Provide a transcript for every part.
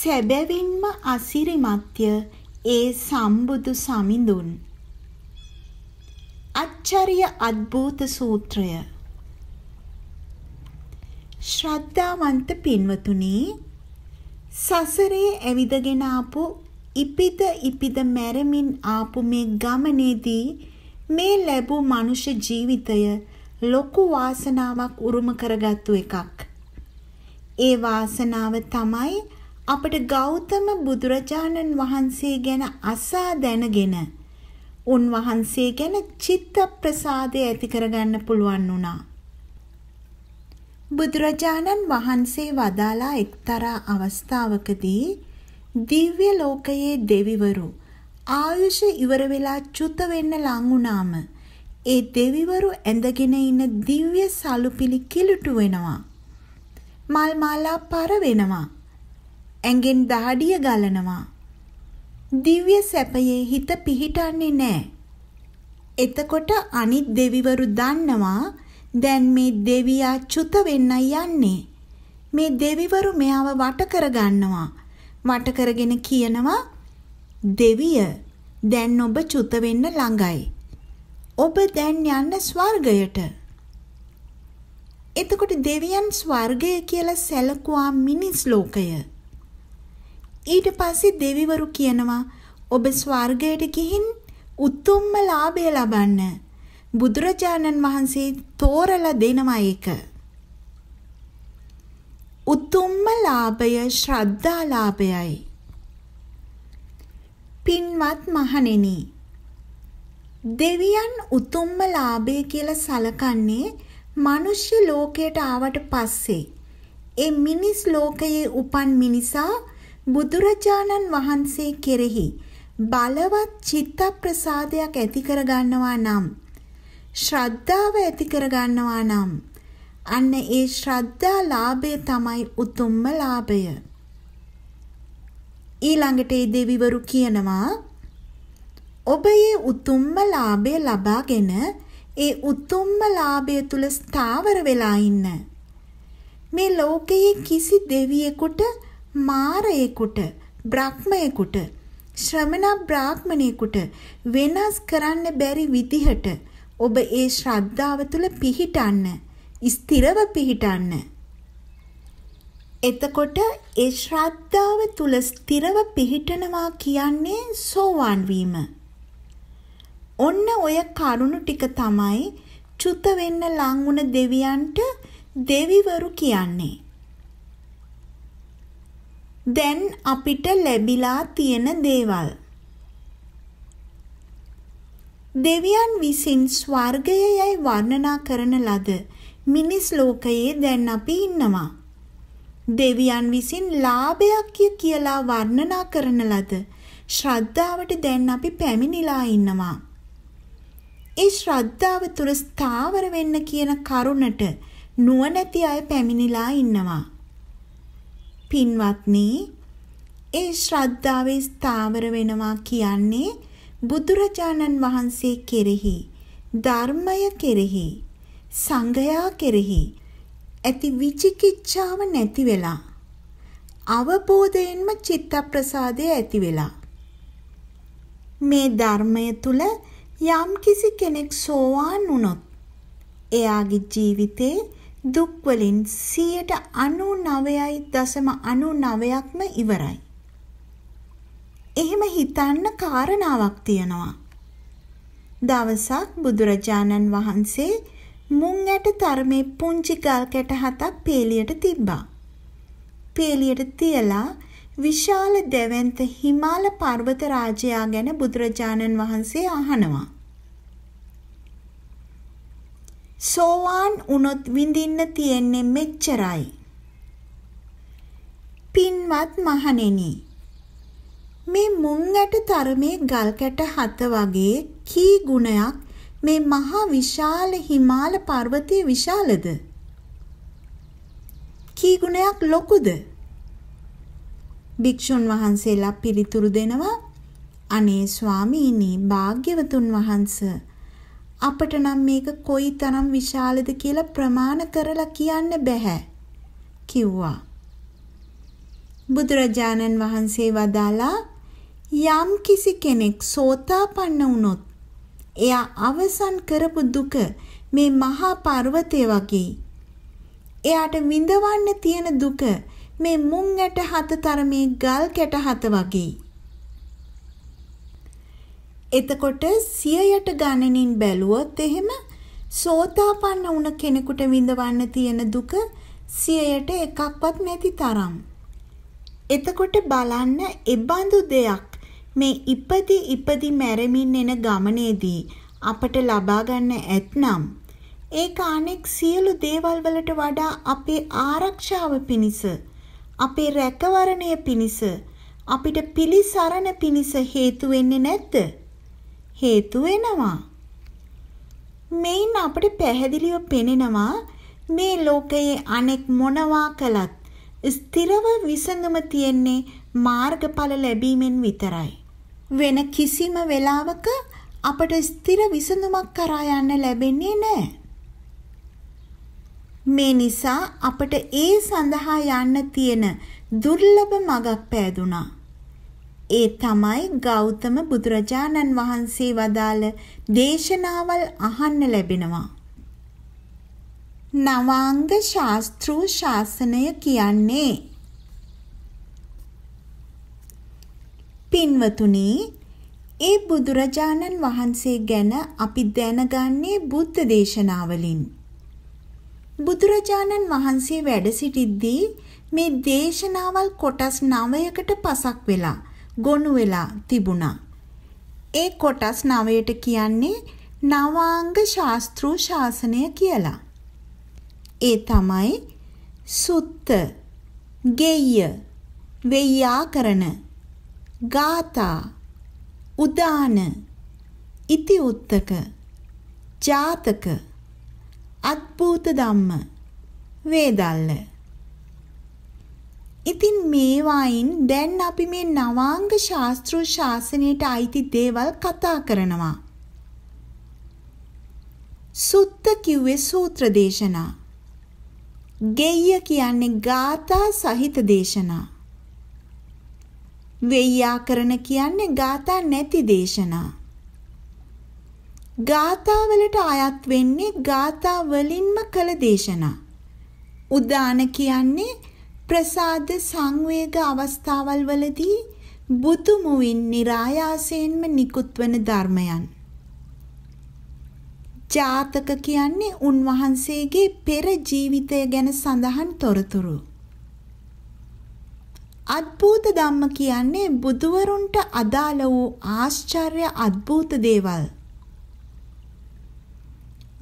සැබැවින්ම අසිරිමත්ය ඒ සම්බුදු සමිඳුන්. අච්චරිය අද්භූත සූත්‍රය. ශ්‍රද්ධාවන්ත පින්වතුනි සසරේ ඇවිදගෙන ආපු ඉපිද ඉපිද මැරමින් ආපු මේ ගමනේදී මේ ලැබූ මනුෂ්‍ය ජීවිතය ලොකු වාසනාවක් උරුම කරගත්තු එකක්. ඒ වාසනාව තමයි අපට ගෞතම බුදුරජාණන් වහන්සේ ගැන අසා දැනගෙන උන්වහන්සේ ගැන චිත්ත ප්‍රසාදය ඇති කරගන්න පුළුවන් වුණා. බුදුරජාණන් වහන්සේ වදාලා එක්තරා අවස්ථාවකදී දිව්‍ය ලෝකයේ දෙවිවරු ආයුෂ ඉවර වෙලා චුත වෙන්න ලං වුණාම ඒ දෙවිවරු ඇඳගෙන ඉන්න දිව්‍ය සලුපිලි කිලුටු වෙනවා. මල් මාලා පර වෙනවා. ඇඟෙන් දහඩිය ගලනවා. දිව්‍ය සැපයේ හිත පිහිටන්නේ නැහැ. එතකොට අනිත් දෙවිවරු දන්නවා දැන් මේ දෙවියා චුත වෙන්නයි යන්නේ. මේ දෙවිවරු මෙයාව වට කරගන්නවා. වට කරගෙන කියනවා දෙවිය දැන් ඔබ චුත වෙන්න ළඟයි. ඔබ දැන් යන්න ස්වර්ගයට. එතකොට දෙවියන් ස්වර්ගය කියලා සැලකුවා මිනිස් ලෝකය. ඊට පස්සේ දෙවිවරු කියනවා ඔබ ස්වර්ගයට ගිහින් උතුම්ම ලාභය ලබන්න. බුදුරජාණන් වහන්සේ තෝරලා දෙනවා ඒක. උතුම්ම ලාභය ශ්‍රද්ධා ලාභයයි. පින්වත් මහණෙනි දෙවියන් උතුම්ම ලාභය කියලා සලකන්නේ මිනිස්්‍ය ලෝකයට ආවට පස්සේ ඒ මිනිස් ලෝකයේ උපන් මිනිසා බුදුරජාණන් වහන්සේ කෙරෙහි බලවත් චිත්ත ප්‍රසාදයක් ඇති කරගන්නවා නම් ශ්‍රද්ධාව ඇති කරගන්නවා නම් අන්න ඒ ශ්‍රද්ධා ලාභය තමයි උතුම්ම ලාභය ඊළඟට ඒ දෙවිවරු කියනවා ඔබ ඒ උතුම්ම ලාභය ලබාගෙන ඒ උතුම්ම ලාභය තුල ස්ථාවර වෙලා ඉන්න මේ ලෝකයේ කිසි දෙවියෙකුට මාරයෙකුට බ්‍රහ්මයෙකුට ශ්‍රමණ බ්‍රාහ්මණයෙකුට වෙනස් කරන්න බැරි විදිහට ඔබ ඒ ශ්‍රද්ධාව තුළ පිහිටන්න ස්ථිරව පිහිටන්න එතකොට ඒ ශ්‍රද්ධාව තුළ ස්ථිරව පිහිටනවා කියන්නේ සෝවාන් වීම. ඔන්න ඔය කරුණු ටික තමයි චුත වෙන්න ලං වුණ දෙවියන්ට දෙවිවරු කියන්නේ. දැන් අපිට ලැබිලා තියෙන දේවල් දෙවියන් විසින් ස්වර්ගය යයි වර්ණනා කරන ලද මිනිස් ලෝකයේ දැන් අපි ඉන්නවා. දෙවියන් විසින් ලාභයක් කියලා වර්ණනා කරන ලද ශ්‍රද්ධාවට දැන් අපි පැමිණිලා ඉන්නවා. ඒ ශ්‍රද්ධාව තුර ස්ථාවර වෙන්න කියන කරුණට නුවණැති අය පැමිණිලා ඉන්නවා. පින්වත්නි ඒ ශ්‍රද්ධාවේ ස්ථාවර වෙනවා කියන්නේ බුදුරජාණන් වහන්සේ කෙරෙහි ධර්මය කෙරෙහි සංඝයා කෙරෙහි ඇති විචිකිච්ඡාව නැති වෙලා අවබෝධයෙන්ම චිත්ත ප්‍රසාදය ඇති වෙලා මේ ධර්මය තුල යම් කිසි කෙනෙක් සෝවාන් වුණොත් එයාගේ ජීවිතේ දුක් වලින් 99.99ක්ම ඉවරයි. එහෙම හිතන්න කාරණාවක් තියෙනවා. දවසක් බුදුරජාණන් වහන්සේ මුං ඇට තරමේ පුංචි ගල් කැට හතක් පේලියට තිබ්බා. පේලියට තියලා විශාල දෙවන්ත හිමාල පර්වත රාජයා ගැන බුදුරජාණන් වහන්සේ අහනවා. සෝවාන් වුණොත් විඳින්න තියෙන්නේ මෙච්චරයි. පින්වත් මහණෙනි මේ මුං ඇට තරමේ ගල් කැට හත වගේ කී ගුණයක් මේ මහා විශාල හිමාල පර්වතයේ විශාලද? කී ගුණයක් ලොකුද? භික්ෂුන් වහන්සේලා පිළිතුරු දෙනවා අනේ ස්වාමීනි භාග්‍යවතුන් වහන්සේ අපට නම් මේක කොයි තරම් විශාලද කියලා ප්‍රමාණ කරලා කියන්න බැහැ කිව්වා. බුදුරජාණන් වහන්සේ වදාලා යම් කිසි කෙනෙක් සෝතාපන්න වුණොත් එයා අවසන් කරපු දුක මේ මහා පර්වතය වගේ. එයාට විඳවන්න තියෙන දුක මේ මුං ඇට හත තරමේ ගල් කැට හත වගේ. එතකොට සියයට ගණනින් බැලුවොත් එහෙම සෝතාපන්න වුණ කෙනෙකුට විඳවන්න තියෙන දුක සියයට එකක්වත් නැති තරම්. එතකොට බලන්න එබඳු දෙයක් මේ ඉපදි ඉපදි මැරමින් එන ගමනේදී අපට ලබා ගන්න ඇත්නම් ඒක අනෙක් සියලු දේවල් වලට වඩා අපේ ආරක්ෂාව පිණිස අපේ රැකවරණය පිණිස අපිට පිළිසරණ පිණිස හේතු වෙන්නේ නැද්ද? හේතු වෙනවා. මෙයින් අපට පැහැදිලිව පෙනෙනවා මේ ලෝකයේ අනෙක් මොනවා කළත් ස්ථිරව විසඳුම තියෙන්නේ මාර්ගඵල ලැබීමෙන් විතරයි. වෙන කිසිම වෙලාවක අපට ස්ථිර විසඳුමක් කරා යන්න ලැබෙන්නේ නැහැ. මේ නිසා අපට ඒ සඳහා යන්න තියෙන දුර්ලභ මඟක් පෑදුනා. ඒ තමයි ගෞතම බුදුරජාණන් වහන්සේ වදාළ දේශනාවල් අහන්න ලැබෙනවා. නවාංග ශාස්ත්‍රූ ශාසනය කියන්නේ පින්වතුනි ඒ බුදුරජාණන් වහන්සේ ගැන අපි දැනගන්නේ බුද්ධ දේශනාවලින්. බුදුරජාණන් වහන්සේ වැඩ සිටිද්දී මේ දේශනාවල් කොටස් 9කට පසක් වෙලා ගොනු වෙලා තිබුණා. ඒ කොටස් නවයට කියන්නේ නවාංග ශාස්ත්‍රූ ශාසනය කියලා. ඒ තමයි සුත්ත, ගෙය්‍ය, වෙය්‍යාකරණ, ගාථා, උදාන, ඉති උත්තක, ජාතක, අත්භූත ධම්ම, වේදල්ල ඉතින් මේවායින් දැන් අපි මේ නවාංග ශාස්ත්‍රීය ශාසනයට අයිති දේවල් කතා කරනවා. සුත්ත කිව්වේ සූත්‍ර දේශනා. ගෙය්‍ය කියන්නේ ගාථා සහිත දේශනා. වෙය්‍යාකරණ කියන්නේ ගාථා නැති දේශනා. ගාථාවලට අයත් වෙන්නේ ගාථා වලින්ම කළ දේශනා. උදාන කියන්නේ ප්‍රසාද සංවේග අවස්ථාවල් වලදී බුදු මුවින් નિરાයාසයෙන්ම නිකුත් වන ධර්මයන්. ජාතක කියන්නේ උන්වහන්සේගේ පෙර ජීවිතය ගැන සඳහන් තොරතුරු. අද්භූත ධම්ම කියන්නේ බුදුවරුන්ට අදාළ වූ ආශ්චර්ය අද්භූත දේවල්.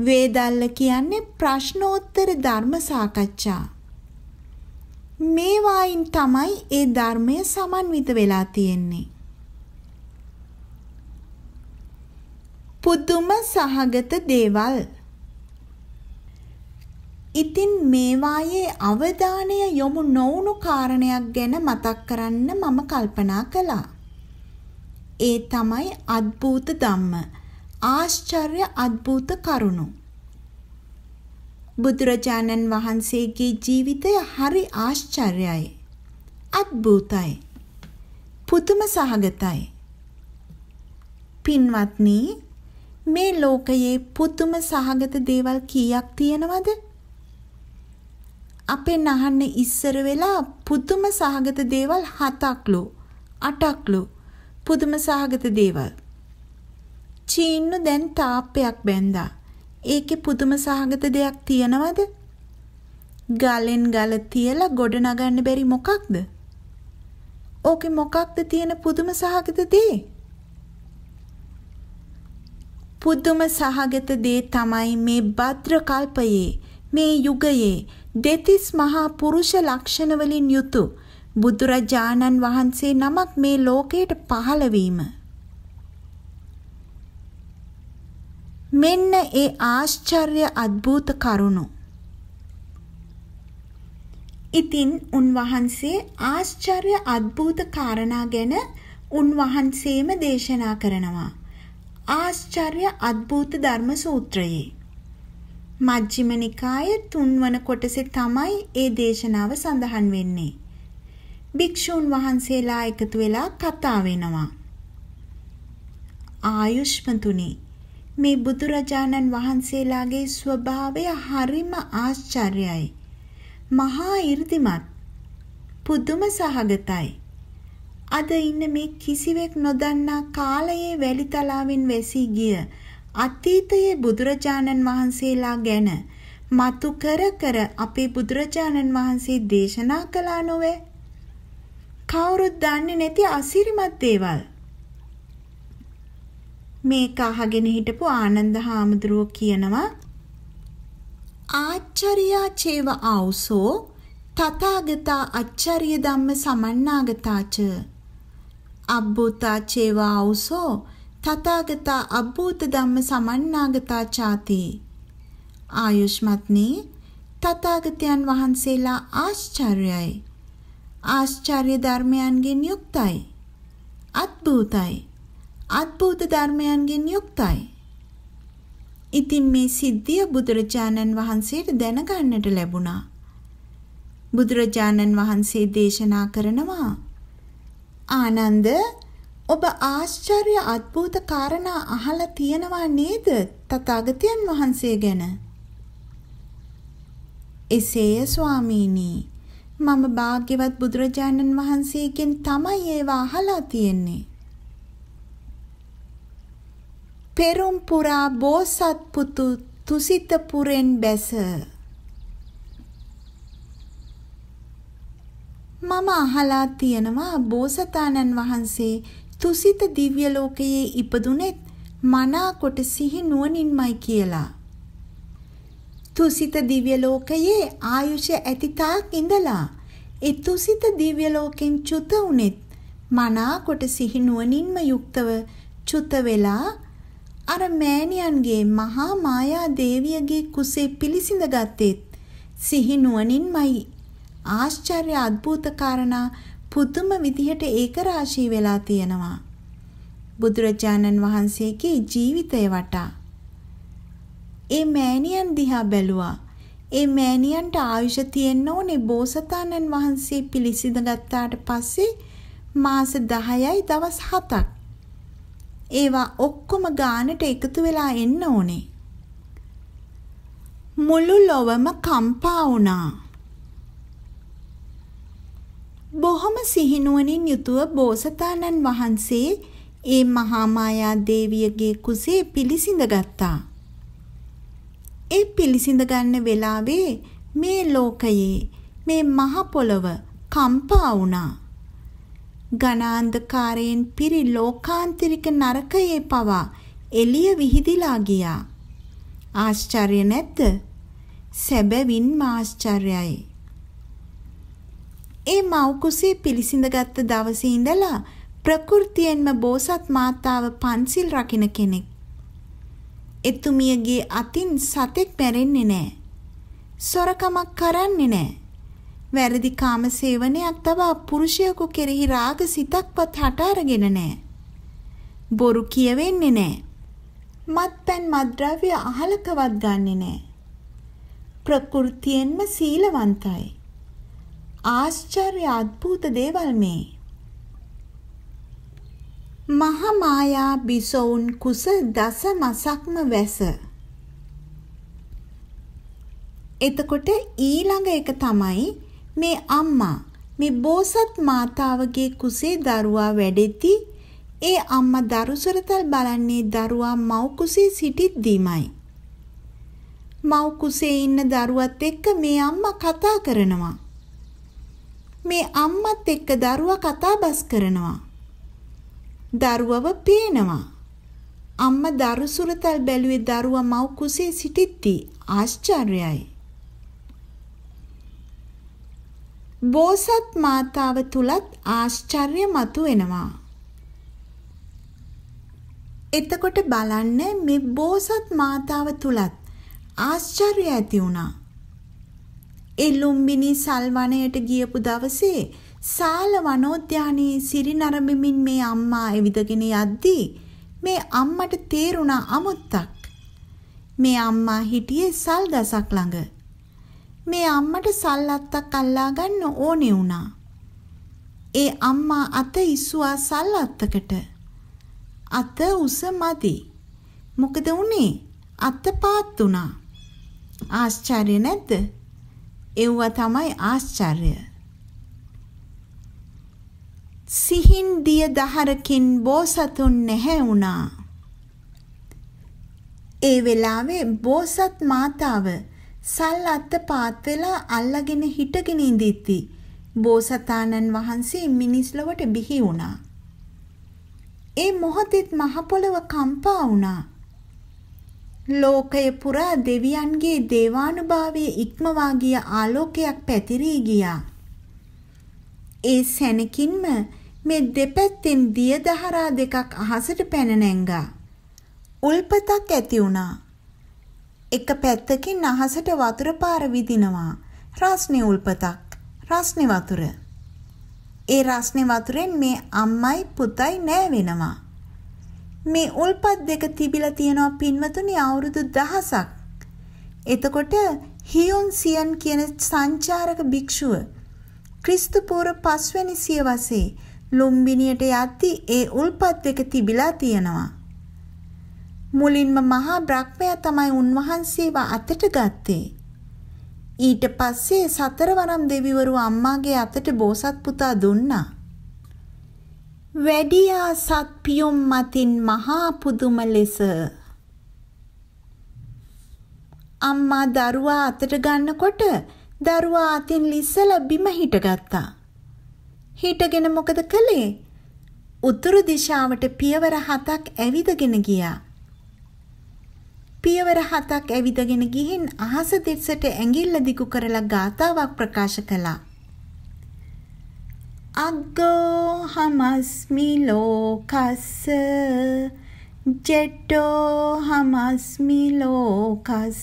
වේදල්ල කියන්නේ ප්‍රශ්නෝත්තර ධර්ම සාකච්ඡා. මේවායින් තමයි ඒ ධර්මය සමන්විත වෙලා තියෙන්නේ. පුදුම සහගත දේවල්. ඉතින් මේවායේ අවධානය යොමු නොවුණු කාරණයක් ගැන මතක් කරන්න මම කල්පනා කළා. ඒ තමයි අද්භූත ධම්ම. ආශ්චර්ය අද්භූත කරුණු. බුදුරජාණන් වහන්සේගේ ජීවිතය හරි ආශ්චර්යයි. අද්භූතයි. පුදුම සහගතයි. පින්වත්නි මේ ලෝකයේ පුදුම සහගත දේවල් කීයක් තියෙනවද? අපෙන් අහන්න ඉස්සර වෙලා පුදුම සහගත දේවල් හතක්ලු අටක්ලු පුදුම සහගත දේවල්. චීන්නු දැන් තාප්පයක් බැන්දා. ඒකේ පුදුම සහගත දෙයක් තියනවද? ගලෙන් ගල තියලා ගොඩ නගන්න බැරි මොකක්ද? ඕකේ මොකක්ද තියෙන පුදුම සහගත දේ? පුදුම සහගත දේ තමයි මේ භද්‍ර කල්පයේ මේ යුගයේ දෙතිස් මහා පුරුෂ ලක්ෂණ වලින් යුතු බුදුරජාණන් වහන්සේ නමක් මේ ලෝකයට පහළ වීම. මෙන්න ඒ ආශ්චර්ය අద్භූත කරුණු. ඉතින් උන්වහන්සේ ආශ්චර්ය අద్භූත කාරණා ගැන උන්වහන්සේම දේශනා කරනවා. ආශ්චර්ය අద్භූත ධර්ම සූත්‍රයේ මජ්ක්‍ධිම නිකායේ තුන්වන කොටසේ තමයි ඒ දේශනාව සඳහන් වෙන්නේ. භික්ෂූන් වහන්සේලා එකතු වෙලා කතා වෙනවා. ආයුෂ්මතුනි මේ බුදුරජාණන් වහන්සේලාගේ ස්වභාවය හරිම ආශ්චර්යයි. මහා 이르දිමත් පුදුම සහගතයි. අද ඉන්න මේ කිසිවෙක් නොදන්නා කාලයේ වැලිතලාවෙන් වැසී ගිය අතීතයේ බුදුරජාණන් වහන්සේලා ගැන මතු කර කර අපේ බුදුරජාණන් වහන්සේ දේශනා කළා නොවේ. කවුරුත් දන්නේ නැති අසිරිමත් දේවල් මේක අහගෙන හිටපු ආනන්ද හාමුදුරුව කියනවා ආච්චරියා චේව ආවුසෝ තථාගතා අච්චරිය ධම්ම සමන්නාගතාච අබ්බූතා චේව ආවුසෝ තථාගතා අබ්බූත ධම්ම සමන්නාගතා ചാති ආයුෂ්මත්නි තථාගතයන් වහන්සේලා ආශ්චර්යයි ආශ්චර්ය ධර්මයන්ගෙන් යුක්තයි අද්භූතයි අද්භූත ධර්මයන්ගෙන් යුක්තයි. ඉතින් මේ සිද්ධිය බුදුරජාණන් වහන්සේට දැනගන්නට ලැබුණා. බුදුරජාණන් වහන්සේ දේශනා කරනවා ආනන්ද ඔබ ආශ්චර්ය අద్භූත කාරණා අහලා තියෙනවා නේද තථාගතයන් වහන්සේ ගැන එසේය ස්වාමීනි මම භාග්‍යවත් බුදුරජාණන් වහන්සේගෙන් තමයි ඒවා අහලා තියෙන්නේ පෙරම්පුරා බෝසත්පුතු තුසිතපුරෙන් බැස මම අහලා තියෙනවා බෝසතාණන් වහන්සේ තුසිත දිව්‍ය ලෝකයේ ඉපදුනෙත් මනාකොට සිහි නුවණින්මයි කියලා. තුසිත දිව්‍ය ලෝකයේ ආයුෂ ඇති තාක් ඉඳලා ඒ තුසිත දිව්‍ය ලෝකෙන් චුත උනේත් මනාකොට සිහි නුවණින්ම යුක්තව චුත වෙලා අර මෑණියන්ගේ මහා මායා දේවියගේ කුසේ පිලිසිඳගත්තේත් සිහි නුවණින්මයි. ආශ්චර්ය අద్භූත කාරණා පුදුම විදිහට ඒක රාශී වෙලා තියෙනවා. බුදුරජාණන් වහන්සේගේ ජීවිතය වටා ඒ මෑණියන් දිහා බැලුවා. ඒ මෑණියන්ට ආයුෂ තියෙන්න ඕනේ බෝසතාණන් වහන්සේ පිළිසිඳ ගත්තාට පස්සේ මාස 10යි දවස් 7ක්. ඒවා ඔක්කොම ගානට එකතු වෙලා එන්න ඕනේ. මුළු ලොවම කම්පා වුණා. බොහොම සිහිනුවණින් යුතුව බෝසතාණන් වහන්සේ ඒ මහා මායා දේවියගේ කුසේ පිළිසිඳ ගත්තා. ඒ පිළිසිඳ ගන්න වෙලාවේ මේ ලෝකයේ මේ මහ පොළව කම්පා වුණා. ඝනාන්ධකාරයෙන් පිරි ලෝකාන්තරික නරකයේ පවා එළිය විහිදිලා ගියා. ආශ්චර්ය නැද්ද? සැබවින් මාශ්චර්යයි. ඒ මෞකුසේ පිළිසිඳගත් දවසේ ඉඳලා ප්‍රകൃතියෙන්ම බෝසත් මාතාව පන්සිල් රකින්න කෙනෙක්. එතුමියගේ අතින් සතෙක් මැරෙන්නේ නැහැ. සොරකමක් කරන්නේ නැහැ. වැරදි කාම සේවනයක් තව පුරුෂයෙකු කෙරෙහි රාග සිතක්වත් හට අරගෙන නැහැ. බොරු කියවෙන්නේ නැහැ. මත්පැන් මද්ද්‍රව්‍ය අහලකවත් ගන්නෙ නැහැ. ප්‍රകൃතියෙන්ම සීලවන්තයි. ආශ්චර්ය අద్భుත දේවල් මේ. මහා මායා බිසෝන් කුස දස මසක්ම වැස. එතකොට ඊළඟ එක තමයි මේ අම්මා මේ බෝසත් මාතාවගේ කුසේ දරුවා වැඩෙති ඒ අම්මා දරුසරතල් බලන්නේ දරුවා මව් කුසේ සිටිද්දීමයි. මව් කුසේ ඉන්න දරුවත් එක්ක මේ අම්මා කතා කරනවා. මේ අම්මත් එක්ක දරුවා කතාබස් කරනවා. දරුවව පේනවා. අම්මා දරුසුරතල් බැලුවේ දරුවා මව් කුසේ සිටිද්දී ආශ්චර්යයි. බෝසත් මාතාව තුලත් ආශ්චර්ය මතු වෙනවා. එතකොට බලන්න මේ බෝසත් මාතාව තුලත් ආශ්චර්ය ඇති වුණා. ඒ ලුම්බිනි සල්වනයට ගියපු දවසේ සාල වනෝද්‍යානයේ සිරි නරඹමින් මේ අම්මා එවිදගෙන යද්දී මේ අම්මට තේරුණා අමුත්තක්. මේ අම්මා හිටියේ සල් ගසක් ළඟ. මේ අම්මට සල්ලත්තක් අල්ලා ගන්න ඕනේ වුණා. ඒ අම්මා අත ඉස්සුවා සල්ලත්තකට. අත උස මදි. මොකද උනේ? අත පාත් වුණා. ආශ්චර්ය නැද්ද? එව්වා තමයි ආශ්චර්ය. සිහින් දිය දහරකින් බෝසතුන් නැහැ වුණා. ඒ වෙලාවේ බෝසත් මාතාව සල් අත්ත පාත් වෙලා අල්ලගෙන හිටගෙන ඉඳිති. බෝසතාණන් වහන්සේ මිනිස් ලොවට බිහි වුණා. ඒ මොහොතෙත් මහ පොළව කම්පා වුණා. ලෝකය පුරා දෙවියන්ගේ දේවානුභාවයේ ඉක්මවා ගිය ආලෝකයක් පැතිරී ගියා. ඒ සැනකින්ම මේ දෙපැත්තෙන් දියදහරා දෙකක් අහසට පැන නැංගා. උල්පතක් ඇති වුණා. එක පැත්තකින් අහසට වතුර පාර විදිනවා. රස්නේ උල්පතක්. රස්නේ වතුර. ඒ රස්නේ වතුරෙන් මේ අම්මයි පුතයි නෑ වෙනවා. මේ උල්පත් දෙක තිබිලා තියෙනවා පින්වතුනි අවුරුදු දහසක්. එතකොට හියොන් සියන් කියන සංචාරක භික්ෂුව ක්‍රිස්තු පූර්ව 5 වෙනි සියවසේ ලුම්බිනියට යද්දී ඒ උල්පත් දෙක තිබිලා තියෙනවා. මුලින්ම මහා බ්‍රහ්මයා තමයි උන්වහන්සේව අතට ගත්තේ. ඊට පස්සේ සතරවරම් දෙවිවරු අම්මාගේ අතට බෝසත් පුතා දුන්නා. වැඩියා සත් පියොම් මතින් මහා පුදුම ලෙස අම්මා දරුවා අතට ගන්නකොට දරුවා අතින් ලිස්සලා බිම හිටගත්තා. හිටගෙන මොකද කළේ? උතුරු දිශාවට පියවර හතක් ඇවිදගෙන ගියා. පියවර හතක් ඇවිදගෙන ගිහින් අහස දෙසට ඇඟිල්ල දිගු කරලා ගාතාවක් ප්‍රකාශ කළා. අග්ගෝ හමස්මි ලෝකස්ස ජෙට්ටෝ හමස්මි ලෝකස්ස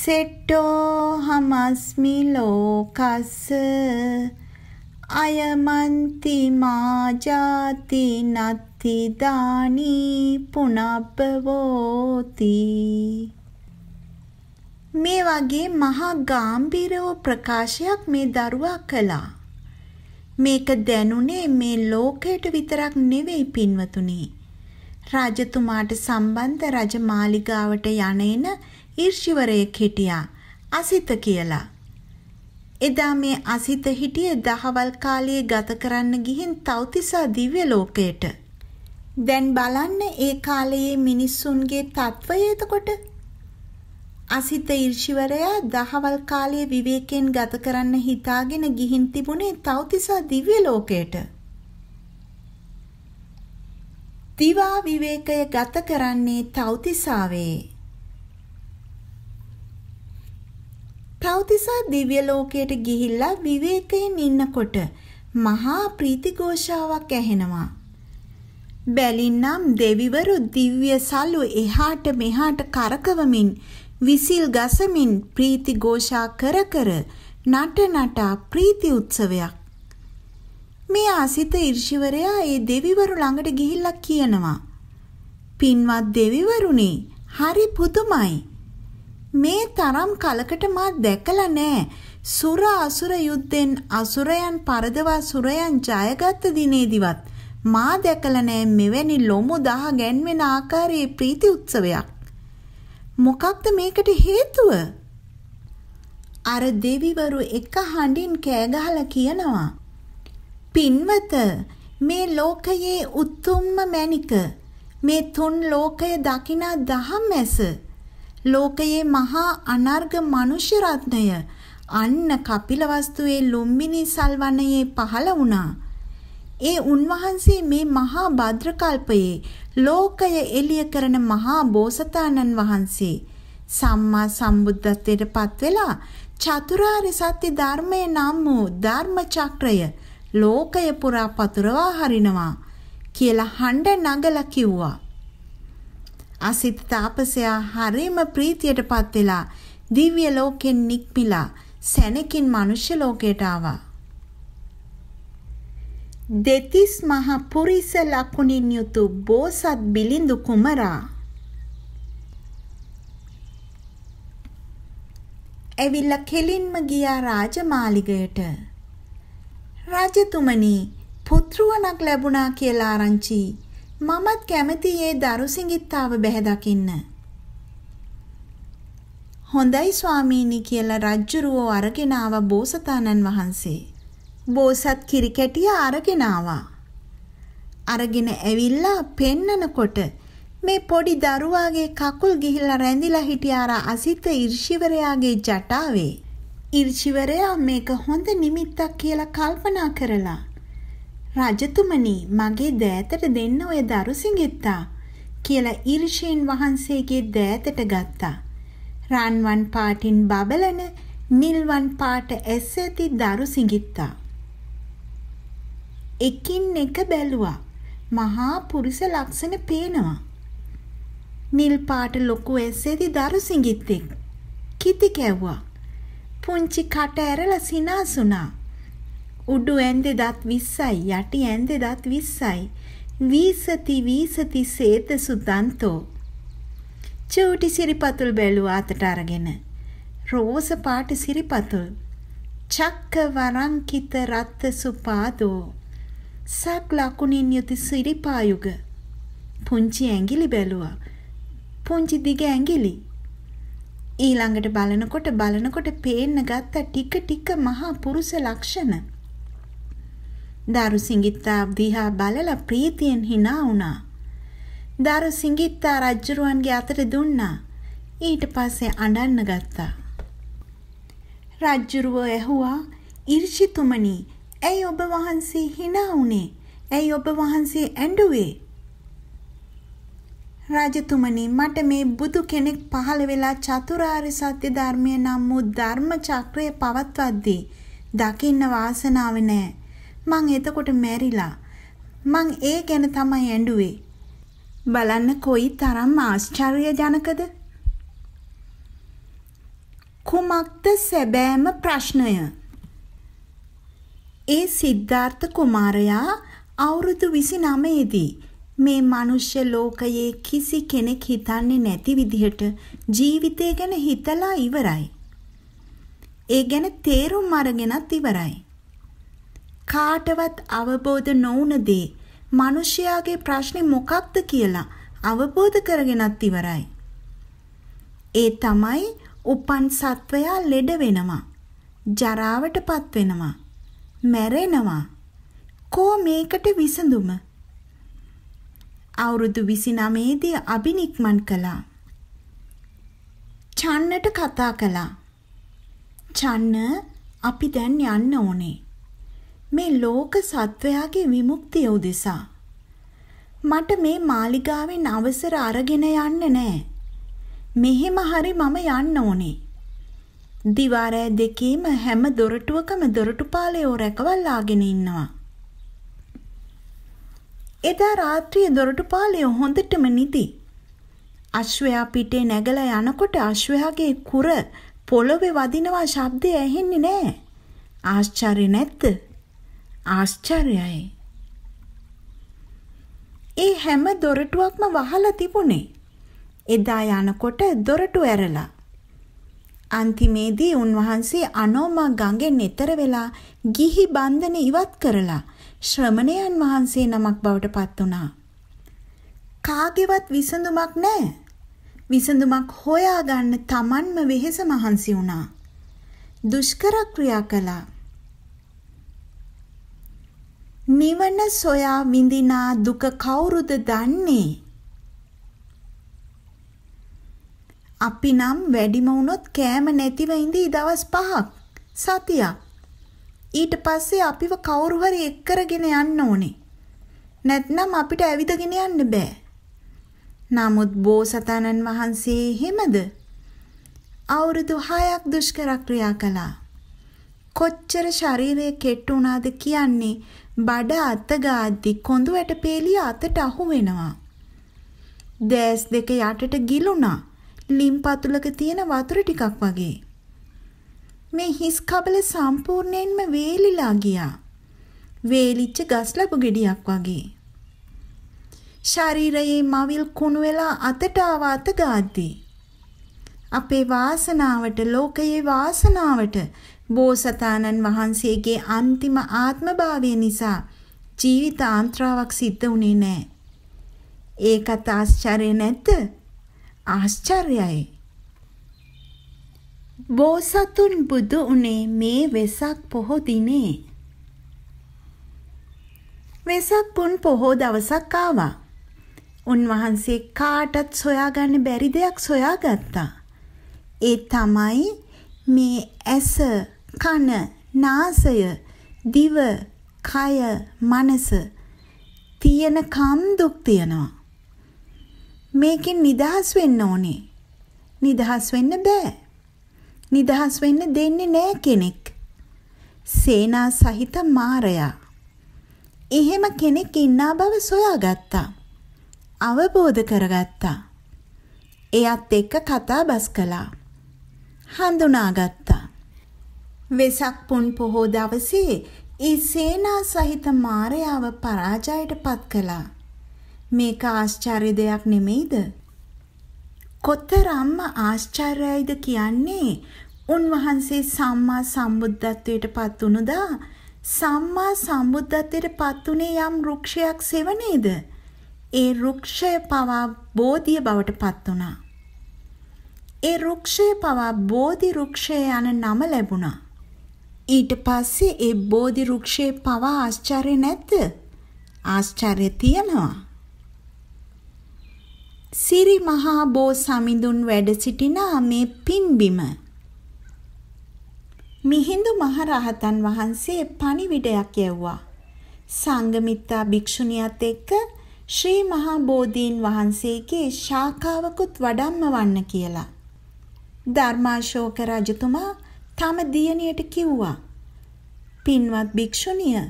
සෙට්ටෝ හමස්මි ලෝකස්ස අයමන්ති මා ජාති නත් තිදානී පුනබ්බවෝති මේ වගේ මහා ගැඹීර වූ ප්‍රකාශයක් මේ දරුවා කළා මේක දැනුනේ මේ ලෝකයට විතරක් නෙවෙයි පින්වතුනි රාජතුමාට සම්බන්ධ රජ මාලිගාවට යන එන ඊර්ෂිවරයෙක් හිටියා අසිත කියලා එදා මේ අසිත හිටියේ දහවල් කාලයේ ගත කරන්න ගිහින් තවතිසා දිව්‍ය ලෝකයට දැන් බලන්න ඒ කාලයේ මිනිස්සුන්ගේ තත්වය එතකොට. අසිත ඍෂිවරයා දහවල් කාලයේ විවේකයෙන් ගත කරන්න හිතාගෙන ගිහින් තිබුණේ තවතිසා දිව්‍ය ලෝකයට. දිවා විවේකය ගත කරන්නේ තවතිසාවේ. තවතිසා දිව්‍ය ලෝකයට ගිහිල්ලා විවේකයෙන් ඉන්නකොට මහා ප්‍රීතිഘോഷාවක් ඇහෙනවා. බැලින්නම් දෙවිවරු දිව්‍ය සලු එහාට මෙහාට කරකවමින් විසිල් ගසමින් ප්‍රීති ഘോഷා කර කර නට නටා ප්‍රීති උත්සවයක් මේ ආසිත ඍෂිවරයා ඒ දෙවිවරු ළඟට ගිහිල්ලා කියනවා පින්වත් දෙවිවරුනි හරි පුදුමයි මේ තරම් කලකට මා දැකලා නෑ සුර අසුර යුද්ධෙන් අසුරයන් පරදවා සුරයන් ජයගත් දිනේදිවත් මා දැකලා නෑ මෙවැනි ලොමු දහ ගැන්වෙන ආකාරයේ ප්‍රීති උත්සවයක්. මොකක්ද මේකට හේතුව? අර දෙවිවරු එක හඬින් කෑ ගහලා කියනවා. පින්වත මේ ලෝකයේ උතුම්ම මැණික මේ තුන් ලෝකය දකිනා දහම් ඇස ලෝකයේ මහා අනර්ග මනුෂ්‍ය රත්නය අන්න කපිලවස්තුවේ ලුම්බිනි සල්වනයේ පහළ වුණා. ඒ උන්වහන්සේ මේ මහා භද්‍රකල්පයේ ලෝකය එළිය කරන මහා බෝසතාණන් වහන්සේ සම්මා සම්බුද්ධත්වයට පත් වෙලා චතුරාර්ය සත්‍ය ධර්මයේ නම් වූ ධර්ම චක්‍රය ලෝකය පුරා පතුරවා හරිනවා කියලා හඬ නගලා කිව්වා. අසිත තාපසයා හරීම ප්‍රීතියටපත් වෙලා දිව්‍ය ලෝකෙන් නික්මිලා සැනකින් මනුෂ්‍ය ලෝකයට ආවා. දෙතිස් මහ පුරිස ලකුණින් යුතු බෝසත් බිලිඳු කුමරා ඇවිල්ලා කෙලින්ම ගියා රාජමාලිගයට රාජතුමනි පුත්‍රවණක් ලැබුණා කියලා ආරංචි මමත් කැමති ඒ දරුසිඟිත්තාව බැහැ දකින්න හොඳයි ස්වාමීනි කියලා රජ්ජුරුවෝ අරගෙන ආව බෝසතාණන් වහන්සේ බෝසත් කිරිකැටිය අරගෙන ආවා. අරගෙන ඇවිල්ලා පෙන්නකොට මේ පොඩි දරුවාගේ කකුල් ගිහිල්ලා රැඳිලා හිටිය අර අසිත ඉර්ෂිවරයාගේ ජටාවේ. ඉර්ෂිවරයා මේක හොඳ නිමිත්තක් කියලා කල්පනා කරලා. රජතුමනි මගේ දෑතට දෙන්න ඔය දරුසිඟිත්තා කියලා ඉර්ෂීන් වහන්සේගේ දෑතට ගත්තා. රන්වන් පාටින් බබලන නිල්වන් පාට ඇස් ඇති දරුසිඟිත්තා. එකින් එක බැලුවා. මහා පුරුෂ ලක්ෂණ පේනවා. නිල් පාට ලොකු ඇස්සෙදි දරු සිඟිත්තෙක්. කිති කැව්වා. පුංචි කට ඇරලා සිනාසුණා. උඩු ඇන්දේ දත් 20යි යටි ඇන්දේ දත් 20යි. වීසති වීසති සේත සුදන්තෝ. චූටි සිරිපතුල් බැලුවා අතට අරගෙන. රෝස පාට සිරිපතුල්. චක්ක වරංකිත රත්ත සුපාදෝ සැප් ලකුණින් යුති සිරිපායුග. පුංචි ඇඟිලි බැලුවා. පුංචි දිග ඇඟිලි. ඊළඟට බලනකොට බලනකොට පේන්න ගත්ත ටික ටික මහා පුරුෂ ලක්ෂණ. දරු සිඟිත්තා දිහා බලලා ප්‍රීතියෙන් hina වුණා. දරු සිඟිත්තා රජුරුවන්ගේ අතට දුන්නා. ඊට පස්සේ අඬන්න ගත්තා. රජ්ජුරුව ඇහුවා ඉර්ෂිතුමනි ඇයි ඔබ වහන්සේ hina වුනේ? ඇයි ඔබ වහන්සේ ඇඬුවේ? රාජතුමනි මට මේ බුදු කෙනෙක් පහළ වෙලා චතුරාර්ය සත්‍ය ධර්මය නම් වූ ධර්ම චක්‍රය පවත්වද්දී දකින්න වාසනාව නෑ. මං එතකොට මැරිලා. මං ඒ ගැන තමයි ඇඬුවේ. බලන්න කොයි තරම් ආශ්චර්යජනකද? කුමක්ද සැබෑම ප්‍රශ්නය? ඒ සිද්ධාර්ථ කුමාරයා අවුරුදු 29 දී මේ මනුෂ්‍ය ලෝකයේ කිසි කෙනෙක් හිතන්නේ නැති විදිහට ජීවිතය ගැන හිතලා ඉවරයි. ඒ ගැන තේරුම් අරගෙනත් ඉවරයි. කාටවත් අවබෝධ නොවුන දේ මිනිසයාගේ ප්‍රශ්නේ මොකක්ද කියලා අවබෝධ කරගෙනත් ඉවරයි. ඒ තමයි උපන් සත්වයා ලෙඩ වෙනවා. ජරාවටපත් වෙනවා. මැරෙනවා. කෝ මේකට විසඳුම? අවුරුදු 29 දී අබිනික්මන් කළා. චන්නට කතා කළා. චන්න අපි දැන් යන්න ඕනේ. මේ ලෝක සත්වයාගේ විමුක්තිය උදෙසා. මට මේ මාලිගාවෙන් අවසර අරගෙන යන්න නෑ. මෙහෙම හරි මම යන්න ඕනේ. දිවාරෑ දෙකේම හැම දොරටුවකම දොරටුපාලයෝ රැකවල්ලාගෙන ඉන්නවා. එදා රාත්‍රියේ දොරටුපාලයෝ හොඳටම නිදි. අශ්වයා පිටේ නැගලා යනකොට අශ්වයාගේ කුර පොළොවේ වදිනවා ශබ්දය ඇහෙන්නේ නැහැ. ආශ්චර්ය නැද්ද? ආශ්චර්යයි. ඒ හැම දොරටුවක්ම වහලා තිබුණේ. එදා යනකොට දොරටු ඇරලා අන්තිමේදී උන්වහන්සේ අනෝමා ගඟෙන් එතර වෙලා ගිහි බන්ධන ඉවත් කරලා ශ්‍රමණයන් වහන්සේ නමක් බවට පත් වුණා. කාගේවත් විසඳුමක් නැහැ. විසඳුමක් හොයාගන්න Tamanම වෙහෙස මහන්සි වුණා. දුෂ්කර ක්‍රියා කළා. නිවන සොයා විඳිනා දුක කවුරුද දන්නේ? අපි නම් වැඩිම වුණොත් කෑම නැතිව ඉඳී දවස් 5ක් සතියක්. ඊට පස්සේ අපිව කවුරු හරි එක් කරගෙන යන්න ඕනේ. නැත්නම් අපිට ඇවිදගෙන යන්න බෑ. නමුත් බෝසතාණන් වහන්සේ හිමද අවුරුදු 6ක් දුෂ්කර ක්‍රියා කළා. කොච්චර ශරීරය කෙට්ටු වුණාද කියන්නේ බඩ අත ගාද්දි කොඳු ඇටපේලිය අතට අහු වෙනවා. දැස් දෙක යටට ගිලුණා. ලිම් පතුලක තියෙන වතුර ටිකක් වගේ. මේ හිස් කබල සම්පූර්ණයෙන්ම වේලිලා ගියා. වේලිච්ච ගස් ලබු ගෙඩියක් වගේ. ශරීරයේ මවිල් කුණු වෙලා අතට ආව අත ගාද්දී. අපේ වාසනාවට ලෝකයේ වාසනාවට බෝසතාණන් වහන්සේගේ අන්තිම ආත්මභාවය නිසා ජීවිත ආන්ත්‍රාවක් සිද්ධ වුණේ නැහැ. ඒකත් ආශ්චර්ය නැද්ද? ආශ්චර්යයි. බෝසතුන් බුදු උනේ මේ වෙසක් පොහෝ දිනේ. වෙසක් පුන් පොහෝ දවසක් ආවා. උන්වහන්සේ කාටත් සොයාගන්න බැරි දෙයක් සොයාගත්තා. ඒ තමයි මේ ඇස, කන, නාසය, දිව, කය, මනස තියෙන කම් දුක් තියනවා. මේකෙන් නිදහස් වෙන්න ඕනේ. නිදහස් වෙන්න බෑ. නිදහස් වෙන්න දෙන්නේ නෑ කෙනෙක්. සේනා සහිත මාරයා. එහෙම කෙනෙක් ඉන්නා බව සොයාගත්තා. අවබෝධ කරගත්තා. එයත් එක්ක කතා බස් කළා. හඳුනාගත්තා. වෙසක් පුන් පොහෝ දවසේ ඒ සේනා සහිත මාරයාව පරාජයට පත් කළා. මේක ආශ්චර්ය දෙයක් නෙමෙයිද? කොතරම්ම ආශ්චර්යයිද කියන්නේ උන්වහන්සේ සම්මා සම්බුද්ධත්වයට පත් වුණදා සම්මා සම්බුද්ධත්වයට පත් උනේ යම් රුක්ෂයක් සෙවණේද? ඒ රුක්ෂය පවා බෝධිය බවට පත් වුණා. ඒ රුක්ෂය පවා බෝධි රුක්ෂය යන නම ලැබුණා. ඊට පස්සේ ඒ බෝධි රුක්ෂයේ පවා ආශ්චර්ය නැද්ද? ආශ්චර්ය තියනවා. සිරි මහා බෝ සමිඳුන් වැඩ සිටින මේ පින්බිම මිහිඳු මහ රහතන් වහන්සේ පණිවිඩයක් යැව්වා සංඝමිත්තා භික්ෂුණියත් එක්ක ශ්‍රී මහා බෝධීන් වහන්සේගේ ශාඛාවකුත් වඩම්මවන්න කියලා ධර්මාශෝක රජතුමා තම දියණියට කිව්වා පින්වත් භික්ෂුණිය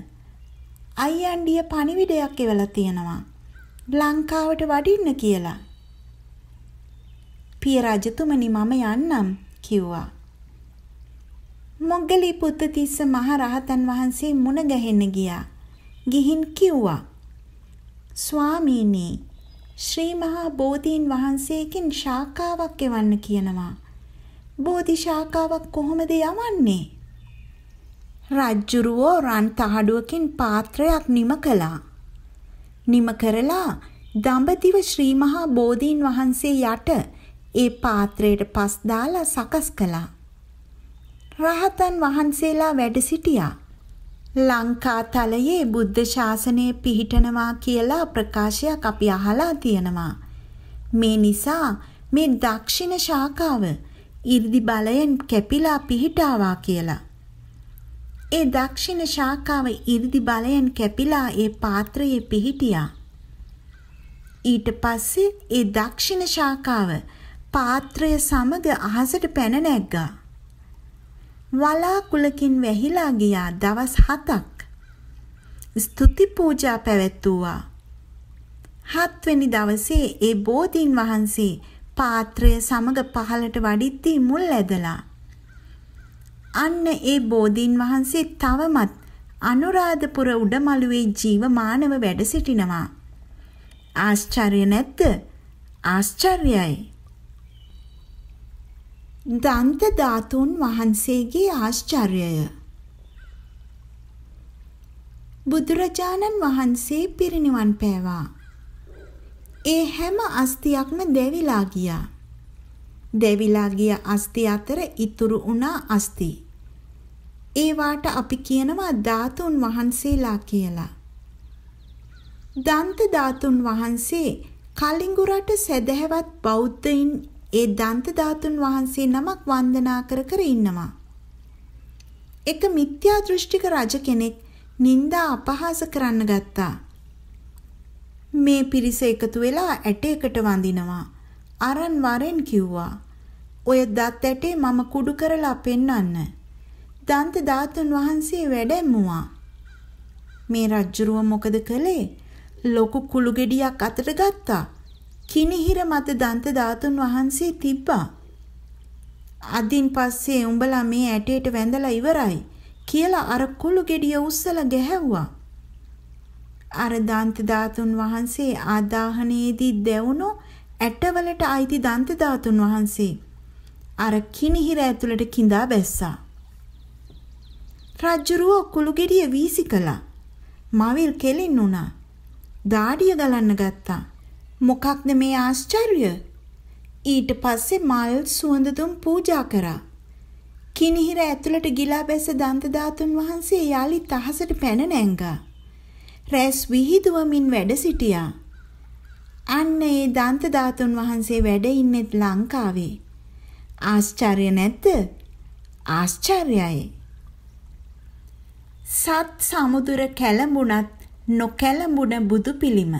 අයියන්ඩිය පණිවිඩයක් එවලා තියෙනවා ලංකාවට වඩින්න කියලා පිය රජතුමනි මම යන්නම් කිව්වා. මොග්ගලී පුත්තතිස්ස මහ රහතන් වහන්සේ මුණ ගැහෙන්න ගියා. ගිහින් කිව්වා. ස්වාමීනි ශ්‍රී මහා බෝධීන් වහන්සේකින් ශාකාවක් එවන්න කියනවා. බෝධි ශාකාවක් කොහොමද යවන්නේ? රජ්ජුරුවෝ රන් තහඩුවකින් පාත්‍රයක් නිම කළා. නිම කරලා දඹදිව ශ්‍රී මහා බෝධීන් වහන්සේ යට ඒ පාත්‍රයට පස් දාලා සකස් කළා. රහතන් වහන්සේලා වැඩ සිටියා. ලංකාතලයේ බුද්ධ ශාසනය පිහිටනවා කියලා ප්‍රකාශයක් අපි අහලා තියෙනවා. මේ නිසා මේ දක්ෂින ශාඛාව 이르දි බලයෙන් කැපිලා පිහිටාවා කියලා. ඒ දක්ෂින ශාඛාව 이르දි බලයෙන් කැපිලා ඒ පාත්‍රයේ පිහිටියා. ඊට පස්සේ ඒ දක්ෂින ශාඛාව පාත්‍රය සමග අහසට පැන නැග්ගා. වලාකුලකින් වැහිලා ගියා දවස් 7ක්. ස්තුති පූජා පැවැත්වුවා. හත්වෙනි දවසේ ඒ බෝධීන් වහන්සේ පාත්‍රය සමග පහළට වඩිද්දී මුල් ඇදලා. අන්න ඒ බෝධීන් වහන්සේ තවමත් අනුරාධපුර උඩමළුවේ ජීවමානව වැඩ සිටිනවා. ආශ්චර්ය නැද්ද? ආශ්චර්යයි. දන්ත ධාතුන් වහන්සේගේ ආශ්චර්යය බුදුරජාණන් වහන්සේ පිරිනිවන් පෑවා. ඒ හැම අස්තියක්ම දෙවිලා ගියා. දෙවිලා ගිය අස්ති අතර ඉතුරු වුණා අස්ති. ඒවාට අපි කියනවා ධාතුන් වහන්සේලා කියලා. දන්ත ධාතුන් වහන්සේ කලිඟු රට සදහැවත් බෞද්ධයින් ඒ දන්ත ධාතුන් වහන්සේ නමක් වන්දනා කර කර ඉන්නවා. එක මිත්‍යා දෘෂ්ටික රජ කෙනෙක් නිନ୍ଦා අපහාස කරන්න ගත්තා. මේ පිරිස එකතු වෙලා ඇටයකට වඳිනවා. අරන් වරෙන් කිව්වා. ඔය දත් ඇටේ මම කුඩු කරලා පෙන්වන්න. දන්ත ධාතුන් වහන්සේ වැඩැම්මුවා. මේ රජ්ජුරුව මොකද කළේ? ලොකු කුළු ගෙඩියක් අතට ගත්තා. කිනිහිර මත දන්ත ධාතුන් වහන්සේ තිබ්බා. අදින් පස්සේ උඹලා මේ ඇටේට වැඳලා ඉවරයි කියලා අර කුළු ගෙඩිය උස්සලා ගැහැව්වා. අර දන්ත ධාතුන් වහන්සේ ආදාහනයේදී දැවුණු ඇටවලට අයිති දන්ත ධාතුන් වහන්සේ අර කිනිහිර ඇතුළට கிඳා බැස්සා. රජ්ජුරුව කුළු ගෙඩිය වීසි කළා. මවිල් කෙලින් වුණා. දාඩිය ගලන්න ගත්තා. මොකක්ද මේ ආශ්චර්ය? ඊට පස්සේ මල් සුවඳ දුම් පූජා කරා. කිනිහිර ඇතුළට ගිලා බැස දන්ත ධාතුන් වහන්සේ යාලි තහසට පැන නැංගා. රැස් විහිදුවමින් වැඩ සිටියා. අන්න ඒ දන්ත ධාතුන් වහන්සේ වැඩ ඉන්නෙත් ලංකාවේ. ආශ්චර්ය නැද්ද? ආශ්චර්යයි. සත් සමුදුර කැළඹුණත් නොකැළඹුණ බුදු පිළිම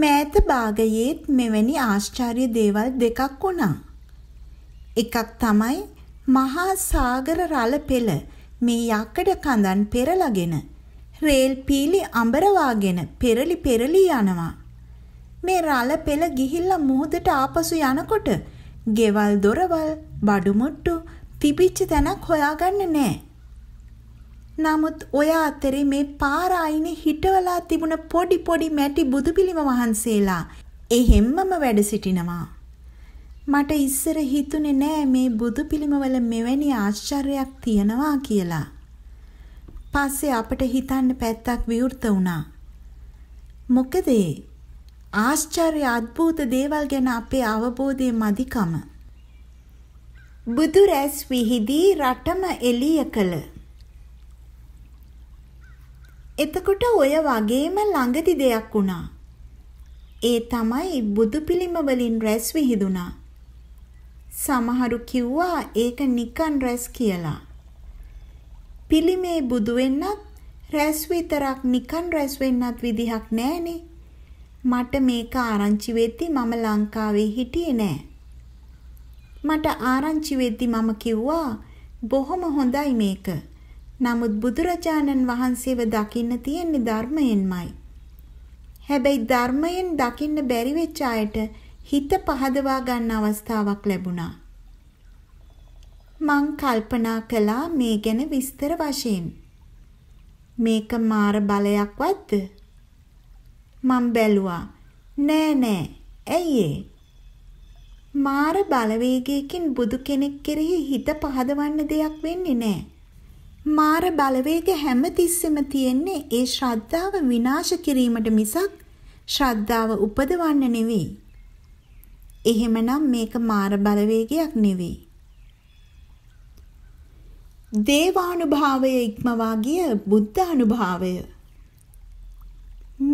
මෑත භාගයේත් මෙවැනි ආශ්චර්ය දේවල් දෙකක් වුණා. එකක් තමයි මහා සාගර රළ පෙළ මේ යකඩ කඳන් පෙරලගෙන රේල් පීලි අඹරවාගෙන පෙරලි පෙරලි යනවා. මේ රළ පෙළ ගිහිල්ලා මුහුදට ආපසු යනකොට ගෙවල් දොරවල් බඩු මුට්ටු තිබිච්ච තැනක් හොයාගන්න නෑ. නමුත් ඔය අතරේ මේ පාරායිනේ හිටවලා තිබුණ පොඩි පොඩි මැටි බුදුපිළිම වහන්සේලා එහෙම්මම වැඩ සිටිනවා. මට ඉස්සර හිතුනේ නෑ මේ බුදු පිළිමවල මෙවැනි ආශ්චර්යයක් තියනවා කියලා. පස්සේ අපට හිතන්න පැත්තක් විවෘත වුණා. මොකද ආශ්චර්ය අద్භූත දේවල් ගැන අපේ අවබෝධයේ මදිකම. බුදු රැස් විහිදී රටම එළිය කළ එතකොට ඔය වගේම ළඟදි දෙයක් වුණා. ඒ තමයි බුදු පිළිම වලින් රැස් විහිදුණා. සමහරු කිව්වා ඒක නිකන් රැස් කියලා. පිළිමේ බුදු වෙන්නත් රැස් විතරක් නිකන් රැස් වෙන්නත් විදිහක් නැහනේ. මට මේක ආරංචි වෙද්දි මම ලංකාවේ හිටියේ නෑ. මට ආරංචි වෙද්දි මම කිව්වා බොහොම හොඳයි මේක. නමුත් බුදුරජාණන් වහන්සේව දකින්න තියෙන්නේ ධර්මයෙන්මයි. හැබැයි ධර්මයෙන් දකින්න බැරි වෙච්ච අයට හිත පහදවා ගන්න අවස්ථාවක් ලැබුණා. මං කල්පනා කළා මේ ගැන විස්තර වශයෙන්. මේක මාර බලයක් වත්ද? මං බැලුවා. නෑ නෑ. ඇයි ඒ? මාර බලවේගයකින් බුදු කෙනෙක් කෙරෙහි හිත පහදවන්න දෙයක් වෙන්නේ නෑ. මාර බලවේග හැමතිස්සෙම තියෙන්නේ ඒ ශ්‍රද්ධාව විනාශ කිරීමට මිසක් ශ්‍රද්ධාව උපදවන්න නෙවෙයි. එහෙමනම් මේක මාර බලවේගයක් නෙවෙයි. දේවානුභාවය ඉක්මවා ගිය බුද්ධ අනුභවය.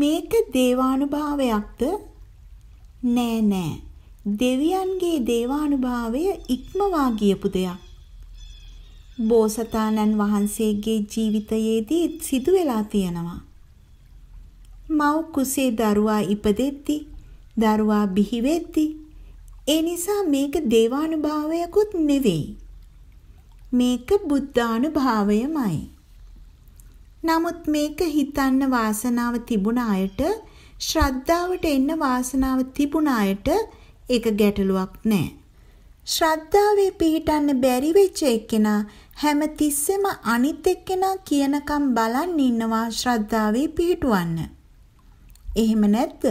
මේක දේවානුභාවයක්ද? නෑ නෑ. දෙවියන්ගේ දේවානුභාවය ඉක්මවා ගියපු දෙයක්. බෝසතාණන් වහන්සේගේ ජීවිතයේදී සිදු වෙලා තියෙනවා. මව් කුසේ දරුවා ඉපදෙද්දී දරුවා බිහි වෙද්දී ඒ නිසා මේක දේවානුභාවයකුත් නෙවෙයි. මේක බුද්ධානුභාවයමයි. නමුත් මේක හිතන්න වාසනාව තිබුණ අයට ශ්‍රද්ධාවට එන්න වාසනාව තිබුණ අයට ඒක ගැටලුවක් නෑ. ශ්‍රද්ධාවේ පිහිටන්න බැරි වෙච්ච එක්කෙනා හැම තිස්සෙම අනිත් එක්කෙනා කියනකම් බලන් ඉන්නවා ශ්‍රද්ධාවේ පිහිටුවන්න. එහෙම නැද්ද?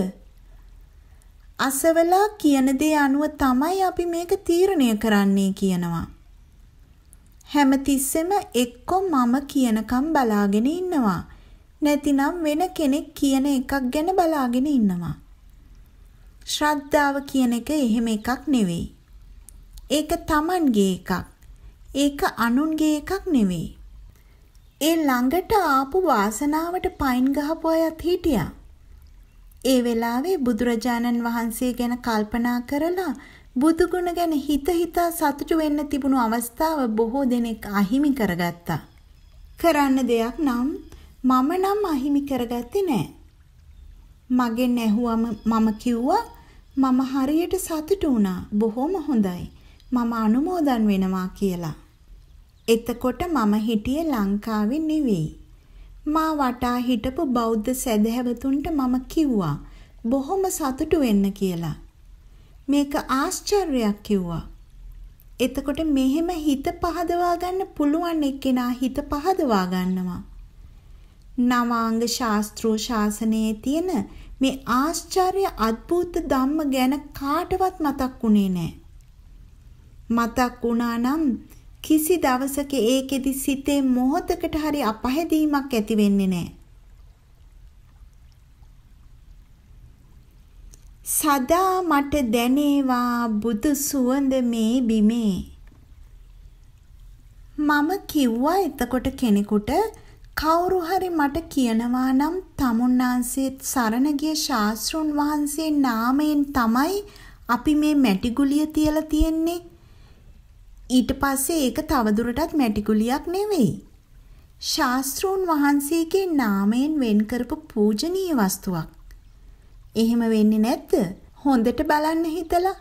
අසවලා කියන දේ අනුව තමයි අපි මේක තීරණය කරන්නේ කියනවා. හැම තිස්සෙම එක්ක මම කියනකම් බලාගෙන ඉන්නවා. නැතිනම් වෙන කෙනෙක් කියන එකක් ගැන බලාගෙන ඉන්නවා. ශ්‍රද්ධාව කියන එක එහෙම එකක් නෙවෙයි. ඒක Tamanගේ එකක්. ඒක අනුන්ගේ එකක් නෙවෙයි. ඒ ළඟට ආපු වාසනාවට පයින් ගහපු අයත් හිටියා. ඒ වෙලාවේ බුදුරජාණන් වහන්සේ ගැන කල්පනා කරලා බුදුගුණ ගැන හිත හිතා සතුටු වෙන්න තිබුණු අවස්ථාව බොහෝ දෙනෙක් අහිමි කරගත්තා. කරන්න දෙයක් නම් මම නම් අහිමි කරගත්තේ නැහැ. මගෙන් ඇහුවම මම කිව්වා මම හරියට සතුටු වුණා. බොහොම හොඳයි. මම අනුමෝදන් වෙනවා කියලා. එතකොට මම හිටියේ ලංකාවේ නෙවෙයි. මා වටා හිටපු බෞද්ධ සැදැහැවතුන්ට මම කිව්වා බොහොම සතුටු වෙන්න කියලා. මේක ආශ්චර්යයක් කිව්වා. එතකොට මෙහෙම හිත පහදවා ගන්න පුළුවන් එක්කෙනා හිත පහදවා ගන්නවා. නවාංග ශාස්ත්‍රෝ ශාසනයේ තියෙන මේ ආශ්චර්ය අద్භූත ධම්ම ගැන කාටවත් මතක් වුණේ නැහැ. මතක් වුණා නම් කිසි දවසක ඒකෙදි සිතේ මොහොතකට හරි අපහැදීමක් ඇති වෙන්නේ නැහැ. සදා මට දැනේවා බුදු සුවඳ මේ බිමේ. මම කිව්වා එතකොට කෙනෙකුට කවුරු හරි මට කියනවා නම් තමුන්නාන්සේත් සරණ ගිය ශාස්ත්‍රුන් වහන්සේ නාමයෙන් තමයි අපි මේ මැටි ගුලිය තියලා තියෙන්නේ ඊට පස්සේ ඒක තවදුරටත් මැටිකුලියක් නෙවෙයි. ශාස්ත්‍රූන් වහන්සේගේ නාමයෙන් වෙන් කරපු පූජනීය වස්තුවක්. එහෙම වෙන්නේ නැද්ද? හොඳට බලන්න හිතලා.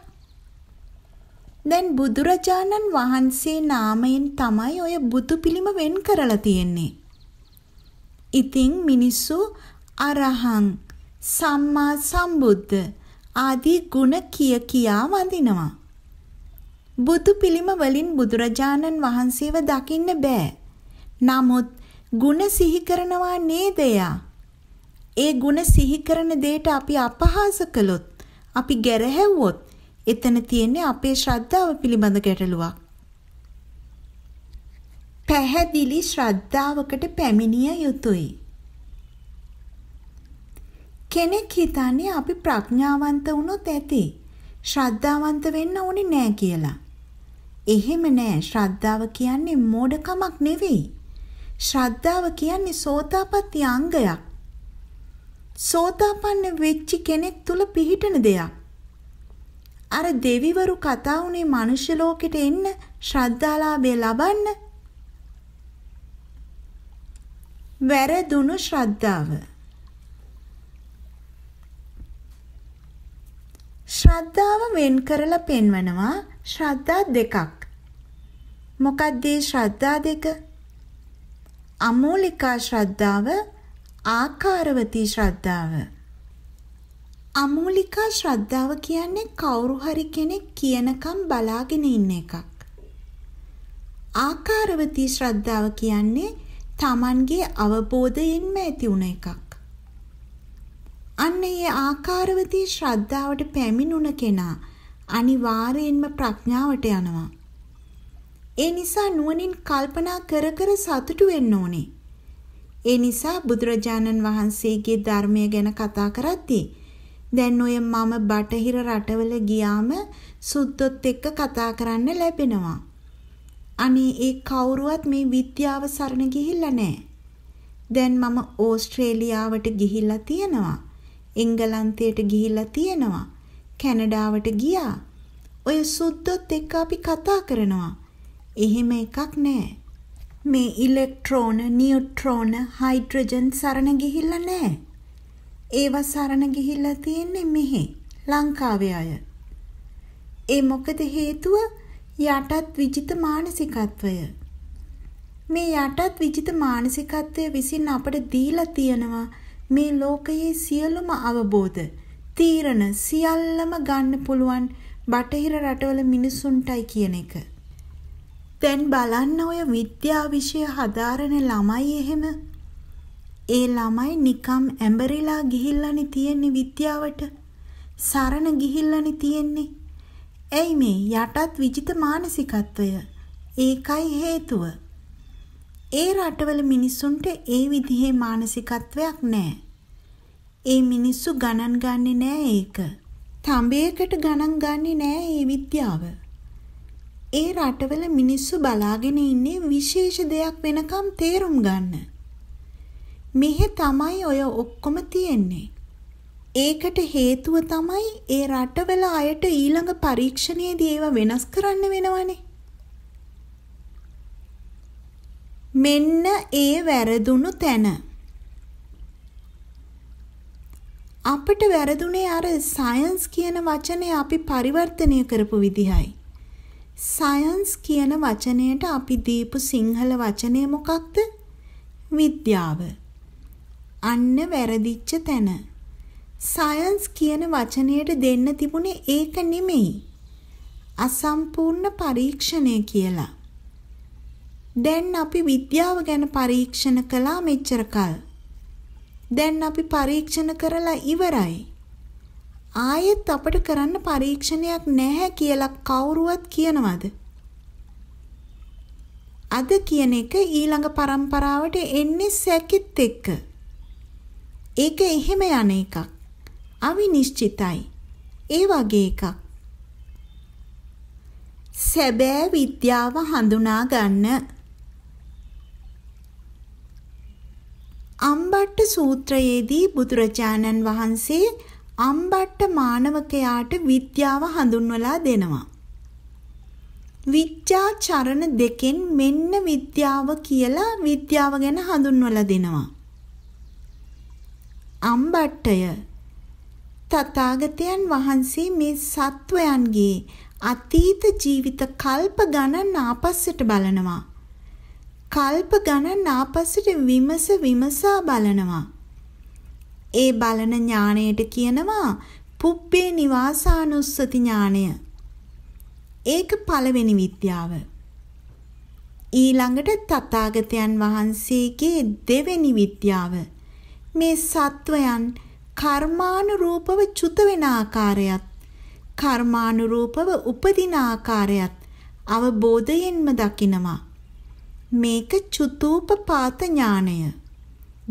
දැන් බුදුරජාණන් වහන්සේ නාමයෙන් තමයි ඔය බුදු පිළිම වෙන් කරලා තියෙන්නේ. ඉතින් මිනිස්සු අරහං සම්මා සම්බුද්ධ ආදී ගුණ කිය කියා වඳිනවා. බුදු පිළිම වලින් බුදුරජාණන් වහන්සේව දකින්න බෑ. නමුත් ಗುಣ සිහි කරනවා නේද යා? ඒ ಗುಣ සිහි කරන දෙයට අපි අපහාස කළොත්, අපි ගැරහැව්වොත්, එතන තියෙන්නේ අපේ ශ්‍රද්ධාව පිළිබඳ ගැටලුවක්. පැහැදිලි ශ්‍රද්ධාවකට පැමිණිය යුතුයි. කෙනෙක් හිතන්නේ අපි ප්‍රඥාවන්ත වුණොත් ඇති. ශ්‍රද්ධාවන්ත වෙන්න ඕනේ නෑ කියලා. එහෙම නෑ ශ්‍රද්ධාව කියන්නේ මෝඩකමක් නෙවෙයි. ශ්‍රද්ධාව කියන්නේ සෝතාපට්ටි අංගයක්. සෝතාපන්න වෙච්ච කෙනෙක් තුල පිහිටන දෙයක්. අර දෙවිවරු කතා වුණේ මනුෂ්‍ය ලෝකෙට එන්න ශ්‍රද්ධාලාභය ලබන්න. වැරදුණු ශ්‍රද්ධාව. ශ්‍රද්ධාව වෙන් කරලා පෙන්වනවා ශ්‍රද්ධා දෙකක්. මොකක්ද ඒ ශ්‍රද්ධා දෙක? අමූලිකා ශ්‍රද්ධාව ආකාරවතී ශ්‍රද්ධාව. අමූලිකා ශ්‍රද්ධාව කියන්නේ කවුරු හරි කෙනෙක් කියනකම් බලාගෙන ඉන්න එකක්. ආකාරවතී ශ්‍රද්ධාව කියන්නේ Tamanගේ අවබෝධයෙන්ම ඇති වුණ එකක්. අන්න ඒ ආකාරවතී ශ්‍රද්ධාවට පැමිණුණ කෙනා අනිවාර්යයෙන්ම ප්‍රඥාවට යනවා. ඒ නිසා නුවණින් කල්පනා කර කර සතුටු වෙන්න ඕනේ. ඒ නිසා බුදුරජාණන් වහන්සේගේ ධර්මය ගැන කතා කරද්දී දැන් ඔය මම බටහිර රටවල ගියාම සුද්දොත් එක්ක කතා කරන්න ලැබෙනවා. අනේ ඒ කවුරුවත් මේ විද්‍යාව සරණ ගිහිල්ලා නැහැ. දැන් මම ඕස්ට්‍රේලියාවට ගිහිල්ලා තියෙනවා. එංගලන්තයට ගිහිල්ලා තියෙනවා. කැනඩාවට ගියා. ඔය සුද්දොත් එක්ක අපි කතා කරනවා. එහෙම එකක් නෑ. මේ ඉලෙක්ට්‍රෝන, නියුට්‍රෝන, හයිඩ්‍රජන් සරණ ගිහිල්ලා නෑ. ඒවා සරණ ගිහිල්ලා තියෙන්නේ මෙහි ලංකාවේ අය. ඒ මොකද හේතුව යටත් විජිත මානසිකත්වය. මේ යටත් විජිත මානසිකත්වය විසින් අපට දීලා තියෙනවා මේ ලෝකයේ සියලුම අවබෝධ තීරණ සියල්ලම ගන්න පුළුවන් බටහිර රටවල මිනිසුන්ටයි කියන එක. දැන් බලන්න ඔය විද්‍යා විෂය හදාරන ළමයි එහෙම ඒ ළමයි නිකම් ඇඹරිලා ගිහිල්ලානේ තියෙන්නේ විද්‍යාවට සරණ ගිහිල්ලානේ තියෙන්නේ ඇයි මේ යටත් විජිත මානසිකත්වය ඒකයි හේතුව ඒ රටවල මිනිස්සුන්ට ඒ විදිහේ මානසිකත්වයක් නැහැ ඒ මිනිස්සු ගණන් ගන්නේ නැහැ ඒක තඹයකට ගණන් ගන්නේ නැහැ මේ විද්‍යාව ඒ රටවල මිනිස්සු බලාගෙන ඉන්නේ විශේෂ දෙයක් වෙනකම් තේරුම් ගන්න. මෙහෙ තමයි ඔය ඔක්කොම තියෙන්නේ. ඒකට හේතුව තමයි ඒ රටවල අයට ඊළඟ පරීක්ෂණයේදී ඒව වෙනස් කරන්න වෙනවනේ. මෙන්න ඒ වැරදුණු තැන. අපිට වැරදුනේ අර සයන්ස් කියන වචනේ අපි පරිවර්තනය කරපු විදිහයි. සයන්ස් කියන වචනයට අපි දීපු සිංහල වචනය මොකක්ද? විද්‍යාව. අන්න වැරදිච්ච තැන. සයන්ස් කියන වචනයට දෙන්න තිබුණේ ඒක නෙමෙයි. අසම්පූර්ණ පරීක්ෂණය කියලා. දැන් අපි විද්‍යාව ගැන පරීක්ෂණ කළා මෙච්චර කල්. දැන් අපි පරීක්ෂණ කරලා ඉවරයි. ආයෙත් අපිට කරන්න පරීක්ෂණයක් නැහැ කියලා කවුරුවත් කියනවද? අද කියන එක ඊළඟ પરම්පරාවට එන්නේ සැකෙත් එක්ක. ඒක එහෙම යන එකක්. අවිනිශ්චිතයි. ඒ වගේ එකක්. සැබෑ විද්‍යාව හඳුනා ගන්න අම්බට්ට සූත්‍රයේදී බුදුරජාණන් වහන්සේ අම්බට්ට මානවකයාට විද්‍යාව හඳුන්වලා දෙනවා. විද්‍යා චරණ දෙකෙන් මෙන්න විද්‍යාව කියලා විද්‍යාව ගැන හඳුන්වලා දෙනවා. අම්බට්ටය තථාගතයන් වහන්සේ මේ සත්වයන්ගේ අතීත ජීවිත කල්ප ගණන් ආපස්සට බලනවා. කල්ප ගණන් ආපස්සට විමස විමසා බලනවා. ඒ බලන ඥාණයට කියනවා පුබ්බේ නිවාසානුස්සති ඥාණය. ඒක පළවෙනි විද්‍යාව. ඊළඟට තථාගතයන් වහන්සේගේ දෙවෙනි විද්‍යාව. මේ සත්වයන් කර්මානුරූපව චුත වෙන ආකාරයත් කර්මානුරූපව උපදින ආකාරයත් අවබෝධයෙන්ම දකිනවා. මේක චුතූපපාත ඥාණය.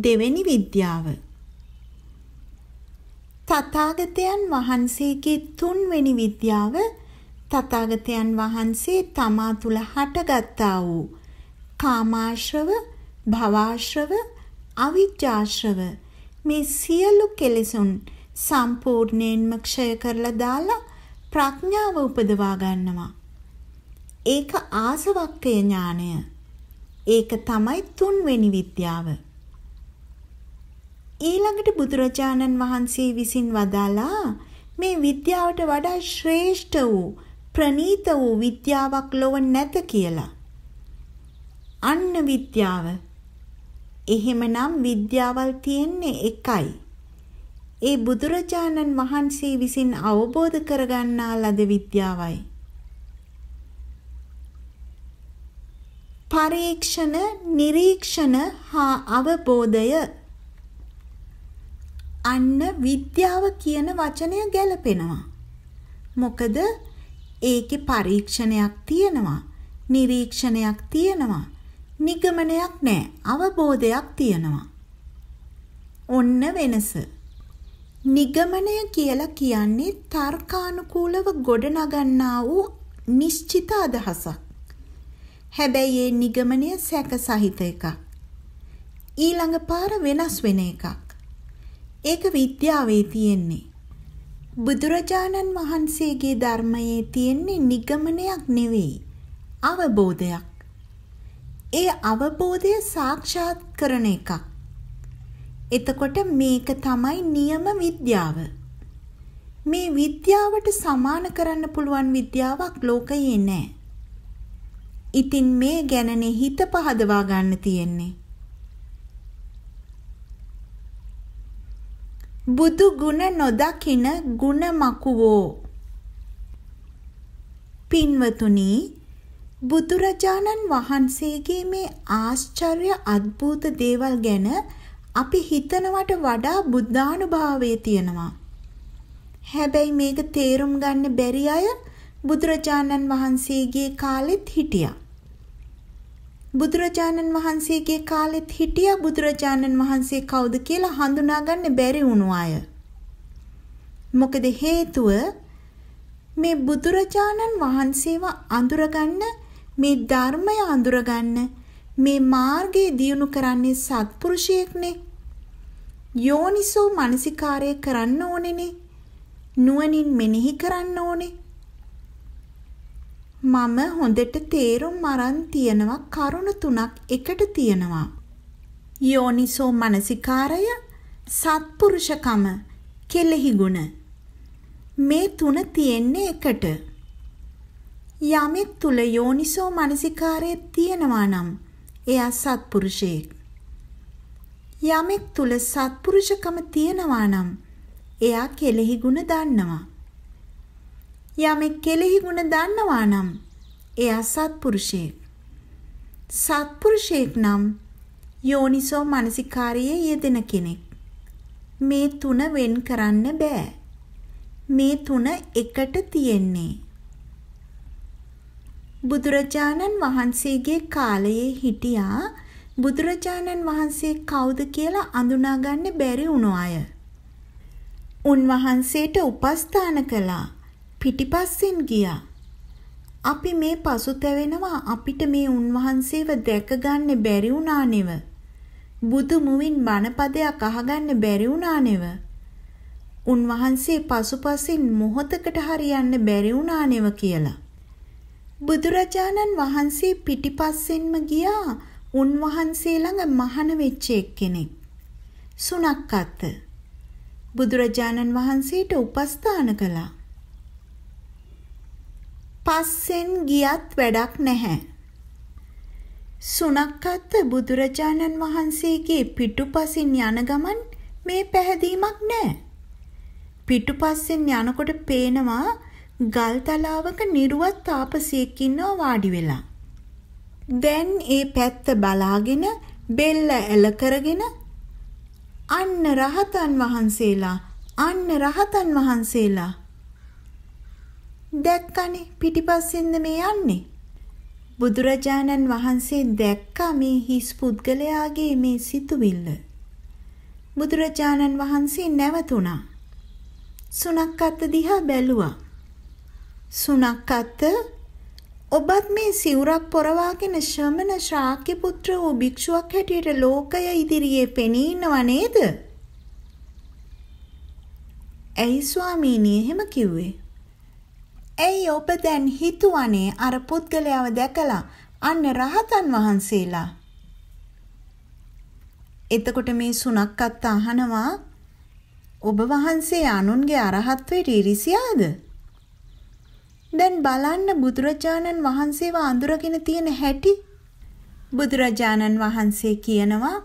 දෙවෙනි විද්‍යාව. තථාගතයන් වහන්සේගේ තුන්වෙනි විද්‍යාව තථාගතයන් වහන්සේ තමා තුල හටගත්තා වූ කාමාශ්‍රව, භවආශ්‍රව, අවිජ්ජාශ්‍රව මේ සියලු කෙලෙසුන් සම්පූර්ණයෙන්ම ක්ෂය කරලා දාලා ප්‍රඥාව උපදවා ගන්නවා. ඒක ආසවක්කය ඥානය. ඒක තමයි තුන්වෙනි විද්‍යාව. ඊළඟට බුදුරජාණන් වහන්සේ විසින් වදාලා මේ විද්‍යාවට වඩා ශ්‍රේෂ්ඨ වූ ප්‍රනීත වූ විද්‍යාවක් ලොව නැත කියලා. අන්න විද්‍යාව. එහෙමනම් විද්‍යාවල් තියෙන්නේ එකයි. ඒ බුදුරජාණන් වහන්සේ විසින් අවබෝධ කරගන්නා ලද විද්‍යාවයි. පරීක්ෂණ, නිරීක්ෂණ හා අවබෝධය අන්න විද්‍යාව කියන වචනය ගැලපෙනවා. මොකද ඒකේ පරීක්ෂණයක් තියෙනවා. නිරීක්ෂණයක් තියෙනවා. නිගමනයක් නෑ. අවබෝධයක් තියෙනවා. ඔන්න වෙනස. නිගමනය කියලා කියන්නේ තර්කානුකූලව ගොඩනගන්නා වූ නිශ්චිත අදහසක්. හැබැයි ඒ නිගමනය සැක සහිත එකක්. ඊළඟ පාර වෙනස් වෙන එකක්. ඒක විද්‍යාවේ තියෙන්නේ. බුදුරජාණන් වහන්සේගේ ධර්මයේ තියෙන්නේ නිගමනයක් නෙවෙයි. අවබෝධයක්. ඒ අවබෝධය සාක්ෂාත් කරන එකක්. එතකොට මේක තමයි නියම විද්‍යාව. මේ විද්‍යාවට සමාන කරන්න පුළුවන් විද්‍යාවක් ලෝකයේ නැහැ. ඉතින් මේ ගැනනේ හිත පහදවා ගන්න තියෙන්නේ. බුදු ගුණ නොදකින ගුණ මකුවෝ පින්වතුනි බුදුරජාණන් වහන්සේගේ මේ ආශ්චර්ය අద్භූත දේවල් ගැන අපි හිතනවට වඩා බුද්ධානුභාවයේ තියෙනවා හැබැයි මේක තේරුම් ගන්න බැරි අය බුදුරජාණන් වහන්සේගේ කාලෙත් හිටියා බුදුරජාණන් වහන්සේගේ කාලෙත් හිටියා බුදුරජාණන් වහන්සේ කවුද කියලා හඳුනාගන්න බැරි වුණු අය. මොකද හේතුව මේ බුදුරජාණන් වහන්සේව අඳුරගන්න මේ ධර්මය අඳුරගන්න මේ මාර්ගය දියුණු කරන්නේ සත්පුරුෂයෙක්නේ යෝනිසෝ මනසිකාරය කරන්න ඕනේනේ නුවණින් මෙනෙහි කරන්න ඕනේ මම හොඳට තේරුම් අරන් තියනවා කරුණු තුනක් එකට තියනවා. යෝනිසෝ මනසිකාරය සත්පුරුෂකම කෙලෙහි ගුණ මේ තුන තියෙන්නේ එකට යමෙක් තුල යෝනිසෝ මනසිකාරය තියෙනවා නම් එයා සත්පුරුෂයෙක් යමෙක් තුල සත්පුරුෂකම තියෙනවා නම් එයා කෙලෙහි ගුණ දන්නවා යමෙක් කෙලෙහි ගුණ දන්නවා නම් එයා සත්පුරුෂයෙක්. සත්පුරුෂයෙක් නම් යෝනිසෝ මනසිකාරයේ යෙදෙන කෙනෙක්. මේ තුන වෙන් කරන්න බෑ. මේ තුන එකට තියෙන්නේ. බුදුරජාණන් වහන්සේගේ කාලයේ හිටියා බුදුරජාණන් වහන්සේ කවුද කියලා අඳුනාගන්න බැරි වුණ අය. උන්වහන්සේට උපස්ථාන කළා. පිටිපස්සෙන් ගියා. අපි මේ පසුතැවෙනවා අපිට මේ උන්වහන්සේව දැකගන්න බැරි වුණා නෙව. බුදු මුවින් බණපදයක් අහගන්න බැරි වුණා නෙව. උන්වහන්සේ පසුපසින් මොහොතකට හරියන්න බැරි වුණා නෙව කියලා. බුදුරජාණන් වහන්සේ පිටිපස්සෙන්ම ගියා උන්වහන්සේ ළඟ මහාන වෙච්ච එක්කෙනෙක්. සුණක්කත් බුදුරජාණන් වහන්සේට උපස්ථාන කළා. පස්සෙන් ගියත් වැඩක් නැහැ. සුණක්කත්ත බුදුරජාණන් වහන්සේගේ පිටුපසින් යන ගමන් මේ පැහැදීමක් නැහැ. පිටුපස්සෙන් යනකොට පේනවා ගල් තලාවක නිර්වත් තාපසයෙක් ඉන්නවා වාඩි වෙලා. දැන් ඒ පැත්ත බලාගෙන බෙල්ල ඇල කරගෙන අන්න රහතන් වහන්සේලා අන්න රහතන් වහන්සේලා දැක්කනේ පිටිපස්සෙන්ද මේ යන්නේ. බුදුරජාණන් වහන්සේ දැක්කා මේ හිස් පුද්ගලයාගේ මේ සිතුවිල්ල. බුදුරජාණන් වහන්සේ නැවතුණා. සුනක්කත් දිහා බැලුවා. සුනක්කත් ඔබත් මේ සිවුරක් පොරවාගෙන ශ්‍රමණ ශ්‍රාක්‍ය පුත්‍ර වූ භික්ෂුවක් හැටියට ලෝකය ඉදිරියේ පෙනී ඉනව නේද? ඇයි ස්වාමීනි එහෙම කිව්වේ? ඇයි ඔබ දැන් හිතුවනේ අර පුද්ගලයාව දැකලා අන්න රහතන් වහන්සේලා. එතකොට මේ සුනක්කත් අහනවා ඔබ වහන්සේ අනුන්ගේ අරහත්වයට ඉරිසියාද? දැන් බලන්න බුදුරජාණන් වහන්සේව අඳුරගෙන තියෙන හැටි. බුදුරජාණන් වහන්සේ කියනවා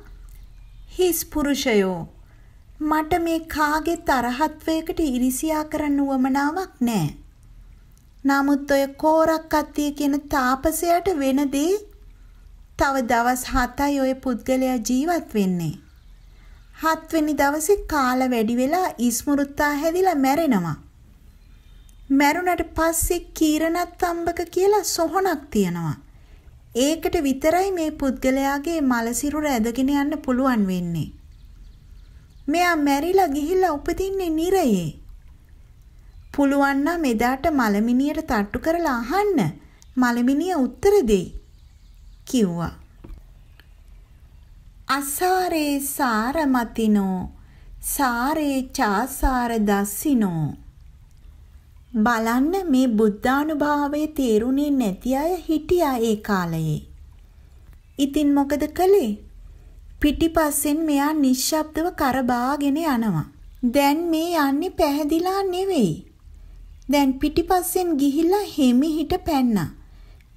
හිස් පුරුෂයෝ මට මේ කාගේ තරහත්වයකට ඉරිසියා කරන්න උවමනාවක් නැහැ. නමුත් ඔය කෝරක්කත්තිය කියන තාපසයට වෙනදී තව දවස් 7යි ඔය පුද්ගලයා ජීවත් වෙන්නේ. හත්වෙනි දවසේ කාල වැඩි වෙලා ඉස්මෘත්තා හැදිලා මැරෙනවා. මැරුණට පස්සේ කීරණත් අම්බක කියලා සොහනක් තියෙනවා. ඒකට විතරයි මේ පුද්ගලයාගේ මලසිරුර ඇදගෙන යන්න පුළුවන් වෙන්නේ. මෙයා මැරිලා ගිහිල්ලා උපදින්නේ නිරයේ. පුළුවන් නම් එදාට මලමිනියට තට්ටු කරලා අහන්න. මලමිනිය උත්තර දෙයි. කිව්වා. අසාරේ සාරමතිනෝ සාරේ චාසාර දස්සිනෝ බලන්න මේ බුද්ධානුභාවයේ තේරුණේ නැති අය හිටියා ඒ කාලයේ. ඉතින් මොකද කළේ? පිටිපස්සෙන් මෙයා නිශ්ශබ්දව කරබාගෙන යනවා. දැන් මේ යන්නේ පැහැදිලා නෙවෙයි. දැන් පිටිපස්සෙන් ගිහිල්ලා හිමිහිට පැන්නා.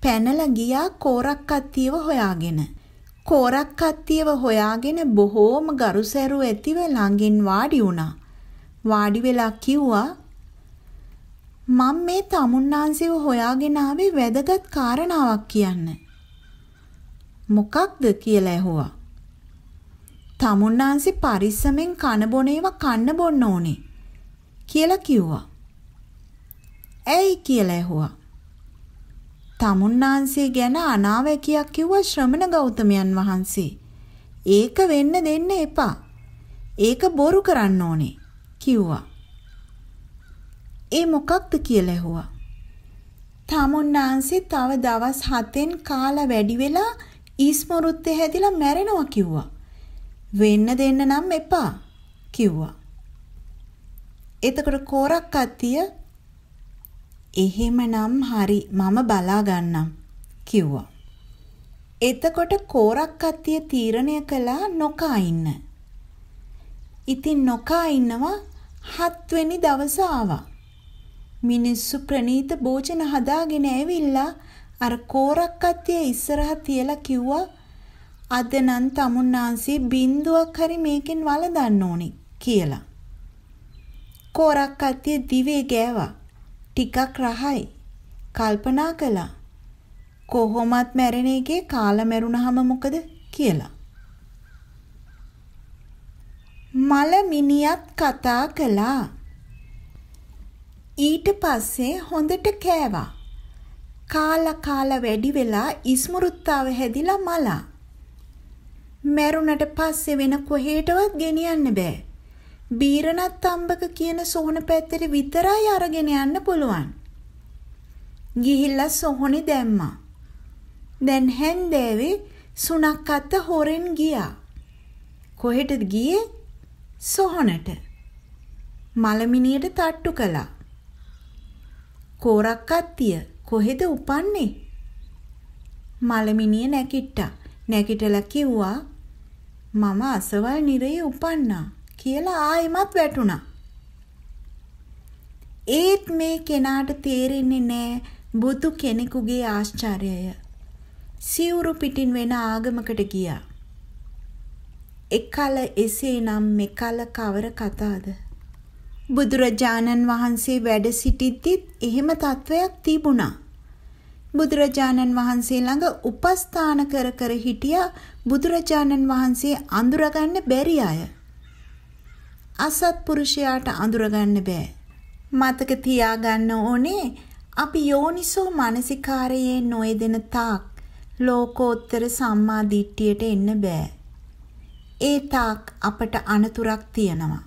පැනලා ගියා කෝරක් කත්තියව හොයාගෙන. කෝරක් කත්තියව හොයාගෙන බොහෝම ගරුසැරු ඇතිව ළඟින් වාඩි වුණා. වාඩි වෙලා කිව්වා මම මේ තමුන්නාන්සිව හොයාගෙන ආවේ වැදගත් කාරණාවක් කියන්න. මොකක්ද කියලා ඇහුවා. තමුන්නාන්සි පරිස්සමෙන් කන බොන ඒවා කන්න බොන්න ඕනේ කියලා කිව්වා. ඇයි කියලා ඇහුවා. තමුන්නාන්සේ ගැන අනාවැකියක් කිව්වා ශ්‍රමණ ගෞතමයන් වහන්සේ. ඒක වෙන්න දෙන්න එපා. ඒක බොරු කරන්න ඕනේ කිව්වා. ඒ මොකක්ද කියලා ඇහුවා. තමුන්නාන්සේ තව දවස් 7න් කාලා වැඩි වෙලා ඊස්මරුත්තේ හැදිලා මැරෙනවා කිව්වා. වෙන්න දෙන්න නම් එපා කිව්වා. එතකොට කෝරක් අත්තිය එහෙමනම් හරි මම බලා ගන්නම් කිව්වා. එතකොට කෝරක් කත්තිය තීරණය කළා නොකා ඉන්න. ඉතින් නොකා ඉන්නවා හත්වෙනි දවස ආවා. මිනිස්සු ප්‍රනීත භෝජන හදාගෙන ඇවිල්ලා අර කෝරක්කත්තිය ඉස්සරහ තියලා කිව්වා අද නම් තමුන්නාන්සේ බින්දුවක් හරි මේකෙන් වළඳන්න ඕනි කියලා. කෝරක්කත්තිය දිවේ ගෑවා. ටිකක් රහයි. කල්පනා කළා. කොහොමත් මැරෙන එකේ කාලා මැරුණාම මොකද කියලා. මල මිනියත් කතා කළා. ඊට පස්සේ හොඳට කෑවා. කාලා කාලා වැඩි වෙලා ඉස්මෘත්තාව හැදිලා මලා. මැරුණට පස්සේ වෙන කොහෙටවත් ගෙනියන්න බෑ. බීරණත් අම්බක කියන සොහොන පැත්තට විතරයි අරගෙන යන්න පුළුවන්. ගිහිල්ලා සොහොනේ දැම්මා. දැන් හැන්දෑවේ සුනක් අත්ත හොරෙන් ගියා. කොහෙටද ගියේ? සොහොනට. මලමිනියට තට්ටු කළා. කෝරක් අත්තිය කොහෙද උපන්නේ? මලමිනිය නැකිට්ටා. නැකිටලා කිව්වා මම අසවල් නිරේ උපන්නා. කියලා ආයෙමත් වැටුණා. ඒත් මේ කෙනාට තේරෙන්නේ නෑ බුදු කෙනෙකුගේ ආශ්චර්යය. සිවුරු පිටින් වෙන ආගමකට ගියා. එකල එසේනම් මෙකල කවර කතාද? බුදුරජාණන් වහන්සේ වැඩ සිටිද්දිත් එහෙම තත්වයක් තිබුණා. බුදුරජාණන් වහන්සේ ළඟ උපස්ථාන කර කර හිටියා බුදුරජාණන් වහන්සේ අඳුරගන්න බැරි අය. අසත්පුරුෂයාට අඳුරගන්න බෑ. මතක තියාගන්න ඕනේ අපි යෝනිසෝ මානසිකාරයේ නොයදෙන තාක් ලෝකෝත්තර සම්මා දිට්ඨියට එන්න බෑ. ඒ තාක් අපට අනතුරක් තියෙනවා.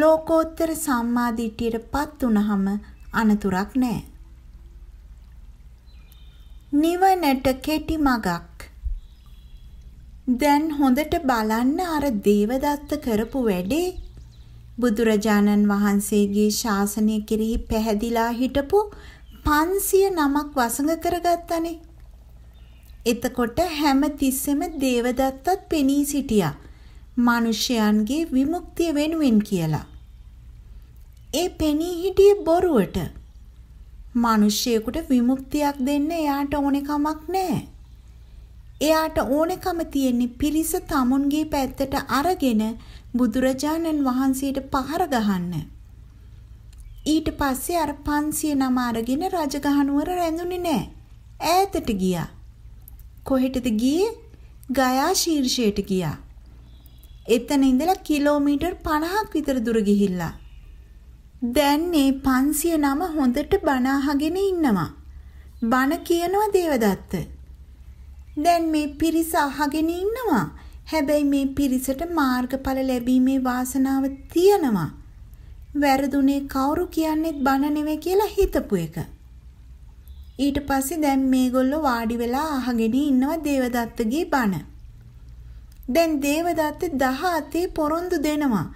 ලෝකෝත්තර සම්මා දිට්ඨියටපත් වුනහම අනතුරක් නැහැ. නිවනට කෙටි මගක් දැන් හොඳට බලන්න අර දේවදත්ත කරපු වැඩේ බුදුරජාණන් වහන්සේගේ ශාසනය කෙරෙහි පැහැදිලා හිටපු 500 නමක් වසඟ කරගත්තනේ. එතකොට හැම තිස්සෙම දේවදත්තත් පෙනී සිටියා. මිනිසයන්ගේ විමුක්තිය වෙනුවෙන් කියලා. ඒ පෙනී හිටියේ බොරුවට. මිනිසෙකුට විමුක්තියක් දෙන්න එයාට ඕනේ කමක් නැහැ. එයාට ඕනෙකම තියෙන්නේ පිරිස tamunගේ පැත්තට අරගෙන බුදුරජාණන් වහන්සේට පහර ගහන්න. ඊට පස්සේ අර 500 නම අරගෙන රජගහනුවර රැඳුනේ නෑ. ඈතට ගියා. කොහෙටද ගියේ? ගයා ශීර්ෂයට ගියා. එතන ඉඳලා කිලෝමීටර් 50ක් විතර දුර ගිහිල්ලා දැන් මේ 500 නම හොඳට බණ අහගෙන ඉන්නවා. බණ කියනවා දේවදත්ත. දැන් මේ පිරිස අහගෙන ඉන්නවා. හැබැයි මේ පිරිසට මාර්ගඵල ලැබීමේ වාසනාව තියෙනවා. වැරදුනේ කවුරු කියන්නේත් බන නෙවෙයි කියලා හිතපු එක. ඊට පස්සේ දැන් මේගොල්ලෝ වාඩි වෙලා අහගෙන ඉන්නවා දේවදත්තගේ බන. දැන් දේවදත්ත 17 පොරොන්දු දෙනවා.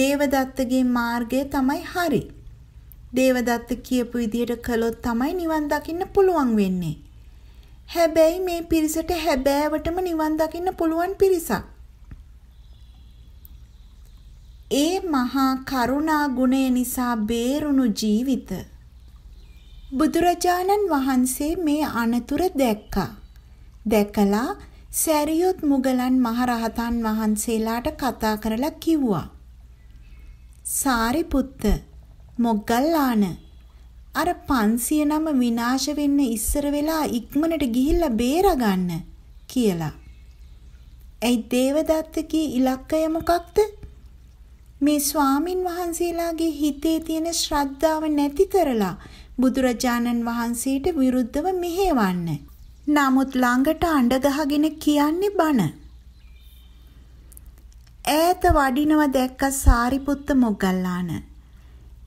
දේවදත්තගේ මාර්ගය තමයි හරි. දේවදත්ත කියපු විදියට කළොත් තමයි නිවන් දකින්න පුළුවන් වෙන්නේ. හැබැයි මේ පිරිසට හැබෑවටම නිවන් දකින්න පුළුවන් පිරිසක්. ඒ මහා කරුණා ගුණය නිසා බේරුණු ජීවිත බුදුරජාණන් වහන්සේ මේ අනතුර දැක්කා. දැකලා සැරියොත් මුගලන් මහරහතන් වහන්සේලාට කතා කරලා කිව්වා. සාරිපුත්ත මොග්ගල්ලාන අර 500 නම විනාශ වෙන්න ඉස්සර වෙලා ඉක්මනට ගිහිල්ලා බේරා ගන්න කියලා. ඇයි දේවදත්ත කී ඉලක්කය මොකක්ද? මේ ස්වාමින් වහන්සේලාගේ හිතේ තියෙන ශ්‍රද්ධාව නැති කරලා බුදුරජාණන් වහන්සේට විරුද්ධව මෙහෙවන්න. නමුත් ළඟට අඬ ගහගෙන කියන්නේ බන. ඈත වඩිනව දැක්ක සාරිපුත්ත මොග්ගල්ලාන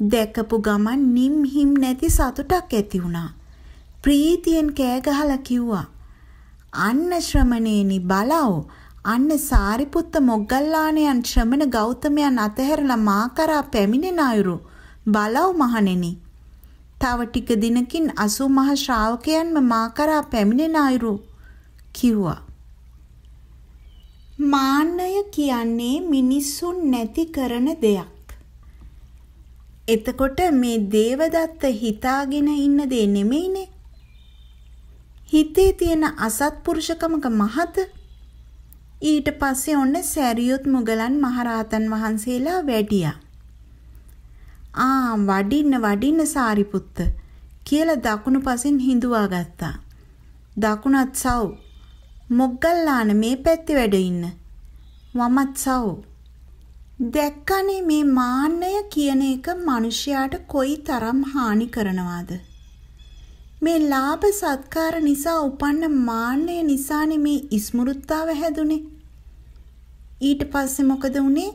දැකපු ගමන් නිම් හිම් නැති සතුටක් ඇති වුණා. ප්‍රීතියෙන් කෑ ගහලා කිව්වා. අන්න ශ්‍රමණේනි බලවෝ අන්න සාරිපුත්ත මොග්ගල්ලාණයන් ශ්‍රමණ ගෞතමයන් අතහැරලා මා කරා පැමිණෙන අයුරු බලව් මහණෙනි. තව ටික දිනකින් 80 මහ ශ්‍රාවකයන්ම මා කරා පැමිණෙන අයුරු කිව්වා. මාන්නය කියන්නේ මිනිසුන් නැති කරන දෙයක්. එතකොට මේ දේවදත්ත හිතාගෙන ඉන්න දේ නෙමෙයිනේ. හිතේ තියෙන අසත්පුරුෂකමක මහත ඊට පස්සේ ඔන්න සැරියුත් මුගලන් මහරහතන් වහන්සේලා වැඩියා. ආ වඩින්න වඩින්න සාරිපුත්ත කියලා දකුණු පසින් හිඳුවා ගත්තා. දකුණත් සව්. මොග්ගල්ලාන මේ පැත්තේ වැඩ ඉන්න. වමත් සව්. දැක්කනේ මේ මාන්නය කියන එක මිනිසයාට කොයි තරම් හානි කරනවාද. මේ ලාභ සත්කාර නිසා උපන්න මාන්නය නිසානේ මේ ඉස්මෘත්තාව හැදුනේ. ඊට පස්සේ මොකද වුනේ?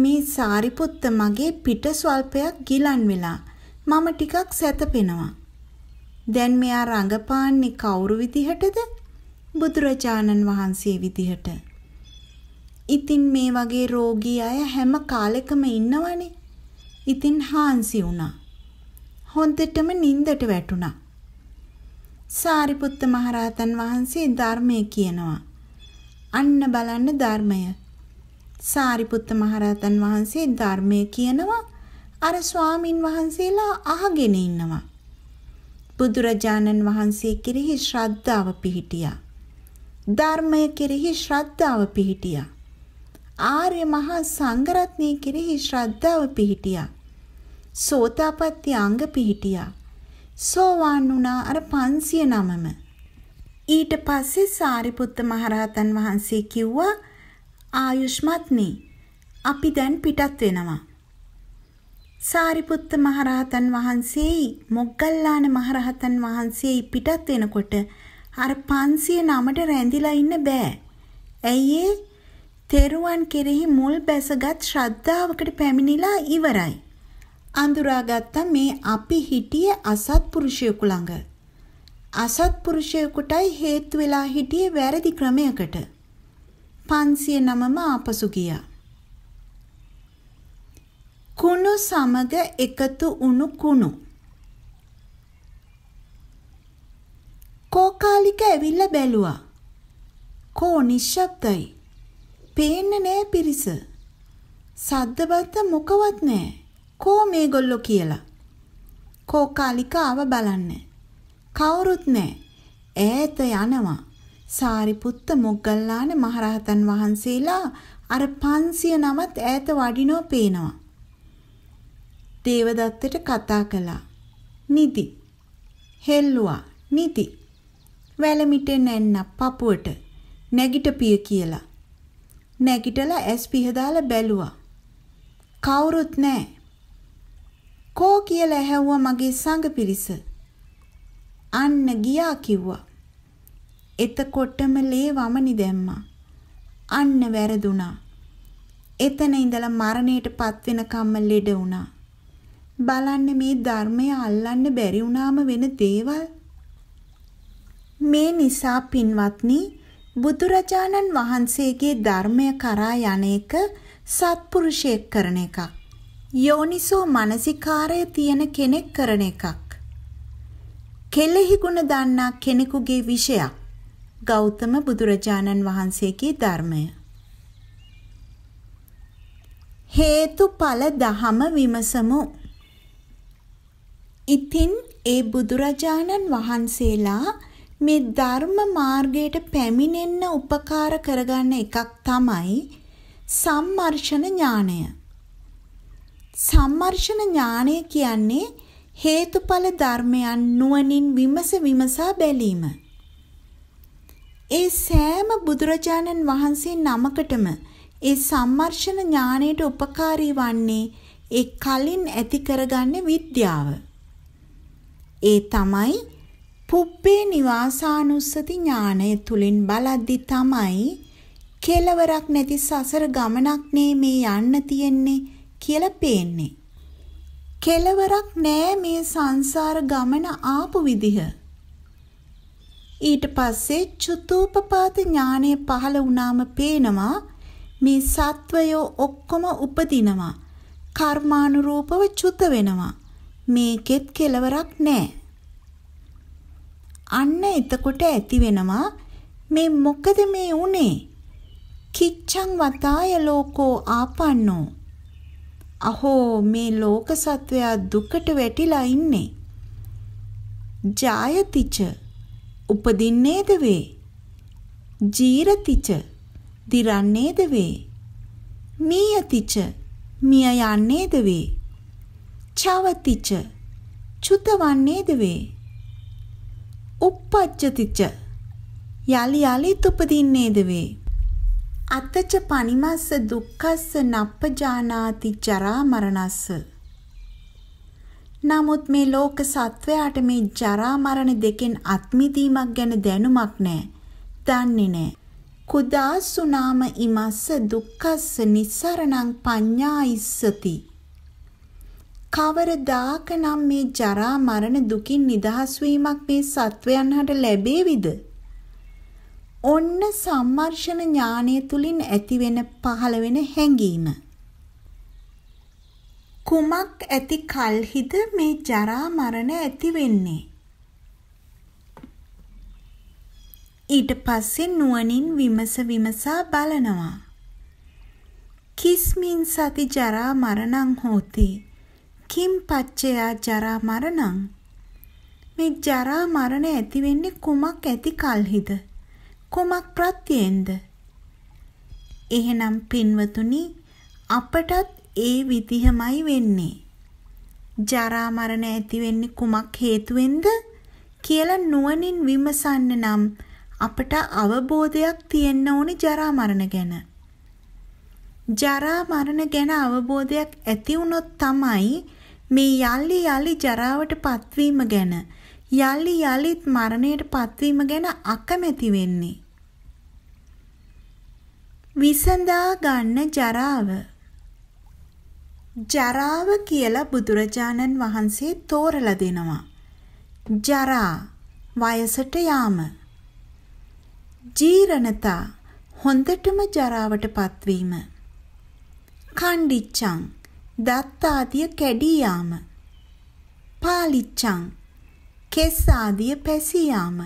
මේ සාරිපුත්ත මගේ පිට ස්වල්පයක් ගිලන් වෙලා මම ටිකක් සැතපෙනවා. දැන් මෙයා රඟපාන්නේ කවුරු විදිහටද? බුදුරජාණන් වහන්සේ විදිහට. ඉතින් මේ වගේ රෝගී අය හැම කාලෙකම ඉන්නවනේ. ඉතින් හාන්සි වුණා. හොඳටම නිින්දට වැටුණා. සාරිපුත්ත මහරහතන් වහන්සේ ධර්මය කියනවා. අන්න බලන්න ධර්මය. සාරිපුත්ත මහරහතන් වහන්සේ ධර්මය කියනවා අර ස්වාමින් වහන්සේලා අහගෙන ඉන්නවා. බුදුරජාණන් වහන්සේ කෙරෙහි ශ්‍රද්ධාව පිහිටියා. ධර්මය කෙරෙහි ශ්‍රද්ධාව පිහිටියා. ආර්ය මහා සංඝරත්නය කෙරෙහි ශ්‍රද්ධාව පිහිටියා. සෝතාපට්ටි අංග පිහිටියා. සෝවාන් වුණා අර 500 නමම. ඊට පස්සේ සාරිපුත්ත මහරහතන් වහන්සේ කිව්වා ආයුෂ්මත්නි අපි දැන් පිටත් වෙනවා. සාරිපුත්ත මහරහතන් වහන්සේයි මොග්ගල්ලාන මහරහතන් වහන්සේයි පිටත් වෙනකොට අර 500 නමට රැඳිලා ඉන්න බෑ. ඇයි ඒ? තෙරුවන් කෙරෙහි මුල් බැසගත් ශ්‍රද්ධාවකට පැමිණිලා ඉවරයි. අඳුරාගත්ත මේ අපි හිටියේ අසත්පුරුෂයෙකු ළඟ. අසත්පුරුෂයෙකුටයි හේතු වෙලා හිටියේ වැරදි ක්‍රමයකට. 509ම ආපසු ගියා. කුණු සමග එකතු වුණු කුණු. කෝකාලික ඇවිල්ලා බැලුවා. කෝ නිශ්ශබ්දයි. පේන්න නෑ පිරිස. සද්දබත්ත මොකවත් නෑ. කෝ මේගොල්ලෝ කියලා. කෝකාලිකාව බලන්න. කවුරුත් නෑ. ඈත යනවා. සාරිපුත්ත මොග්ගල්ලාන මහරහතන් වහන්සේලා අර 500 නමත් ඈත වඩිනෝ පේනවා. දේවදත්තට කතා කළා. නිදි. හෙල්ලුවා. නිදි. වැලමිටෙන් නැන්න පපුවට නැගිටපිය කියලා. නැගිටලා ඇස් පිහදාලා බැලුවා. කවුරුත් නැහැ. කෝ කියලා ඇහැව්වා මගේ සංඝ පිරිස. අන්න ගියා කිව්වා. එතකොටම ලේ වමනි දැම්මා. අන්න වැරදුනා. එතන ඉඳලා මරණයට පත් වෙනකම්ම ලෙඩ වුණා. බලන්න මේ ධර්මය අල්ලන්න බැරි වුණාම වෙන දේවල්. මේ නිසා පින්වත්නි බුදුරජාණන් වහන්සේගේ ධර්මය කරා යන එක සත්පුරුෂයෙක් කරන එකක්. යෝනිසෝ මනසිකාරය තියෙන කෙනෙක් කරන එකක්. කෙලෙහි ගුණ දන්නා කෙනෙකුගේ විෂයක්. ගෞතම බුදුරජාණන් වහන්සේගේ ධර්මය. හේතුඵල දහම විමසමු. ඉතින් ඒ බුදුරජාණන් වහන්සේලා මේ ධර්ම මාර්ගයට පැමිණෙන්න උපකාර කරගන්න එකක් තමයි සම්මර්ෂණ ඥානය. සම්මර්ෂණ ඥානය කියන්නේ හේතුඵල ධර්මයන් නුවණින් විමස විමසා බැලීම. ඒ සෑම බුදුරජාණන් වහන්සේ නමකටම ඒ සම්මර්ෂණ ඥානයට උපකාරී වන්නේ ඒ කලින් ඇති කරගන්න විද්‍යාව. ඒ තමයි පුබ්බේ නිවාසානුස්සති ඥානය තුලින් බලද්දි තමයි කෙලවරක් නැති සසර ගමනක් නේ මේ යන්න තියෙන්නේ කියලා පේන්නේ. කෙලවරක් නෑ මේ සංසාර ගමන ආපු විදිහ. ඊට පස්සේ චුතූපපාත ඥානය පහළ වුණාම පේනවා මේ සත්වයෝ ඔක්කොම උපදිනවා. කර්මානුරූපව චුත වෙනවා. මේකෙත් කෙලවරක් නෑ. අන්න එතකොට ඇති වෙනවා මේ මොකද මේ උනේ? කිච්ඡං වතාය ලෝකෝ ආපන්නෝ. අහෝ මේ ලෝක සත්වයා දුකට වැටිලා ඉන්නේ. ජායතිච උපදින්නේද වේ. ජීරතිච දිරන්නේද වේ. මීයතිච මිය යන්නේද වේ. චවතිච චුතවන්නේද වේ. uppajjatica යලි යලිත් උපදින්නේද වේ. අත්තච පනිමස්ස දුක්ඛස්ස නප්පජානාති ජරා මරණස්ස නමුත් මේ ලෝක සත්වයාට මේ ජරා මරණ දෙකෙන් අත්මිදීමක් ගැන දැනුමක් නැහැ. දන්නේ නැහැ. කුදා සුනාම ඉමස්ස දුක්ඛස්ස නිස්සරණං පඤ්ඤායිස්සති කවරදාකනම් මේ ජරා මරණ දුකින් නිදහස් වීමක් මේ සත්වයන්හට ලැබේවිද? ඔන්න සම්මර්ෂණ ඥානය තුලින් ඇතිවෙන පහළ වෙන හැඟීම. කුමක් ඇති කල්හිද මේ ජරා මරණ ඇති වෙන්නේ? ඊට පස්සේ නුවණින් විමස විමසා බලනවා. කිස්මින් සති ජරා මරණං හෝති. කිම් පච්චයා ජරා මරණං මේ ජරා මරණ ඇති වෙන්නේ කුමක් ඇති කල්හිද කුමක් ප්‍රත්‍යයෙන්ද එහෙනම් පින්වතුනි අපටත් ඒ විදිහමයි වෙන්නේ ජරා මරණ ඇති වෙන්නේ කුමක් හේතුවෙන්ද කියලා නුවණින් විමසන්න නම් අපට අවබෝධයක් තියෙන්න ඕනේ ජරා මරණ ගැන. ජරා මරණ ගැන අවබෝධයක් ඇති වුණොත් තමයි මේ යල්ලි යල්ලි ජරාවට පත්වීම ගැන යල්ලි යලිත් මරණයට පත්වීම ගැන අකමැති වෙන්නේ. විසඳා ගන්න ජරාව. ජරාව කියලා බුදුරජාණන් වහන්සේ තෝරලා දෙනවා. ජරා වයසට යාම. ජීරණතා හොඳටම ජරාවට පත්වීම. කණ්ඩිච්චං දත් ආදිය කැඩී යාම. පාලිච්ඡං කෙස් ආදිය පැසී යාම.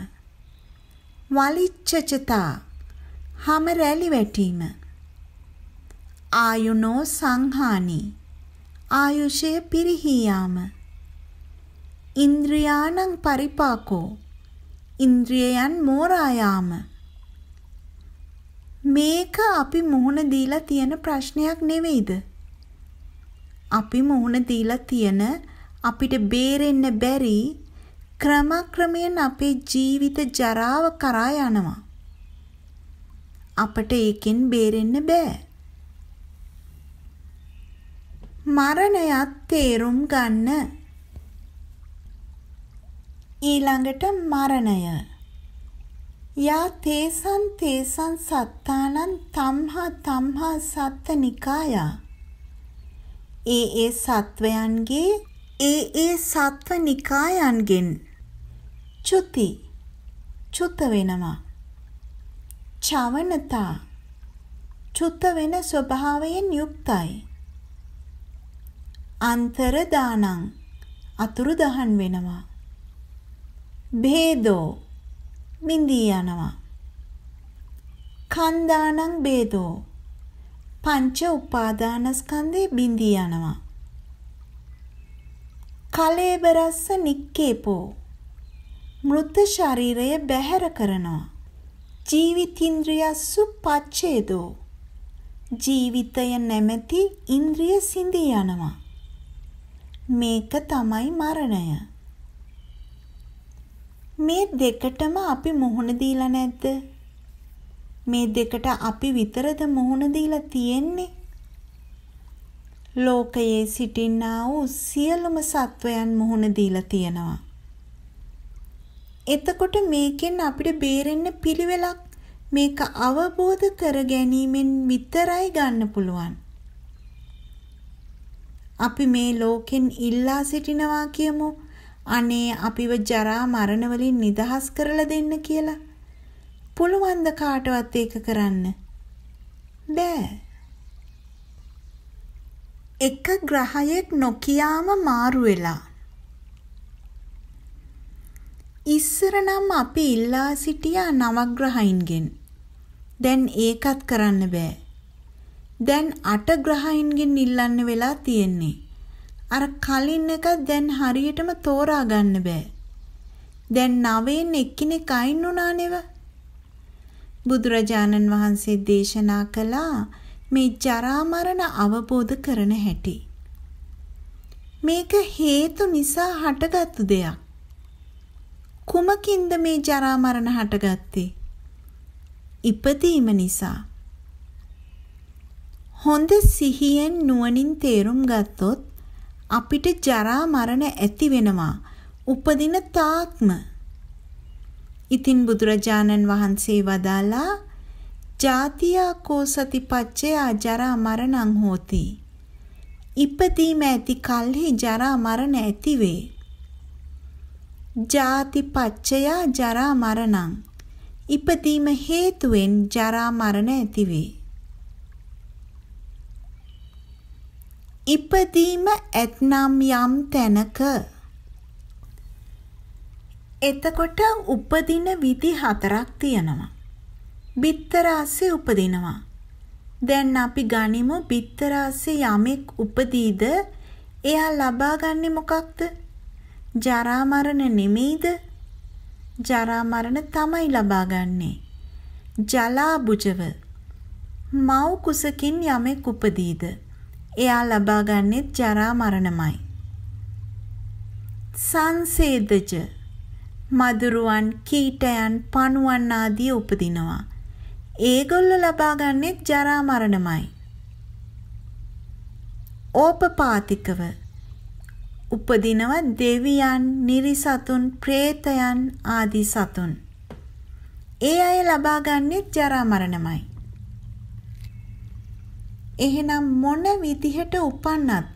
වලිච්ඡචතා හැම රැලි වැටීම. ආයුනෝ සංහානි ආයුෂය පිරිහී යාම. ඉන්ද්‍රියාණං පරිපාකෝ ඉන්ද්‍රියයන් මෝරා යාම. මේක අපි මුහුණ දීලා තියෙන ප්‍රශ්නයක් නෙවෙයිද? අපි මුහුණ දීලා තියෙන අපිට බේරෙන්න බැරි ක්‍රමක්‍රමයෙන් අපේ ජීවිත ජරාව කරා යනවා. අපට ඒකෙන් බේරෙන්න බෑ. මරණයත් තේරුම් ගන්න. ඊළඟට මරණය. යා තේසන් තේසන් සත්තානං තම්හා තම්හා සත්ත නිකායා. ඒ ඒ සත්වයන්ගේ ඒ ඒ සත්ව නිකායන්ගෙන් චුති චුත වෙනවා චවනතා චුත වෙන ස්වභාවයෙන් යුක්තයි අන්තර දානං අතුරු දහන් වෙනවා ભેදෝ බින්දී යනවා කන්දානං ભેදෝ පංච උපාදානස්කන්ධේ බිඳී යනවා. කලේබරස්ස නික්කේපෝ මෘත ශරීරය බැහැර කරනවා ජීවිතින්ද්‍රියස්සු පච්ඡේදෝ ජීවිතය නැමැති ඉන්ද්‍රිය සිඳී යනවා මේක තමයි මරණය මේ දෙකටම අපි මුහුණ දීලා නැද්ද මේ දෙකට අපි විතරද මුහුණ දීලා තියෙන්නේ? ලෝකයේ සිටිනා වූ සියලුම සත්වයන් මුහුණ දීලා තියෙනවා. එතකොට මේකෙන් අපිට බේරෙන්න පිළිවෙලක් මේක අවබෝධ කර ගැනීමෙන් විතරයි ගන්න පුළුවන්. අපි මේ ලෝකෙන් ඉල්ලා සිටිනවා කියමු. අනේ අපිව ජරා මරණ වලින් නිදහස් කරලා දෙන්න කියලා. පුළුවන්ද කාටවත් ඒක කරන්න? බෑ. එක ග්‍රහයෙක් නොකියාම මාරු වෙලා. ඉස්සර නම් අපි ඉල්ලා සිටියා නවග්‍රහයින්ගෙන්. දැන් ඒකත් කරන්න බෑ. දැන් අට ග්‍රහයින්ගෙන් ඉල්ලන්න වෙලා තියෙන්නේ. අර කලින් එක දැන් හරියටම තෝරා ගන්න බෑ. දැන් නවයෙන් එක්කෙනෙක් අයින් වුණා නේද? බුදුරජාණන් වහන්සේ දේශනා කළා මේ ජරා මරණ අවබෝධ කරන හැටි. මේක හේතු නිසා හටගත්තු දෙයක්. කුමකින්ද මේ ජරා මරණ හටගත්තේ? ඉපදීම නිසා. හොඳ සිහියෙන් නුවණින් තේරුම් ගත්තොත් අපිට ජරා මරණ ඇති වෙනවා. උපදින තාක්ම ඉතින් බුදුරජාණන් වහන්සේ වදාලා ජාතියා කෝ සතිපච්චයා ජරා මරණං හෝති. ඉපදීම ඇති කල්හි ජරා මරණ ඇතිවේ. ජාති පච්චයා ජරා මරණං ඉපදීම හේතුවෙන් ජරා මරණ ඇතිවේ. ඉපදීම ඇතනම් යම් තැනක එතකොට උපදින විදි හතරක් තියෙනවා. බිත්තරාස්සේ උපදිනවා. දැන් අපි ගනිමු බිත්තරාස්සේ යමෙක් උපදීද එයා ලබාගන්නේ මොකක්ද? ජරා මරණ නෙමෙයිද? ජරා මරණ තමයි ලබාගන්නේ. ජලාබුජව මව් කුසකින් යමෙක් උපදීද එයා ලබාගන්නේ ජරා මරණමයි. සංසේදජ මදුරුවන්, කීටයන්, පණුවන් ආදී උපදිනවා. ඒගොල්ලෝ ලබාගන්නේ ජරා මරණමයි. ඕපපාතිකව උපදිනව දෙවියන්, නිරිසතුන්, പ്രേතයන් ආදී සතුන්. ඒ අය ලබාගන්නේ ජරා මරණමයි. එහෙනම් මොන විදිහට උපන්නත්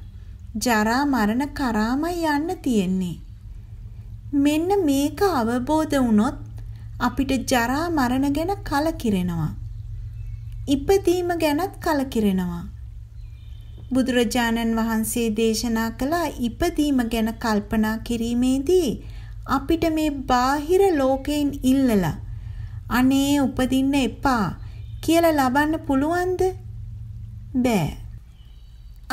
ජරා මරණ කරාමයි යන්න තියෙන්නේ. මෙන්න මේක අවබෝධ වුණොත් අපිට ජරා මරණ ගැන කලකිරෙනවා. ඉපදීම ගැනත් කලකිරෙනවා. බුදුරජාණන් වහන්සේ දේශනා කළ ඉපදීම ගැන කල්පනා කිරීමේදී අපිට මේ බාහිර ලෝකයෙන් ඉල්ලලා අනේ උපදින්න එපා කියලා ලබන්න පුළුවන්ද? බෑ.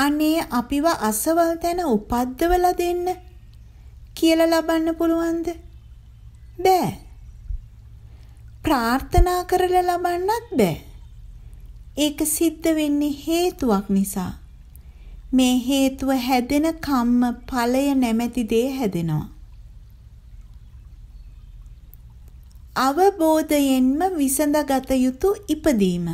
අනේ අපිව අසවල් තැන උපද්දවලා දෙන්න කියලා ලබන්න පුළුවන්ද? බෑ. ප්‍රාර්ථනා කරලා ලබන්නත් බෑ. ඒක සිද්ධ වෙන්නේ හේතුවක් නිසා. මේ හේතුව හැදෙන කම්ම ඵලය නැමැති දේ හැදෙනවා. අවබෝධයෙන්ම විසඳගත යුතු ඉපදීම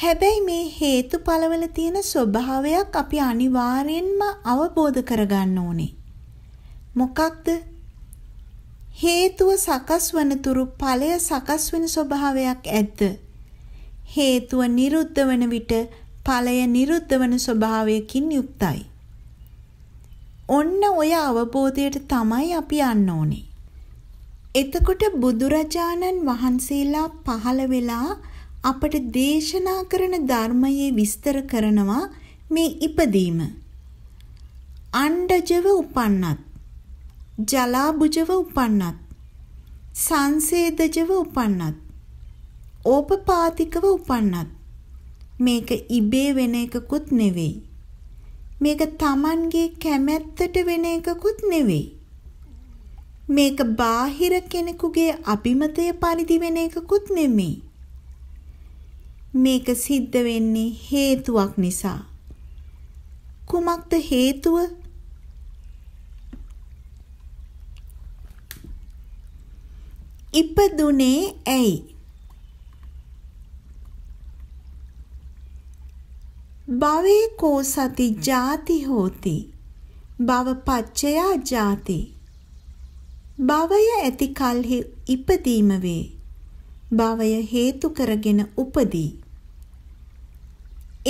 හැබැයි මේ හේතුඵලවල තියෙන ස්වභාවයක් අපි අනිවාර්යෙන්ම අවබෝධ කරගන්න ඕනේ. මොකක්ද? හේතුව සකස් වන තුරු ඵලය සකස් වෙන ස්වභාවයක් ඇද්ද? හේතුව නිරුද්ධ වන විට ඵලය නිරුද්ධ වන ස්වභාවයකින් යුක්තයි. ඔන්න ඔය අවබෝධයට තමයි අපි යන්න ඕනේ. එතකොට බුදුරජාණන් වහන්සේලා පහළ වෙලා අපට දේශනා කරන ධර්මයේ විස්තර කරනවා මේ ඉපදීම. අණ්ඩජව උපන්නත්, ජලාබුජව උපන්නත්, සංසේදජව උපන්නත්, ඕපපාතිකව උපන්නත්. මේක ඉබේ වෙන එකකුත් නෙවෙයි. මේක Tamanගේ කැමැත්තට වෙන එකකුත් නෙවෙයි. මේක බාහිර කෙනෙකුගේ අභිමතය පරිදි වෙන එකකුත් නෙමෙයි. මේක සිද්ධ වෙන්නේ හේතුවක් නිසා. කුමක්ද හේතුව? ඉපදුනේ ඇයි? භවේ කෝ සති ජාති හෝති. භව පච්චයා ජාති. භවය ඇති කල්හි ඉපදීම වේ. භවය හේතු කරගෙන උපදී.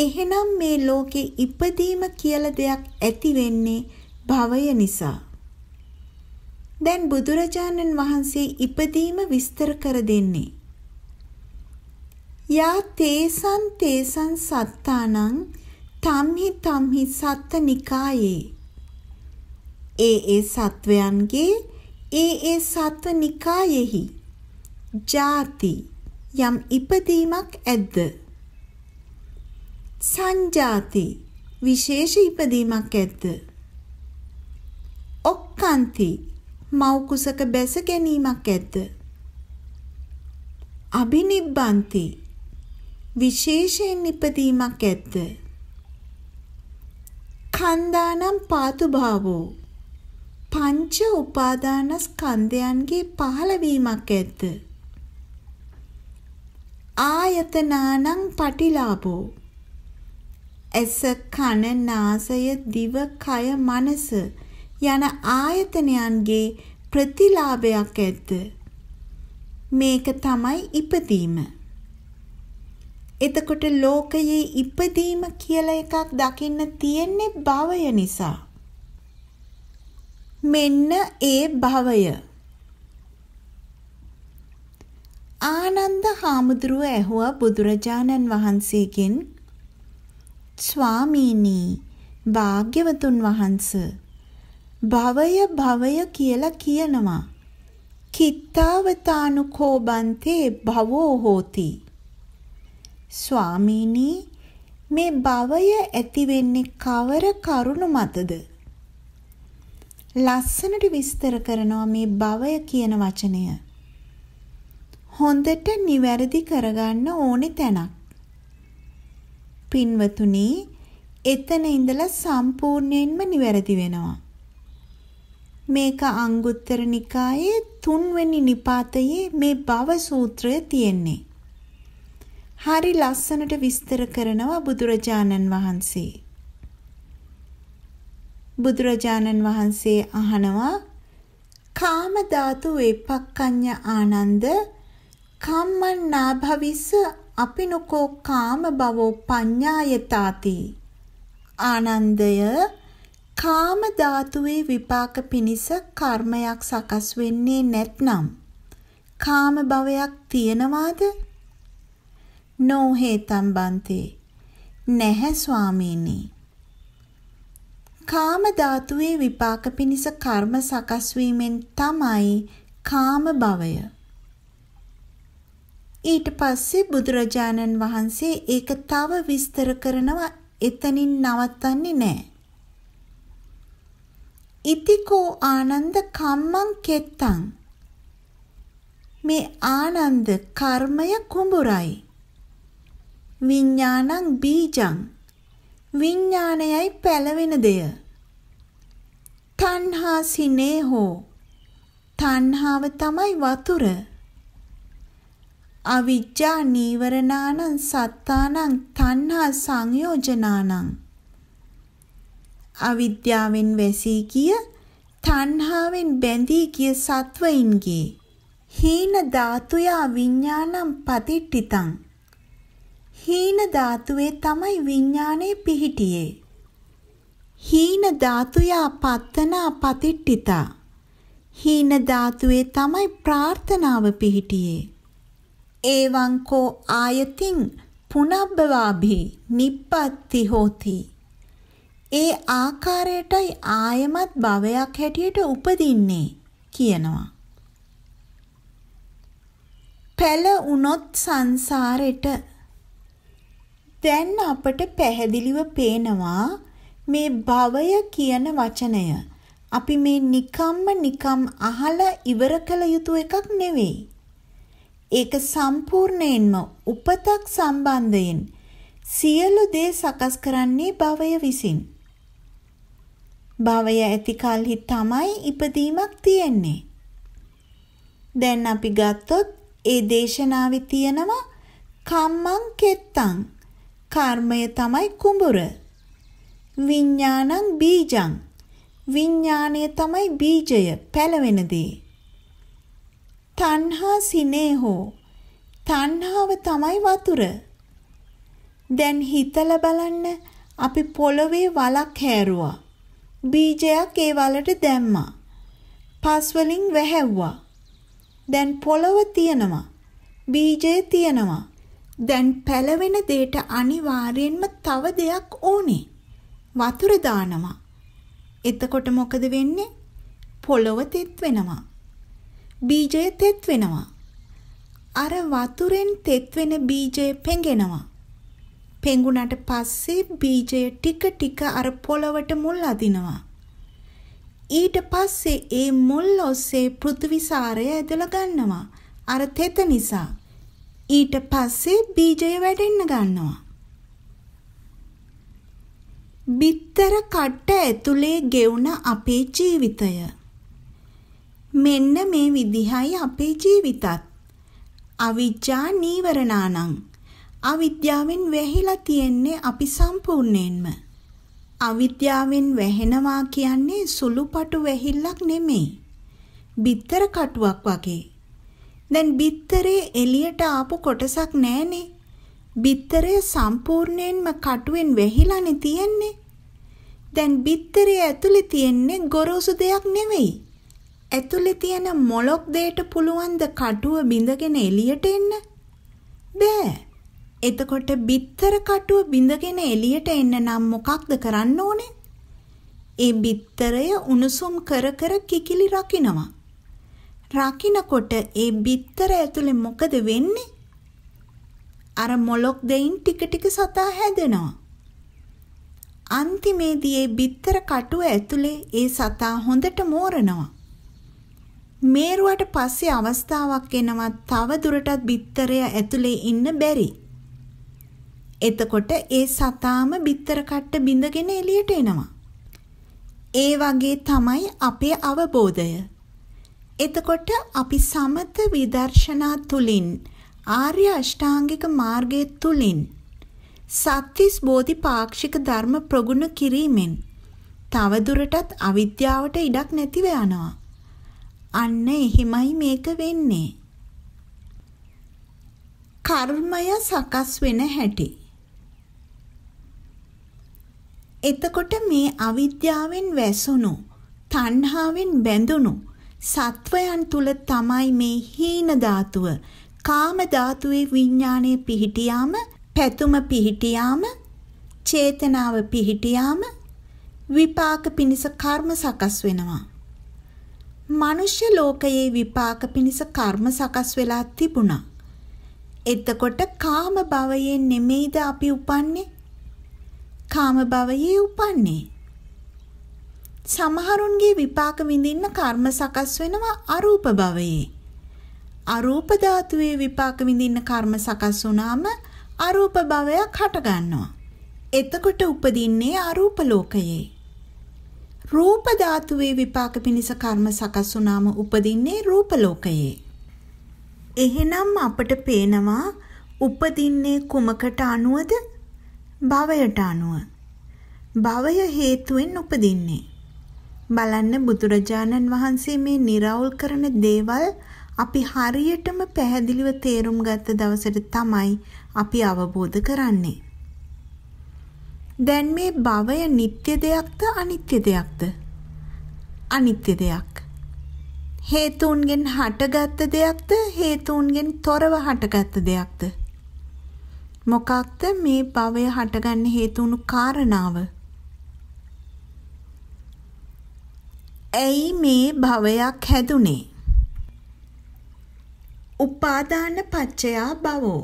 එහෙනම් මේ ලෝකේ ඉපදීම කියලා දෙයක් ඇති වෙන්නේ භවය නිසා. දැන් බුදුරජාණන් වහන්සේ ඉපදීම විස්තර කර දෙන්නේ. යා තේසන් තේසන් සත්තානං තම්හි තම්හි සත්ත නිකායේ. ඒ ඒ සත්වයන්ගේ ඒ ඒ සත්ව නිකායෙහි ජාති යම් ඉපදීමක් ඇද්ද. සංජාති විශේෂ ඉපදීමක් ඇද්ද? ඔක්කාන්ති මව් කුසක බැස ගැනීමක් ඇද්ද? අබිනිබ්බන්ති විශේෂයෙන් ඉපදීමක් ඇද්ද? කන්දානම් පාතු භාවෝ පංච උපාදානස්කන්ධයන්ගේ පහළවීමක් ඇද්ද? ආයතනානං පටිලාභෝ ඇස කන නාසය දිව කය මනස යන ආයතනයන්ගේ ප්‍රතිලාභයක් ඇත. මේක තමයි ඉපදීම. එතකොට ලෝකයේ ඉපදීම කියලා එකක් දකින්න තියෙන්නේ භවය නිසා. මෙන්න ඒ භවය. ආනන්ද හාමුදුරුව ඇහුවා බුදුරජාණන් වහන්සේගෙන් ස්වාමීනී භාග්‍යවතුන් වහන්ස භවය භවය කියලා කියනවා කිත්තාවතානුකෝබන්තේ භවෝ හෝති ස්වාමීනි මේ භවය ඇති වෙන්නේ කවර කරුණ මතද ලස්සනට විස්තර කරනවා මේ භවය කියන වචනය හොඳට නිවැරදි කරගන්න ඕනේ තැනක් පින්වතුනි එතන ඉඳලා සම්පූර්ණයෙන්ම නිවැරදි වෙනවා. මේක අංගුත්තර නිකායේ තුන්වෙනි නිපාතයේ මේ භව සූත්‍රය තියෙන්නේ. හරි ලස්සනට විස්තර කරනවා බුදුරජාණන් වහන්සේ. බුදුරජාණන් වහන්සේ අහනවා කාම ධාතු වේපක්ඛඤ්ඤ ආනන්ද කම්මන්නාභවිස අපිනොකෝ කාම භවෝ පඤ්ඤායතාති ආනන්දය කාම ධාතුවේ විපාක පිනිස කර්මයක් සකස් වෙන්නේ නැත්නම් කාම භවයක් තියනවාද නොහේතම් බන්තේ නැහැ ස්වාමීනි කාම ධාතුවේ විපාක පිනිස කර්ම සකස් වීමෙන් තමයි කාම භවය ඊට පස්සේ බුදුරජාණන් වහන්සේ ඒක තව විස්තර කරනවා එතනින් නවත්තන්නේ නැහැ. ඉතිකෝ ආනන්ද කම්මං කෙත්තං මේ ආනන්ද කර්මය කුඹුරයි විඥානං බීජං විඥානයයි පැලවෙන දෙය තණ්හා සිනේ හෝ තණ්හාව තමයි වතුර අවිජ්ජා නීවරණානං සත්තානං තණ්හා සංයෝජනානං අවිද්‍යාවෙන් වැසී ගිය තණ්හාවෙන් බැඳී ගිය සත්වයින්ගේ හීන ධාතුයා විඥානම් පතිට්ඨිතං හීන ධාතුවේ තමයි විඥානේ පිහිටියේ හීන ධාතුයා පත්තනා පතිට්ඨිතා හීන ධාතුවේ තමයි ප්‍රාර්ථනාව පිහිටියේ ඒවංකෝ ආයතින් පුනබ්බවාභි නිප්පත්ති හෝති. ඒ ආකාරයටයි ආයමත් භවයක් හැටියට උපදින්නේ කියනවා. පැල වුණොත් සංසාරෙට දැන් අපට පැහැදිලිව පේනවා මේ භවය කියන වචනය අපි මේ නිකම්ම නිකම් අහලා ඉවර කළ යුතු එකක් නෙවෙයි. ඒක සම්පූර්ණයෙන්ම උපතක් සම්බන්ධයෙන් සියලු දේ සකස් කරන්නේ භවය විසින්. භවය ඇති කලෙහි තමයි ඉපදීමක් තියෙන්නේ. දැන් අපි ගත්තොත් ඒ දේශනාවේ තියෙනවා කම්මං කෙත්තං කර්මය තමයි කුඹුර. විඥානං බීජං විඥාණය තමයි බීජය පළවෙන දේ. තණ්හා සිනේ හෝ තණ්හාව තමයි වතුර. දැන් හිතලා බලන්න අපි පොළවේ වලක් හැරුවා. බීජයක් ඒ වලට දැම්මා. පස් වලින් වැහැව්වා. දැන් පොළව තියෙනවා. බීජය තියෙනවා. දැන් පැලවෙන දෙයට අනිවාර්යෙන්ම තව දෙයක් ඕනේ. වතුර දානවා. එතකොට මොකද වෙන්නේ? පොළව තෙත් වෙනවා. බීජය තෙත් වෙනවා. අර වතුරෙන් තෙත් වෙන බීජය පෙඟෙනවා. පෙඟුනට පස්සේ බීජය ටික ටික අර පොළවට මුල් අදිනවා. ඊට පස්සේ ඒ මුල් ඔස්සේ පෘථිවිසාරය ඇදලා ගන්නවා. අර තෙත නිසා. ඊට පස්සේ බීජය වැඩෙන්න ගන්නවා. බිත්තර කට්ට ඇතුලේ ගෙවුන අපේ ජීවිතය මෙන්න මේ විදිහයි අපේ ජීවිතත්. අවිජ්ජා නීවරණානං. අවිද්‍යාවෙන් වැහිලා තියෙන්නේ අපි සම්පූර්ණයෙන්ම. අවිද්‍යාවෙන් වැහෙනවා කියන්නේ සුළුපටු වැහිල්ලක් නෙමෙයි. බිත්තර කටුවක් වගේ. දැන් බිත්තරේ එළියට ආපු කොටසක් නැහනේ. බිත්තරය සම්පූර්ණයෙන්ම කටුවෙන් වැහිලානේ තියෙන්නේ. දැන් බිත්තරේ ඇතුලේ තියෙන්නේ ගොරෝසු දෙයක් නෙවෙයි. ඇතුලේ තියෙන මොලොක් දෙයට පුළුවන් ද කටුව බිඳගෙන එළියට එන්න? බෑ. එතකොට බිත්තර කටුව බිඳගෙන එළියට එන්න නම් මොකක්ද කරන්න ඕනේ? ඒ බිත්තරය උණුසුම් කර කර කිකිලි රකින්නවා. රකින්නකොට ඒ බිත්තර ඇතුලේ මොකද වෙන්නේ? අර මොලොක් දෙයින් ටික ටික සතා හැදෙනවා. අන්තිමේදී ඒ බිත්තර කටුව ඇතුලේ ඒ සතා හොඳට මෝරනවා. මේරුවට පස්සේ අවස්ථාවක් එනවා තව දුරටත් බිත්තරය ඇතුලේ ඉන්න බැරි. එතකොට ඒ සතාම බිත්තර කට්ට බිඳගෙන එළියට එනවා. ඒ වගේ තමයි අපේ අවබෝධය. එතකොට අපි සමත විදර්ශනා තුලින් ආර්ය අෂ්ටාංගික මාර්ගය තුලින් සත්‍තිස් බෝධි පාක්ෂික ධර්ම ප්‍රගුණ කිරීමෙන් තවදුරටත් අවිද්‍යාවට ඉඩක් නැතිව යනවා. අන්න එහෙමයි මේක වෙන්නේ. කර්මය සකස් වෙන හැටි. එතකොට මේ අවිද්‍යාවෙන් වැසුණු තණ්හාවෙන් බැඳුණු සත්වයන් තුල තමයි මේ හීන ධාතුව කාම ධාතුවේ විඥාණය පිහිටියාම පැතුම පිහිටියාම චේතනාව පිහිටියාම විපාක පිණිස කර්ම සකස් වෙනවා මනුෂ්‍ය ලෝකයේ විපාක පිණිස කර්ම සකස් වෙලා තිබුණා. එතකොට කාම භවයේ නෙමෙයිද අපි උපන්නේ? කාම භවයේ උපන්නේ. සමහරුන්ගේ විපාක විඳින්න කර්ම සකස් වෙනවා අරූප භවයේ. අරූප ධාතුවේ විපාක විඳින්න කර්ම සකස් වුණාම අරූප භවයක් හටගන්නවා. එතකොට උපදින්නේ අරූප ලෝකයේ. රූප ධාතුවේ විපාක පිණිස කර්ම සකස් වුනාම උපදින්නේ රූප ලෝකයේ. එහෙනම් අපට පේනවා උපදින්නේ කුමකට අනුවද? භවයට අනුව. භවය හේතුවෙන් උපදින්නේ. බලන්න බුදුරජාණන් වහන්සේ මේ निराවුල් කරන දේවල් අපි හරියටම පැහැදිලිව තේරුම් ගත්ත දවසට තමයි අපි අවබෝධ කරන්නේ. දැන් මේ භවය නিত্য දෙයක්ද අනිත්‍ය දෙයක්ද? අනිත්‍ය දෙයක්. හේතුන්ගෙන් හටගත් දෙයක්ද හේතුන්ගෙන් තොරව හටගත් දෙයක්ද? මොකක්ද මේ භවය හටගන්න හේතුණු කාරණාව? ඇයි මේ භවයක් හැදුනේ? උපාදාන පච්චයා භවෝ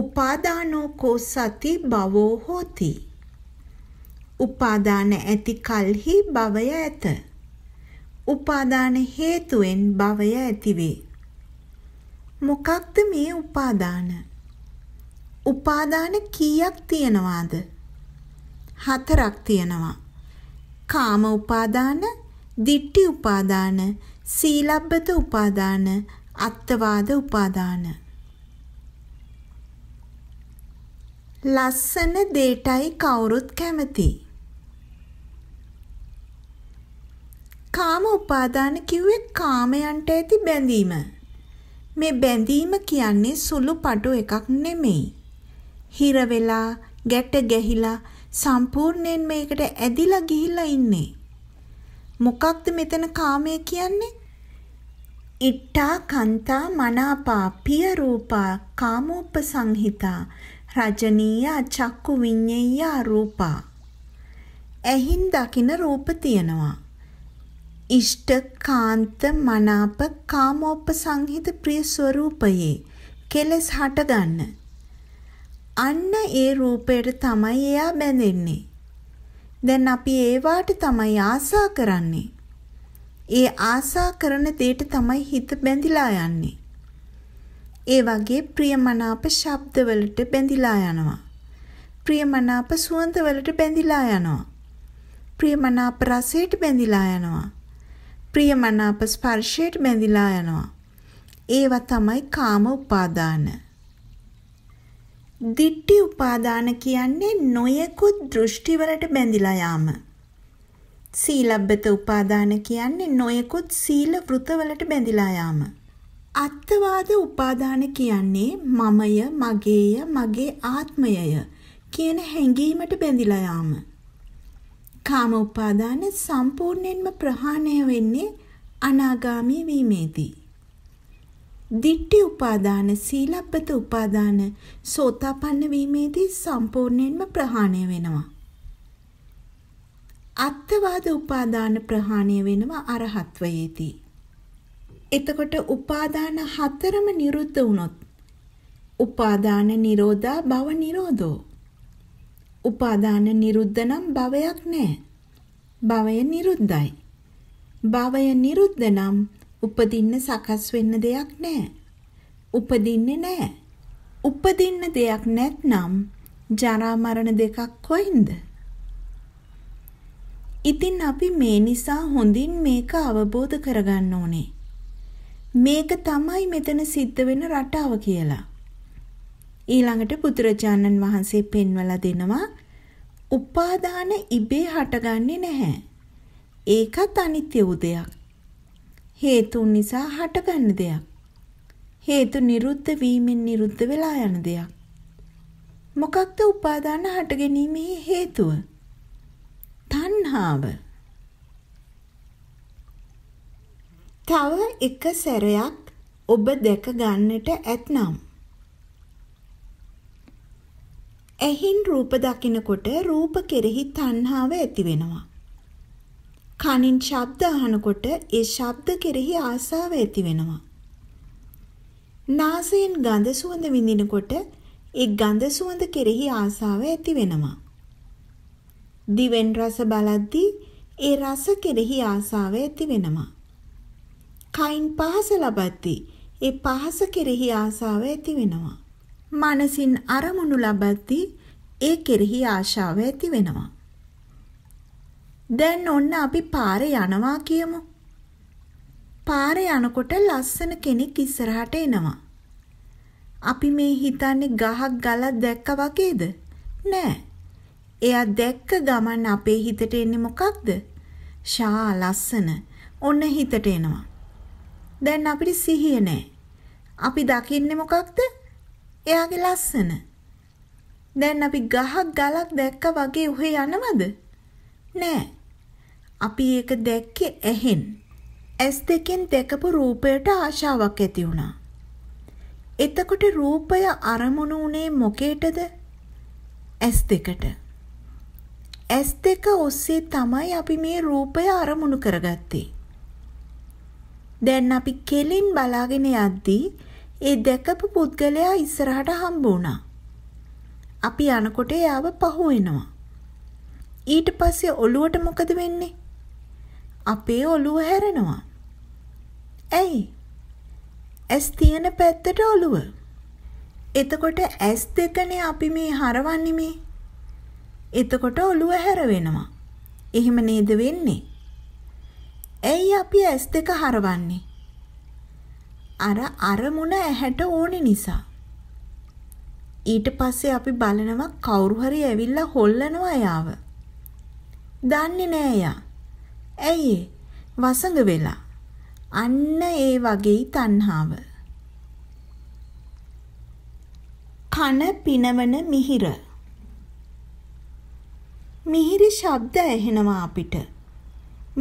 උපාදානෝ කෝ සති භවෝ හෝති. උපාදාන ඇති කල්හි භවය ඇත. උපාදාන හේතුවෙන් භවය ඇතිවේ. මොකක්ද මේ උපාදාන? උපාදාන කීයක් තියනවාද? හතරක් තියනවා. කාම උපාදාන, දිට්ඨි උපාදාන, සීලබ්බත උපාදාන, අත්තවාද උපාදාන. ලස්සන දේටයි කවුරුත් කැමති. කාම උපාදාන කිව්වේ කාමයන්ට ඇති බැඳීම. මේ බැඳීම කියන්නේ සුළු පටු එකක් නෙමෙයි. හිර වෙලා, ගැට ගැහිලා සම්පූර්ණයෙන් මේකට ඇදිලා ගිහිල්ලා ඉන්නේ. මොකක්ද මෙතන කාමය කියන්නේ? ඉට්ටා කන්තා මනාපා පිය රූපා කාමෝපසංහිතා රජනීය චක්කු විඤ්ඤේය රූපා. ඇහින් දකින රූප තියෙනවා. ඉෂ්ට කාන්ත මනාප කාමෝපසංහිත ප්‍රිය ස්වરૂපයේ කෙලස් හටගන්න. අන්න ඒ රූපයට තමයි එයා බැඳෙන්නේ. දැන් අපි ඒවාට තමයි ආසා කරන්නේ. ඒ ආසා කරන දෙයට තමයි හිත බැඳිලා යන්නේ. ඒ වගේ ප්‍රියමනාප ශබ්දවලට බැඳිලා යනවා. ප්‍රියමනාප සුවඳවලට බැඳිලා යනවා. ප්‍රියමනාප රසයට බැඳිලා යනවා. ප්‍රියමනාප ස්පර්ශයට බැඳිලා යනවා. ඒවා තමයි කාම උපාදාන. දිට්ටි උපාදාන කියන්නේ නොයෙකුත් දෘෂ්ටිවලට බැඳිලා යාම. සීලබ්බත උපාදාන කියන්නේ නොයෙකුත් සීල වෘතවලට බැඳිලා යාම. අත්වාද උපාදාන කියන්නේ මමය, මගේය, මගේ ආත්මයය කියන හැඟීමට බැඳිලා යාම. කාම උපාදාන සම්පූර්ණයෙන්ම ප්‍රහාණය වෙන්නේ අනාගාමී වීමේදී. දිට්ඨි උපාදාන, සීලබ්බත උපාදාන, සෝතාපන්න වීමේදී සම්පූර්ණයෙන්ම ප්‍රහාණය වෙනවා. අත්වාද උපාදාන ප්‍රහාණය වෙනවා අරහත්වයේදී. එතකොට උපාදාන හතරම නිරුද්ධ වුණොත් උපාදාන නිරෝධා භව නිරෝධෝ උපාදාන නිරුද්ධ නම් භවයක් නැහැ භවය නිරුද්ධයි භවය නිරුද්ධ නම් උපදින්න සකස් වෙන්න දෙයක් නැහැ උපදින්නේ නැහැ උපදින්න දෙයක් නැත්නම් ජරා මරණ දෙකක් කොයින්ද ඉතින් අපි මේ නිසා හොඳින් මේක අවබෝධ කරගන්න ඕනේ මේක තමයි මෙතන සිද්ධ වෙන රටාව කියලා. ඊළඟට බුදුරජාණන් වහන්සේ පෙන්වලා දෙනවා උපාදාන ඉබේ හටගන්නේ නැහැ. ඒකත් අනිත්‍ය වූ දෙයක්. හේතුන් නිසා හටගන්න දෙයක්. හේතු නිරුද්ධ වීමෙන් නිරුද්ධ වෙලා යන දෙයක්. මොකක්ද උපාදාන හට ගැනීමේ හේතුව? තණ්හාව. තව එක සැරයක් ඔබ දැක ගන්නට ඇතනම් එහින් රූප දකිනකොට රූප කෙරෙහි තණ්හාව ඇති වෙනවා. කනින් ශබ්ද අහනකොට ඒ ශබ්ද කෙරෙහි ආසාව ඇති වෙනවා. නාසයෙන් ගඳ සුවඳ විඳිනකොට ඒ ගඳ සුවඳ කෙරෙහි ආසාව ඇති වෙනවා. දිවෙන් රස බලද්දී ඒ රස කෙරෙහි ආසාව ඇති වෙනවා. කයින් පහස ලබද්දී ඒ පහස කෙරෙහි ආසාව ඇති වෙනවා. මනසින් අරමුණු ලබද්දී ඒ කෙරෙහි ආශාව ඇති වෙනවා. දැන් ඔන්න අපි පාරේ යනවා කියමු. පාරේ යනකොට ලස්සන කෙනෙක් ඉස්සරහට එනවා. අපි මේ හිතන්නේ ගහක් ගලක් දැක්කා වගේද? නෑ. එයා දැක්ක ගමන් අපේ හිතට එන්නේ මොකක්ද? ෂා ලස්සන. ඔන්න හිතට එනවා. දැන් අපිට සිහිය නැහැ. අපි දකින්නේ මොකක්ද? එයාගේ ලස්සන. දැන් අපි ගහක් ගලක් දැක්ක වගේ උහේ යනවද? නෑ. අපි ඒක දැක්කේ ඇහෙන්. ඇස් දෙකෙන් දැකපු රූපයට ආශාවක් ඇති වුණා. එතකොට රූපය අරමුණු උනේ මොකේටද? ඇස් දෙකට. ඇස් දෙක ඔස්සේ තමයි අපි මේ රූපය අරමුණු කරගත්තේ. දැන් අපි කෙලින් බලාගෙන යද්දී ඒ දැකපු පුද්ගලයා ඉස්සරහට හම්බ වුණා. අපි යනකොට එයාව පහු වෙනවා. ඊට පස්සේ ඔළුවට මොකද වෙන්නේ? අපේ ඔළුව හැරෙනවා. ඇයි? ඇස් තියෙන පැත්තට ඔළුව. එතකොට ඇස් දෙකනේ අපි මේ හරවන්නේ මේ. එතකොට ඔළුව හැරවෙනවා. එහෙම නේද වෙන්නේ? ඇයි අපි ඇස් දෙක හරවන්නේ? අර අරමුණ ඇහැට ඕනේ නිසා. ඊට පස්සේ අපි බලනවා කවුරු හරි ඇවිල්ලා හොල්ලනවා යාව. දන්නේ නෑ යා. ඇයි වසඟ වෙලා. අන්න ඒ වගේ තණ්හාව. කන පිනවන මිහිර. මිහිරි ශබ්ද ඇහෙනවා අපිට.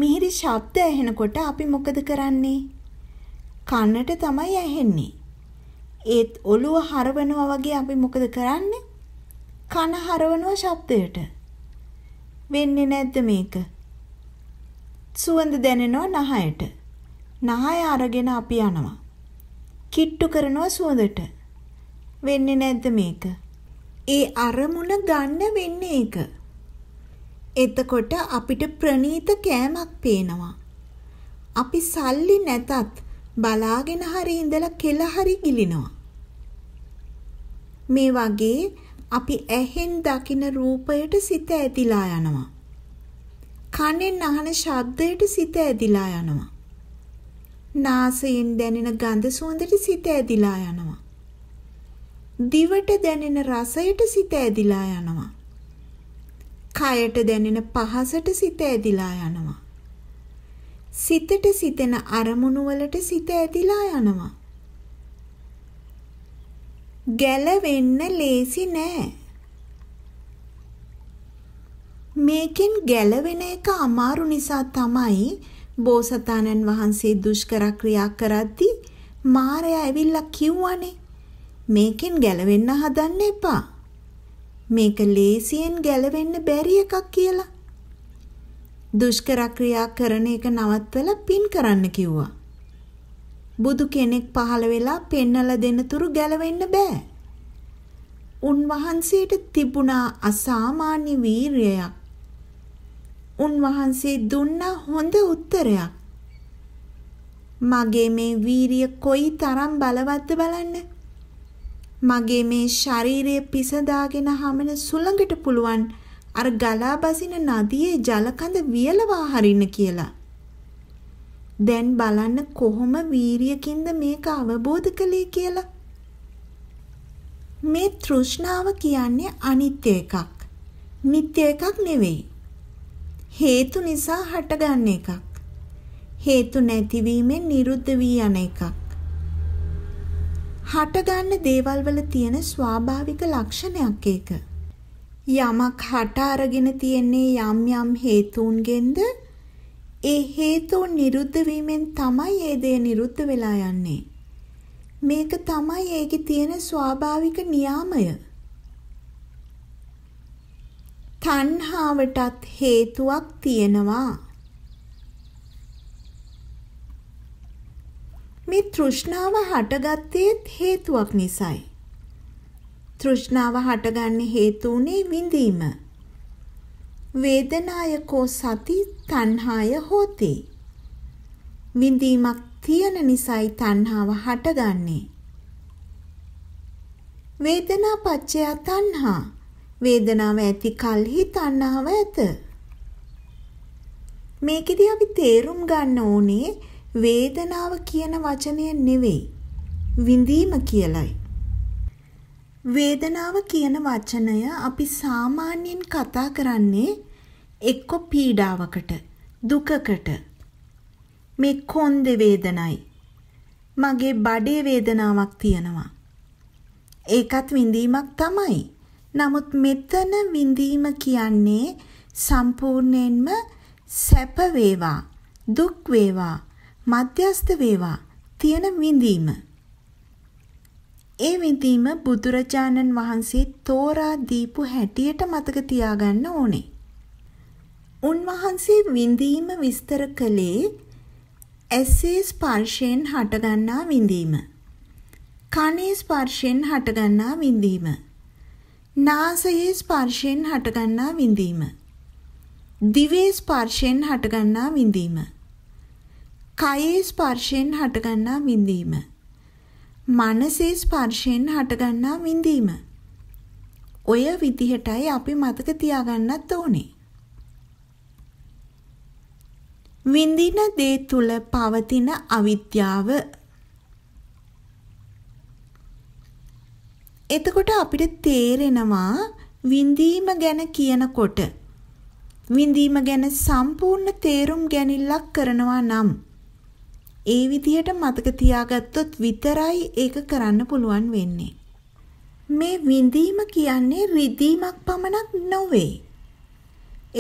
මිහිරි ශබ්ද ඇහෙනකොට අපි මොකද කරන්නේ? කන්නට තමයි ඇහෙන්නේ. ඒත් ඔළුව හරවනවා වගේ අපි මොකද කරන්නේ? කන හරවනවා ශබ්දයට. වෙන්නේ නැද්ද මේක? සුවඳ දැනෙනවා නහයට. නහය අරගෙන අපි යනවා. කිට්ටු කරනවා සුවඳට. වෙන්නේ නැද්ද මේක? ඒ අරමුණ ගන්න වෙන්නේ ඒක. එතකොට අපිට ප්‍රනීත කෑමක් පේනවා. අපි සල්ලි නැතත් බලාගෙන හරි ඉඳලා කෙල හරි ගිලිනවා. මේ වගේ අපි ඇහෙන් දකින රූපයට සිත ඇදිලා යනවා. කනෙන් අහන ශබ්දයට සිත ඇදිලා යනවා. නාසයෙන් දැනෙන ගඳ සුවඳට සිත ඇදිලා යනවා. දිවට දැනෙන රසයට සිත ඇදිලා යනවා. කයට දැනෙන පහසට සිත ඇදිලා යනවා. සිතට සිතෙන අරමුණු වලට සිත ඇදිලා යනවා. ගැලවෙන්න ලේසි නෑ. මේකෙන් ගැලවෙන එක අමාරු නිසා තමයි බෝසතාණන් වහන්සේ දුෂ්කර ක්‍රියා කරද්දී මාරයා ඇවිල්ලා කිව්වනේ මේකෙන් ගැලවෙන්න හදන්න එපා. මේක ලේසියෙන් ගැලවෙන්න බැරි එකක් කියලා. දුෂ්කර ක්‍රියා කරන එක නවත්වලා පින් කරන්න කිව්වා. බුදු කෙනෙක් පහළ වෙලා පෙන්නලා දෙන තුරු ගැලවෙන්න බෑ. උන්වහන්සේට තිබුණා අසාමාන්‍ය වීරියක්. උන්වහන්සේ දුන්න හොඳ උත්තරයක්. මගේ මේ වීරිය කොයි තරම් බලවත්ද බලන්න. මගේ මේ ශරීරය පිසදාගෙන හමන සුළඟට පුළුවන් අර ගලා බසින නදියේ ජලකඳ වියලවා හරින්න කියලා. දැන් බලන්න කොහොම වීරියකින්ද මේක අවබෝධ කළේ කියලා. මේ තෘෂ්ණාව කියන්නේ අනිත්‍ය එකක්. නිත්‍ය එකක් නෙවෙයි. හේතු නිසා හටගන්න එකක්. හේතු නැතිවීමෙන් නිරුද්ධ වී යන එකක්. හටගන්න දේවල් වල තියෙන ස්වාභාවික ලක්ෂණයක් ඒක. යමක් හට අරගෙන තියෙන්නේ යම් යම් හේතුන්ගෙන්ද ඒ හේතුන් නිරුද්ධ වීමෙන් තමයි ඒ දේ නිරුද්ධ වෙලා යන්නේ. මේක තමයි ඒකේ තියෙන ස්වාභාවික නියාමය. තණ්හාවටත් හේතුවක් තියෙනවා. මේ තෘෂ්ණාව හටගත්තේත් හේතුවක් නිසායි. තෘෂ්ණාව හටගන්නේ හේතු උනේ විඳීම. වේදනායකෝ සති තණ්හාය හෝති. විඳීමක් තියෙන නිසායි තණ්හාව හටගන්නේ. වේදනා පච්චය තණ්හා. වේදනාව ඇති කලෙහි තණ්හාව ඇත. මේකෙදී අපි තේරුම් ගන්න ඕනේ වේදනාව කියන වචනය නෙවෙයි. විඳීම කියලයි. වේදනාව කියන වචනය අපි සාමාන්‍යයෙන් කතා කරන්නේ එක්ක පීඩාවකට දුකකට මේ කොන්දේ වේදනයි මගේ බඩේ වේදනාවක් තියෙනවා ඒකත් විඳීමක් තමයි නමුත් මෙතන විඳීම කියන්නේ සම්පූර්ණයෙන්ම සැප වේවා දුක් වේවා මධ්‍යස්ත වේවා තියෙන විඳීම ඒ විඳීම බුදුරජාණන් වහන්සේ තෝරා දීපු හැටියට මතක තියාගන්න ඕනේ. උන්වහන්සේ විඳීම විස්තර කළේ ඇසේ ස්පර්ශයෙන් හටගන්නා විඳීම. කනේ ස්පර්ශයෙන් හටගන්නා විඳීම. නාසයේ ස්පර්ශයෙන් හටගන්නා විඳීම. දිවේ ස්පර්ශයෙන් හටගන්නා විඳීම. කයේ ස්පර්ශයෙන් හටගන්නා විඳීම. මනසේ ස්පර්ශයෙන් හටගන්නා විඳීම. ඔය විදිහටයි අපි මතක තියාගන්නත් ඕනේ. විඳින දේ තුල පවතින අවිද්‍යාව එතකොට අපිට තේරෙනවා විඳීම ගැන කියනකොට විඳීම ගැන සම්පූර්ණ තේරුම් ගැනීමක් කරනවා නම් ඒ විදිහට මතක තියාගත්තොත් විතරයි ඒක කරන්න පුළුවන් වෙන්නේ. මේ විඳීම කියන්නේ රිදීමක් පමණක් නොවේ.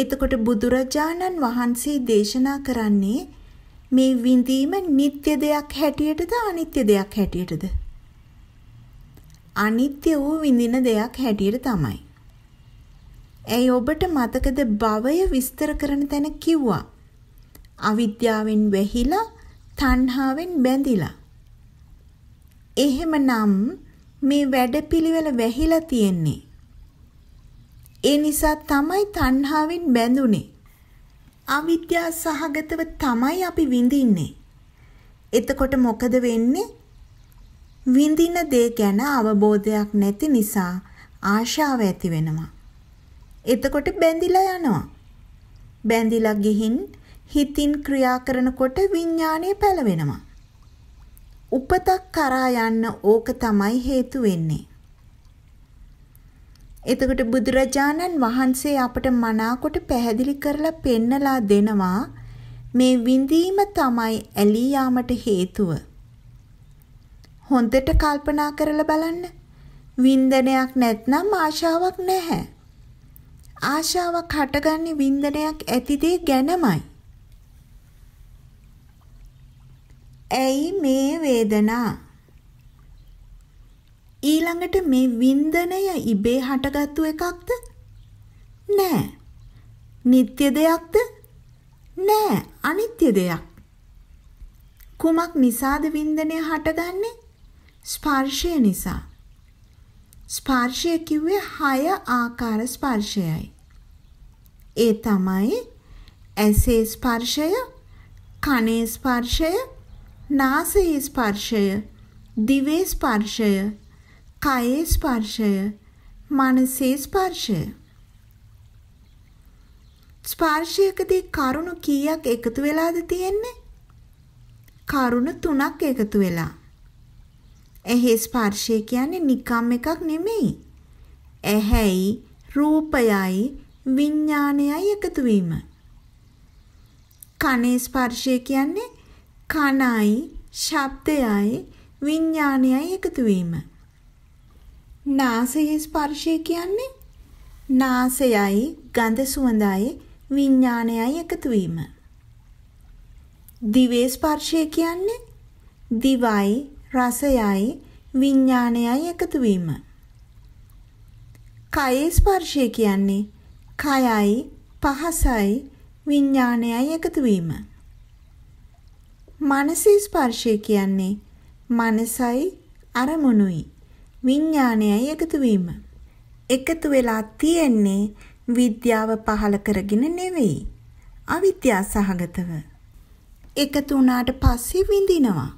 එතකොට බුදුරජාණන් වහන්සේ දේශනා කරන්නේ මේ විඳීම නিত্য දෙයක් හැටියටද අනිත්‍ය දෙයක් හැටියටද? අනිත්‍ය වූ විඳින දෙයක් හැටියට තමයි. ඇයි ඔබට මතකද භවය විස්තර කරන තැන කිව්වා? අවිද්‍යාවෙන් වැහිලා තණ්හාවෙන් බැඳිලා. එහෙමනම් මේ වැඩපිළිවෙල වැහිලා තියෙන්නේ. ඒ නිසා තමයි තණ්හාවෙන් බැඳුනේ. අවිද්‍යා සහගතව තමයි අපි විඳින්නේ. එතකොට මොකද වෙන්නේ? විඳින දේ ගැන අවබෝධයක් නැති නිසා ආශාව ඇති වෙනවා. එතකොට බැඳිලා යනවා. බැඳිලා ගිහින් හිතින් ක්‍රියා කරනකොට විඥාණය පැලවෙනවා. උපතක් කරා යන්න ඕක තමයි හේතු වෙන්නේ. එතකොට බුදුරජාණන් වහන්සේ අපට මනාකොට පැහැදිලි කරලා පෙන්නලා දෙනවා මේ විඳීම තමයි ඇලී යාමට හේතුව. හොඳට කල්පනා කරලා බලන්න. වින්දනයක් නැත්නම් ආශාවක් නැහැ. ආශාවක් හටගන්නේ වින්දනයක් ඇති දේ ගැනමයි. ඇයි මේ වේදනා? ඊළඟට මේ වින්දනය ඉබේ හටගත්තු එකක්ද? නෑ. නিত্য දෙයක්ද? නෑ, අනිත්‍ය දෙයක්. කුමක් නිසාද වින්දනය හටගන්නේ? ස්පර්ශය නිසා. ස්පර්ශය කිව්වේ හය ආකාර ස්පර්ශයයි. ඒ තමයි ඇසේ ස්පර්ශය, කනේ ස්පර්ශය, නාසයේ ස්පර්ශය, දිවේ ස්පර්ශය, කයේ ස්පර්ශය, මනසේ ස්පර්ශය. ස්පර්ශයකදී කරුණු කීයක් එකතු වෙලාද තියෙන්නේ? කරුණු තුනක් එකතු වෙලා. එහි ස්පර්ශය කියන්නේ නිකම් එකක් නෙමෙයි. ඇහැයි, රූපයයි, විඥානයයි එකතු වීම. කනේ ස්පර්ශය කියන්නේ කනයි ශබ්දයයි විඤ්ඤාණයයි එකතු වීම. නාසයේ ස්පර්ශය කියන්නේ නාසයයි ගඳ සුවඳයි විඤ්ඤාණයයි එකතු වීම. දිවේ ස්පර්ශය කියන්නේ දිවයි රසයයි විඤ්ඤාණයයි එකතු වීම. කයේ ස්පර්ශය කියන්නේ කයයි පහසයි විඤ්ඤාණයයි එකතු වීම. මනස ස්පර්ශය කියන්නේ මනසයි අරමුණුයි විඥානයයි එකතු වීම. එකතු වෙලා තියෙන්නේ විද්‍යාව පහල කරගෙන නෙවෙයි. අවිද්‍යා සහගතව. එකතු වුණාට පස්සේ විඳිනවා.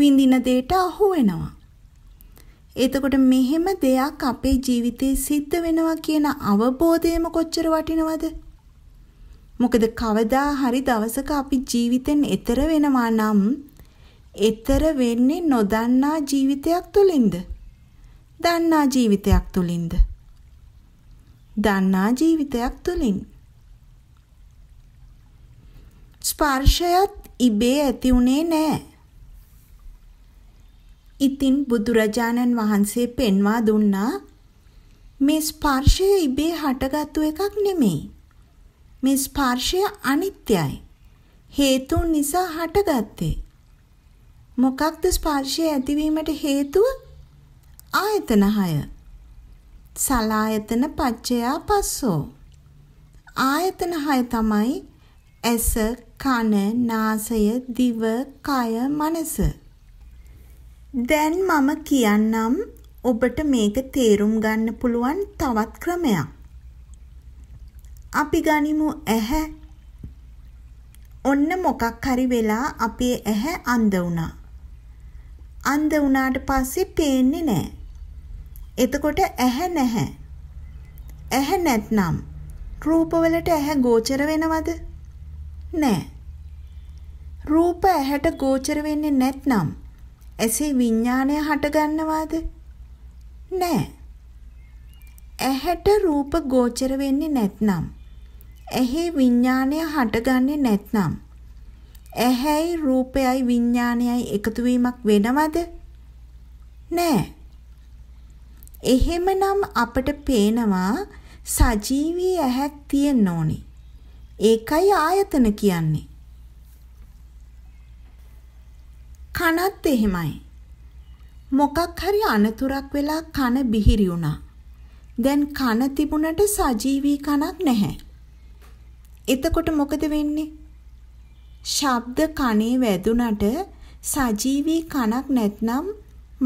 විඳින දෙයට අහු වෙනවා. එතකොට මෙහෙම දෙයක් අපේ ජීවිතේ සිද්ධ වෙනවා කියන අවබෝධයම කොච්චර වටිනවද? මොකද කවදා හරි දවසක අපි ජීවිතෙන් එතර වෙනවා නම් එතර වෙන්නේ නොදන්නා ජීවිතයක් තුලින්ද? දන්නා ජීවිතයක් තුලින්ද? දන්නා ජීවිතයක් තුලින්. ස්පර්ශයත් ඉබේ ඇති උනේ නෑ. ඉතින් බුදුරජාණන් වහන්සේ පෙන්වා දුන්නා මේ ස්පර්ශය ඉබේ හටගත්තු එකක් නෙමෙයි. මේ ස්පර්ශය අනිත්‍යයි. හේතුන් නිසා හටගත්තේ. මොකක්ද ස්පර්ශය ඇතිවීමට හේතුව? ආයතන 6. සලායතන පච්චයා පස්සෝ. ආයතන 6 තමයි ඇස, කන, නාසය, දිව, කය, මනස. දැන් මම කියන්නම් ඔබට මේක තේරුම් ගන්න පුළුවන් තවත් ක්‍රමයක්. අපි ගනිමු ඇහැ. ඔන්න මොකක් හරි වෙලා අපේ ඇහැ අන්ධ වුණා. අන්ධ වුණාට පස්සේ පේන්නේ නැහැ. එතකොට ඇහැ නැහැ. ඇහැ නැත්නම් රූපවලට ඇහැ ගෝචර වෙනවද? නැහැ. රූප ඇහැට ගෝචර වෙන්නේ නැත්නම් ඇසේ විඥාණය හටගන්නවාද? නැහැ. ඇහැට රූප ගෝචර වෙන්නේ නැත්නම් ඇහි විඥානය හටගන්නේ නැත්නම් ඇහැයි රූපයයි විඥානයයි එකතු වීමක් වෙනවද? නෑ. එහෙමනම් අපට පේනවා සජීවී ඇහක් තියෙන්න ඕනේ. ඒකයි ආයතන කියන්නේ. කනත් එහෙමයි. මොකක් හරි අනතුරක් වෙලා කන බිහිරි වුණා. දැන් කන තිබුණට සජීවී කනක් නැහැ. එතකොට මොකද වෙන්නේ? ශබ්ද කනේ වැදුනට සජීවී කනක් නැත්නම්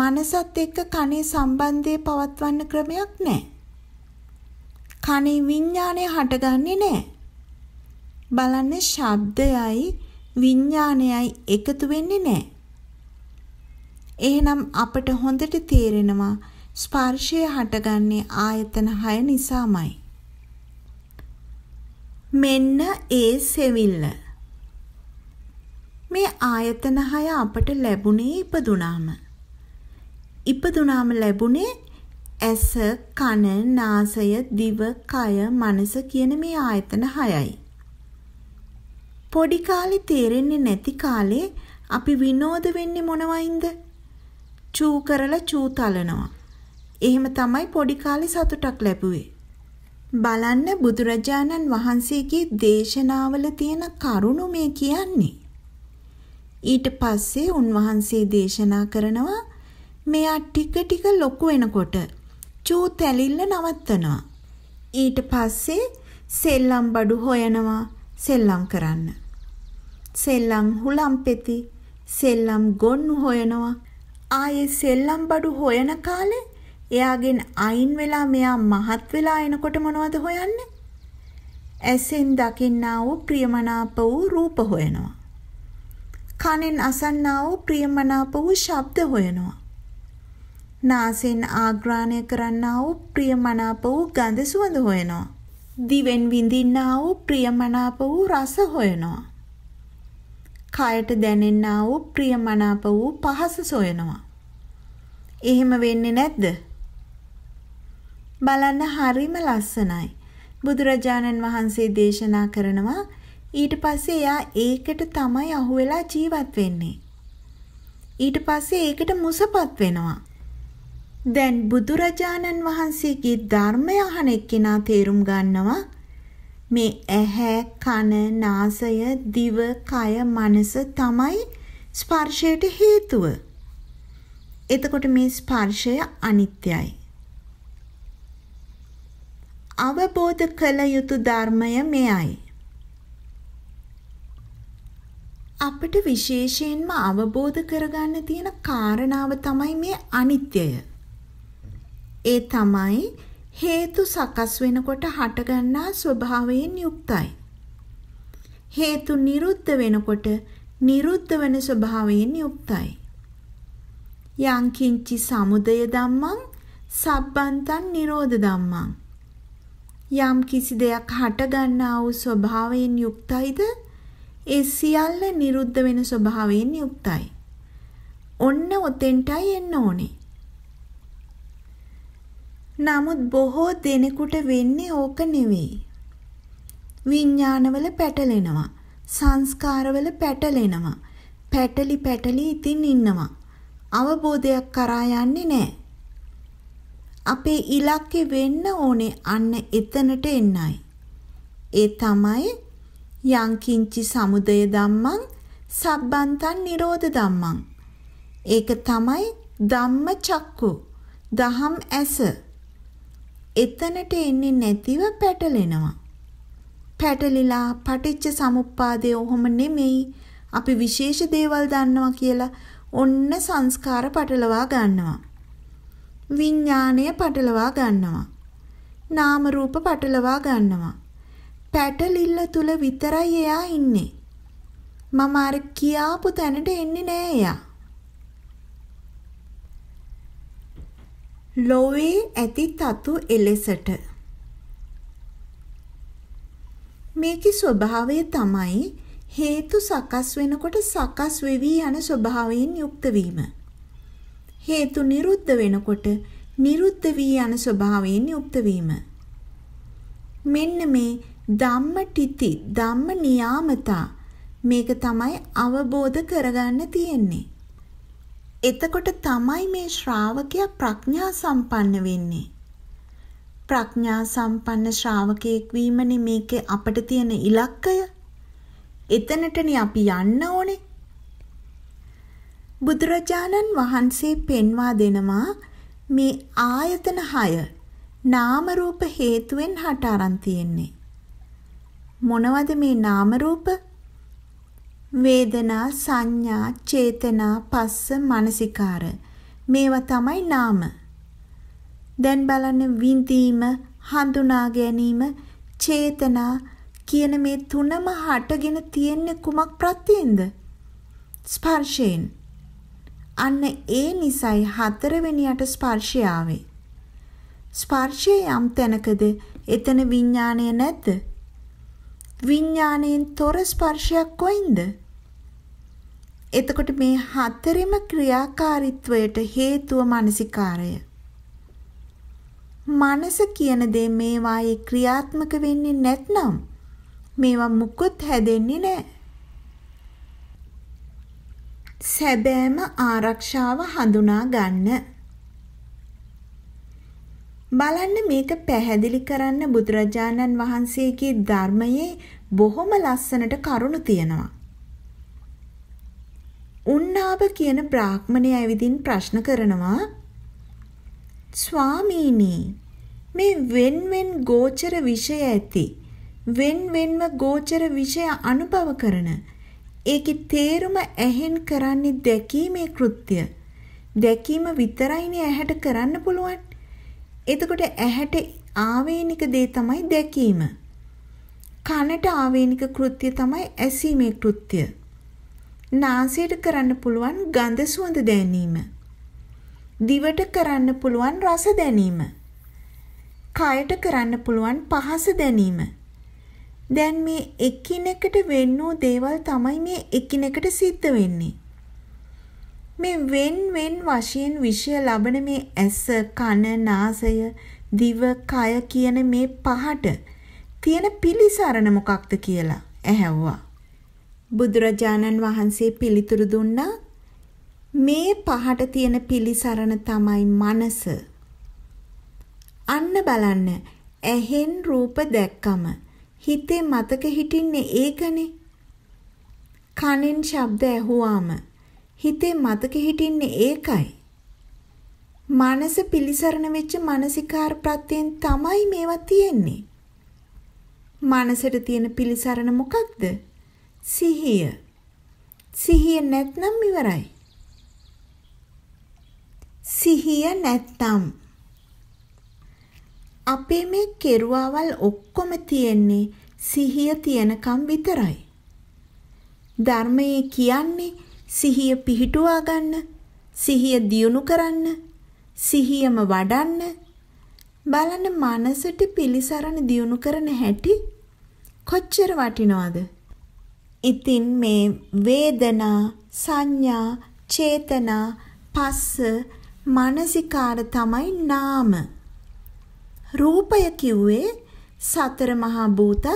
මනසත් එක්ක කනේ සම්බන්ධය පවත්වන්න ක්‍රමයක් නැහැ. කනේ විඥානය හටගන්නේ නැහැ. බලන්න ශබ්දයයි විඥානයයි එකතු වෙන්නේ නැහැ. එහෙනම් අපට හොඳට තේරෙනවා ස්පර්ශය හටගන්නේ ආයතන 6 නිසාමයි. මෙන්න ඒ සෙවිල්ල. මේ ආයතන හය අපට ලැබුණේ ඉපදුනාම. ඉපදුනාම ලැබුණේ ඇස, කන, නාසය, දිව, කය, මනස කියන මේ ආයතන හයයි. පොඩි කාලේ තේරෙන්නේ නැති කාලේ අපි විනෝද වෙන්නේ මොනවයින්ද? චූ කරලා චූ තලනවා. එහෙම තමයි පොඩි කාලේ සතුටක් ලැබුවේ. බලන්න බුදුරජාණන් වහන්සේගේ දේශනාවල තියෙන කරුණු මේ කියන්නේ. ඊට පස්සේ උන්වහන්සේ දේශනා කරනවා මෙයා ටික ටික ලොකු වෙනකොට චූ තැලිල්ල නවත්තනවා. ඊට පස්සේ සෙල්ලම් බඩු හොයනවා සෙල්ලම් කරන්න. සෙල්ලම් හුලම් පෙති සෙල්ලම් ගොන්නු හොයනවා. ආයේ සෙල්ලම් බඩු හොයන කාලේ එයාගෙන් අයින් වෙලා මෙයා මහත් වෙලා එනකොට මොනවද හොයන්නේ? ඇසෙන් දකින්නා වූ ප්‍රියමනාප වූ රූප හොයනවා. කනෙන් අසන්නා වූ ප්‍රියමනාප වූ ශබ්ද හොයනවා. නාසෙන් ආග්‍රාණය කරන්නා වූ ප්‍රියමනාප වූ ගඳ සුවඳ හොයනවා. දිවෙන් විඳින්නා වූ ප්‍රියමනාප වූ රස හොයනවා. කයට දැනෙන්නා වූ ප්‍රියමනාප වූ පහස සොයනවා. එහෙම වෙන්නේ නැද්ද? බලන්න හරිම ලස්සනයි. බුදුරජාණන් වහන්සේ දේශනා කරනවා ඊට පස්සේ එයා ඒකට තමයි අහුවෙලා ජීවත් වෙන්නේ. ඊට පස්සේ ඒකට මුසපත් වෙනවා. දැන් බුදුරජාණන් වහන්සේගේ ධර්මය අහන එක්කෙනා තේරුම් ගන්නවා මේ ඇහැ කන නාසය දිව කය මනස තමයි ස්පර්ශයට හේතුව. එතකොට මේ ස්පර්ශය අනිත්‍යයි. අවබෝධ කළ යුතු ධර්මය මෙයයි. අපිට විශේෂයෙන්ම අවබෝධ කරගන්න තියෙන කාරණාව තමයි මේ අනිත්‍යය. ඒ තමයි හේතු සකස් වෙනකොට හටගන්නා ස්වභාවයෙන් යුක්තයි. හේතු නිරුද්ධ වෙනකොට නිරුද්ධ වෙන ස්වභාවයෙන් යුක්තයි. යංකින්චි සමුදය ධම්මං සබ්බන්තං නිරෝධ ධම්මං යම් කිසි දෙයක් හටගන්නා වූ ස්වභාවයෙන් යුක්තයිද ඒ සියල්ල නිරුද්ධ වෙන ස්වභාවයෙන් යුක්තයි. ඔන්න ඔතෙන්ටයි එන්න ඕනේ. නමුත් බොහෝ දෙනෙකුට වෙන්නේ ඕක නෙවෙයි. විඥානවල පැටලෙනවා. සංස්කාරවල පැටලෙනවා. පැටලි පැටලි ඉතින් ඉන්නවා. අවබෝධයක් කරා යන්නේ නැහැ. අපේ ඉලක්කෙ වෙන්න ඕනේ අන්න එතනට එන්නයි. ඒ තමයි යංකින්චි සමුදය ධම්මං සබ්බන්තන් නිරෝධ ධම්මං. ඒක තමයි ධම්ම චක්කු දහම් ඇස. එතනට එන්නේ නැතිව පැටලෙනවා. පැටලිලා පටිච්ච සමුප්පාදය ඔහොම නෙමෙයි අපි විශේෂ දේවල් දන්නවා කියලා ඔන්න සංස්කාර පටලවා ගන්නවා. විඥාණය පටලවා ගන්නවා. නාම රූප පටලවා ගන්නවා. පැටලිල්ල තුල විතරයි එයා ඉන්නේ. මම අර කියාපු තැනට එන්නේ නෑ එයා. ලෝවේ ඇති තතු එලෙසට මේකේ ස්වභාවය තමයි හේතු සකස් වෙනකොට සකස් වෙවි යන ස්වභාවයෙන් යුක්ත වීම. හේතු නිරුද්ධ වෙනකොට නිරුද්ධ වී යන ස්වභාවයෙන් යුක්ත වීම. මෙන්න මේ ධම්මටිති ධම්ම නියාමතා මේක තමයි අවබෝධ කරගන්න තියෙන්නේ. එතකොට තමයි මේ ශ්‍රාවකයා ප්‍රඥා සම්පන්න වෙන්නේ. ප්‍රඥා සම්පන්න ශ්‍රාවකයෙක් වීමනේ මේකේ අපිට තියෙන ඉලක්කය. එතනටනේ අපි යන්න ඕනේ. බුදුරජාණන් වහන්සේ පෙන්වා දෙනවා මේ ආයතන 6 නාම රූප හේතුවෙන් හට aran තියෙන්නේ. මොනවද මේ නාම රූප? වේදනා, සංඥා, චේතනා, පස්ස, මනසිකාර. මේවා තමයි නාම. දැන් බලන්න විඳීම, හඳුනා ගැනීම, චේතනා කියන මේ තුනම හටගෙන තියෙන්නේ කුමක් ප්‍රත්‍යින්ද? ස්පර්ශයෙන්. අන්න ඒ නිසයි හතරවෙනියට ස්පර්ශය ආවේ. ස්පර්ශය යම් තැනකද එතන විඥාණය නැද්ද? විඥාණයෙන් තොර ස්පර්ශයක් කොයින්ද? එතකොට මේ හතරෙම ක්‍රියාකාරීත්වයට හේතුව මානසිකාරය. මනස කියන දේ මේවායේ ක්‍රියාත්මක වෙන්නේ නැත්නම් මේවා මුකුත් හැදෙන්නේ නැහැ. සැබෑම ආරක්ෂාව හඳුනා ගන්න. බලන්න මේක පැහැදිලි කරන්න බුදුරජාණන් වහන්සේගේ ධර්මයේ බොහොම ලස්සනට කරුණු තියෙනවා. උන්නාව කියන බ්‍රාහ්මණය ඇවිදින් ප්‍රශ්න කරනවා ස්වාමීනි මේ වෙන්වෙන් ගෝචර විෂය ඇති වෙන්වෙන්ම ගෝචර විෂය අනුභව කරන ඒකේ තේරුම ඇහෙන් කරන්නේ දැකීමේ කෘත්‍යය. දැකීම විතරයිනේ ඇහැට කරන්න පුළුවන්. එතකොට ඇහැට ආවේනික දේ තමයි දැකීම. කනට ආවේනික කෘත්‍යය තමයි ඇසීමේ කෘත්‍යය. නාසයට කරන්න පුළුවන් ගඳ සුවඳ දැනීම. දිවට කරන්න පුළුවන් රස දැනීම. කයට කරන්න පුළුවන් පහස දැනීම. දැන් මේ එකිනෙකට වෙන් වූ දේවල් තමයි මේ එකිනෙකට සිද්ධ වෙන්නේ. මේ wen wen වශයෙන් විෂය ලබන මේ ඇස, කන, නාසය, දිව, කය කියන මේ පහට තියෙන පිළිසරණ මොකක්ද කියලා ඇහැව්වා. බුදුරජාණන් වහන්සේ පිළිතුරු දුන්නා මේ පහට තියෙන පිළිසරණ තමයි මනස. අන්න බලන්න ඇහෙන් රූප දැක්කම හිතේ මතක හිටින්නේ ඒකනේ. කනෙන් ශබ්ද ඇහුවාම හිතේ මතක හිටින්නේ ඒකයි. මනස පිලිසරණ වෙච්ච මානසිකාර ප්‍රත්‍යයෙන් තමයි මේවා තියෙන්නේ. මනසට තියෙන පිලිසරණ මොකක්ද? සිහිය. සිහිය නැත්නම් ඉවරයි. සිහිය නැත්නම් අපේ මේ කෙරුවාවල් ඔක්කොම තියෙන්නේ සිහිය තියනකම් විතරයි. ධර්මයේ කියන්නේ සිහිය පිහිටුවා ගන්න, සිහිය දියුණු කරන්න, සිහියම වඩන්න. බලන්න මනසට පිලිසරණ දියුණු කරන හැටි කොච්චර වටිනවද? ඉතින් මේ වේදනා, සංඥා, චේතනා, පස්ස, මානසිකාර තමයි නාම. රූපය කිව්වේ සතර මහා භූතත්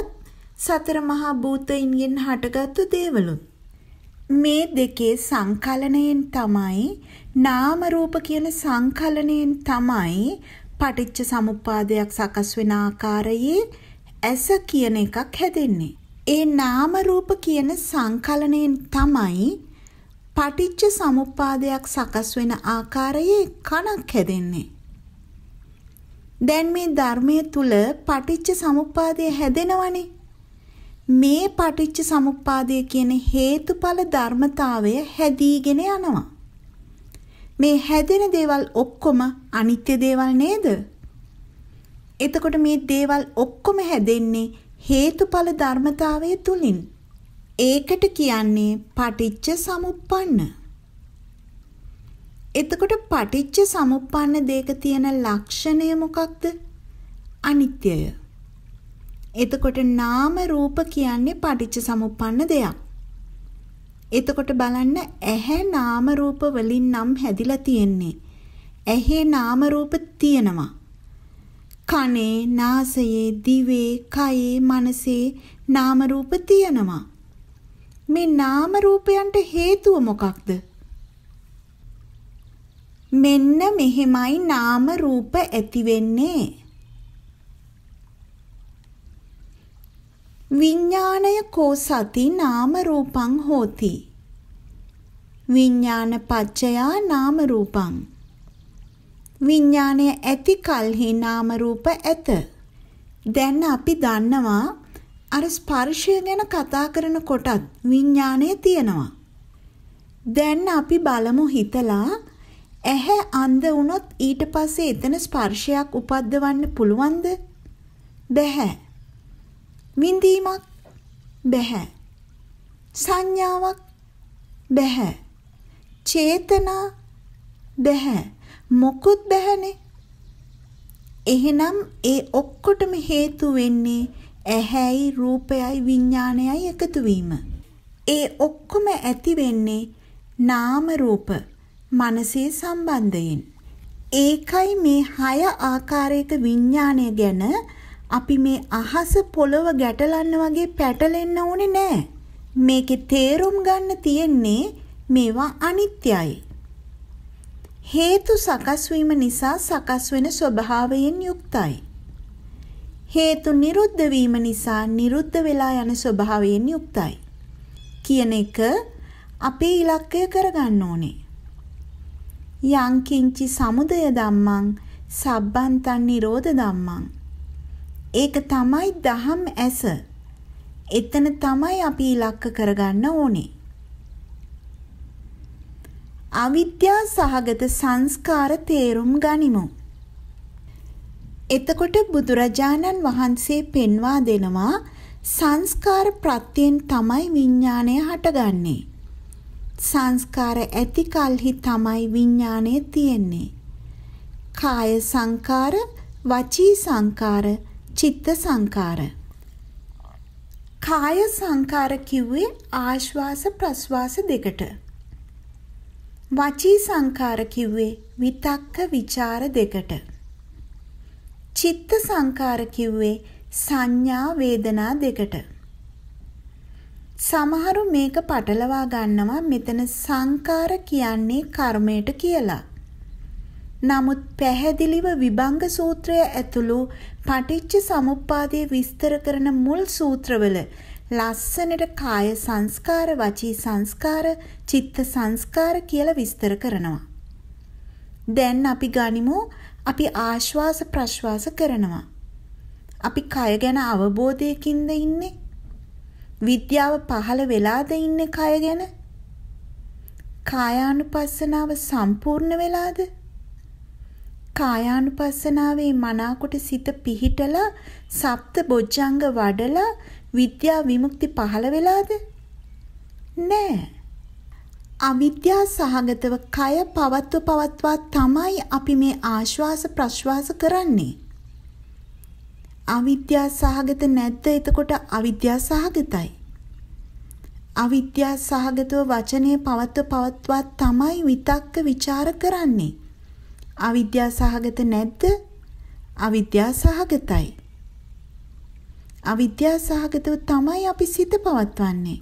සතර මහා භූතයින්ගෙන් හටගත්තු දේවලුත්. මේ දෙකේ සංකලනයෙන් තමයි නාම රූප කියන සංකලනයෙන් තමයි පටිච්ච සමුප්පාදයක් සකස් වෙන ආකාරයේ ඇස කියන එකක් හැදෙන්නේ. ඒ නාම රූප කියන සංකලනයෙන් තමයි පටිච්ච සමුප්පාදයක් සකස් වෙන ආකාරයේ කණක් හැදෙන්නේ. දැන් මේ ධර්මයේ තුල පටිච්ච සමුප්පාදය හැදෙනවනේ. මේ පටිච්ච සමුප්පාදය කියන හේතුඵල ධර්මතාවය හැදීගෙන යනවා. මේ හැදෙන දේවල් ඔක්කොම අනිත්‍ය දේවල් නේද? එතකොට මේ දේවල් ඔක්කොම හැදෙන්නේ හේතුඵල ධර්මතාවය තුලින්. ඒකට කියන්නේ පටිච්ච සමුප්පන්න. එතකොට පටිච්ච සමුප්පන්න දෙක තියෙන ලක්ෂණය මොකක්ද? අනිත්‍යය. එතකොට නාම රූප කියන්නේ පටිච්ච සමුප්පන්න දෙයක්. එතකොට බලන්න ඇහැ නාම රූප වලින් නම් හැදිලා තියෙන්නේ. ඇහි නාම රූප තියෙනවා. කනේ, නාසයේ, දිවේ, කයේ, මනසේ නාම රූප තියෙනවා. මේ නාම රූපයන්ට හේතුව මොකක්ද? මෙන්න මෙහෙමයි නාම රූප ඇති වෙන්නේ. විඥාණය කෝ සති නාම රූපං හෝති. විඥාන පච්චයා නාම රූපං. විඥාණය ඇති කලෙහි නාම රූප ඇත. දැන් අපි දන්නවා අර ස්පර්ශය ගැන කතා කරනකොටත් විඥාණය තියෙනවා. දැන් අපි බලමු හිතලා ඇහැ අන්ධ වුණොත් ඊට පස්සේ එතන ස්පර්ශයක් උපද්දවන්න පුළුවන්ද? බැහැ. විඳීමක් බැහැ. සංඥාවක් බැහැ. චේතනා බැහැ. මොකුත් බැහැනේ. එහෙනම් ඒ ඔක්කොටම හේතු වෙන්නේ ඇහැයි රූපයයි විඥානයයි එකතු වීම. ඒ ඔක්කොම ඇති වෙන්නේ නාම රූප මනසේ සම්බන්ධයෙන්. ඒකයි මේ හය ආකාරයක විඤ්ඤාණය ගැන අපි මේ අහස පොළව ගැටලන්න වගේ පැටලෙන්න ඕනේ නෑ. මේකේ තේරුම් ගන්න තියෙන්නේ මේවා අනිත්‍යයි. හේතු සකස් වීම නිසා සකස් වෙන ස්වභාවයෙන් යුක්තයි. හේතු නිරුද්ධ වීම නිසා නිරුද්ධ වෙලා යන ස්වභාවයෙන් යුක්තයි. කියන එක අපේ ඉලක්කය කරගන්න ඕනේ. යං කිංචි සමුදය ධම්මං සබ්බන්තං නිරෝධ ධම්මං ඒක තමයි දහම් ඇස එතන තමයි අපි ඉලක්ක කරගන්න ඕනේ අවිද්‍යා සහගත සංස්කාර තේරුම් ගනිමු එතකොට බුදුරජාණන් වහන්සේ පෙන්වා දෙනවා සංස්කාර ප්‍රත්‍යයෙන් තමයි විඥාණය හටගන්නේ සංස්කාර ඇති කල්හි තමයි විඥාණය තියෙන්නේ. කාය සංකාර, වචී සංකාර, චිත්ත සංකාර. කාය සංකාර කිව්වේ ආශ්වාස ප්‍රශ්වාස දෙකට. වචී සංකාර කිව්වේ විතක්ක ਵਿਚාර දෙකට. චිත්ත සංකාර කිව්වේ සංඥා වේදනා දෙකට. සමහරු මේක පටලවා ගන්නවා මෙතන සංකාර කියන්නේ කර්මයට කියලා. නමුත් පැහැදිලිව විභංග සූත්‍රය ඇතුළු පටිච්ච සමුප්පාදය විස්තර කරන මුල් සූත්‍රවල ලස්සනට කාය සංස්කාර වචී සංස්කාර චිත්ත සංස්කාර කියලා විස්තර කරනවා. දැන් අපි ගනිමු අපි ආශ්වාස ප්‍රශ්වාස කරනවා. අපි කය ගැන අවබෝධයකින්ද ඉන්නේ? විද්‍යාව පහළ වෙලාද ඉන්නේ කය ගැන? කායානුපස්සනාව සම්පූර්ණ වෙලාද? කායානුපස්සනාවේ මනාකොට සිත පිහිටලා සප්ත බොජ්ජංග වඩලා විද්‍යා විමුක්ති පහළ වෙලාද? නෑ. අවිද්‍යා සහගතව කය පවත්ව පවත්වා තමයි අපි මේ ආශ්වාස ප්‍රශ්වාස කරන්නේ. අවිද්‍යා සහගත නැද්ද? එතකොට අවිද්‍යා සහගතයි. අවිද්‍යා සහගතව වචනේ පවත්ව පවත්වා තමයි විතක්ක ਵਿਚාර කරන්නේ. අවිද්‍යා සහගත නැද්ද? අවිද්‍යා සහගතයි. අවිද්‍යා සහගතව තමයි අපි සිත පවත්වන්නේ.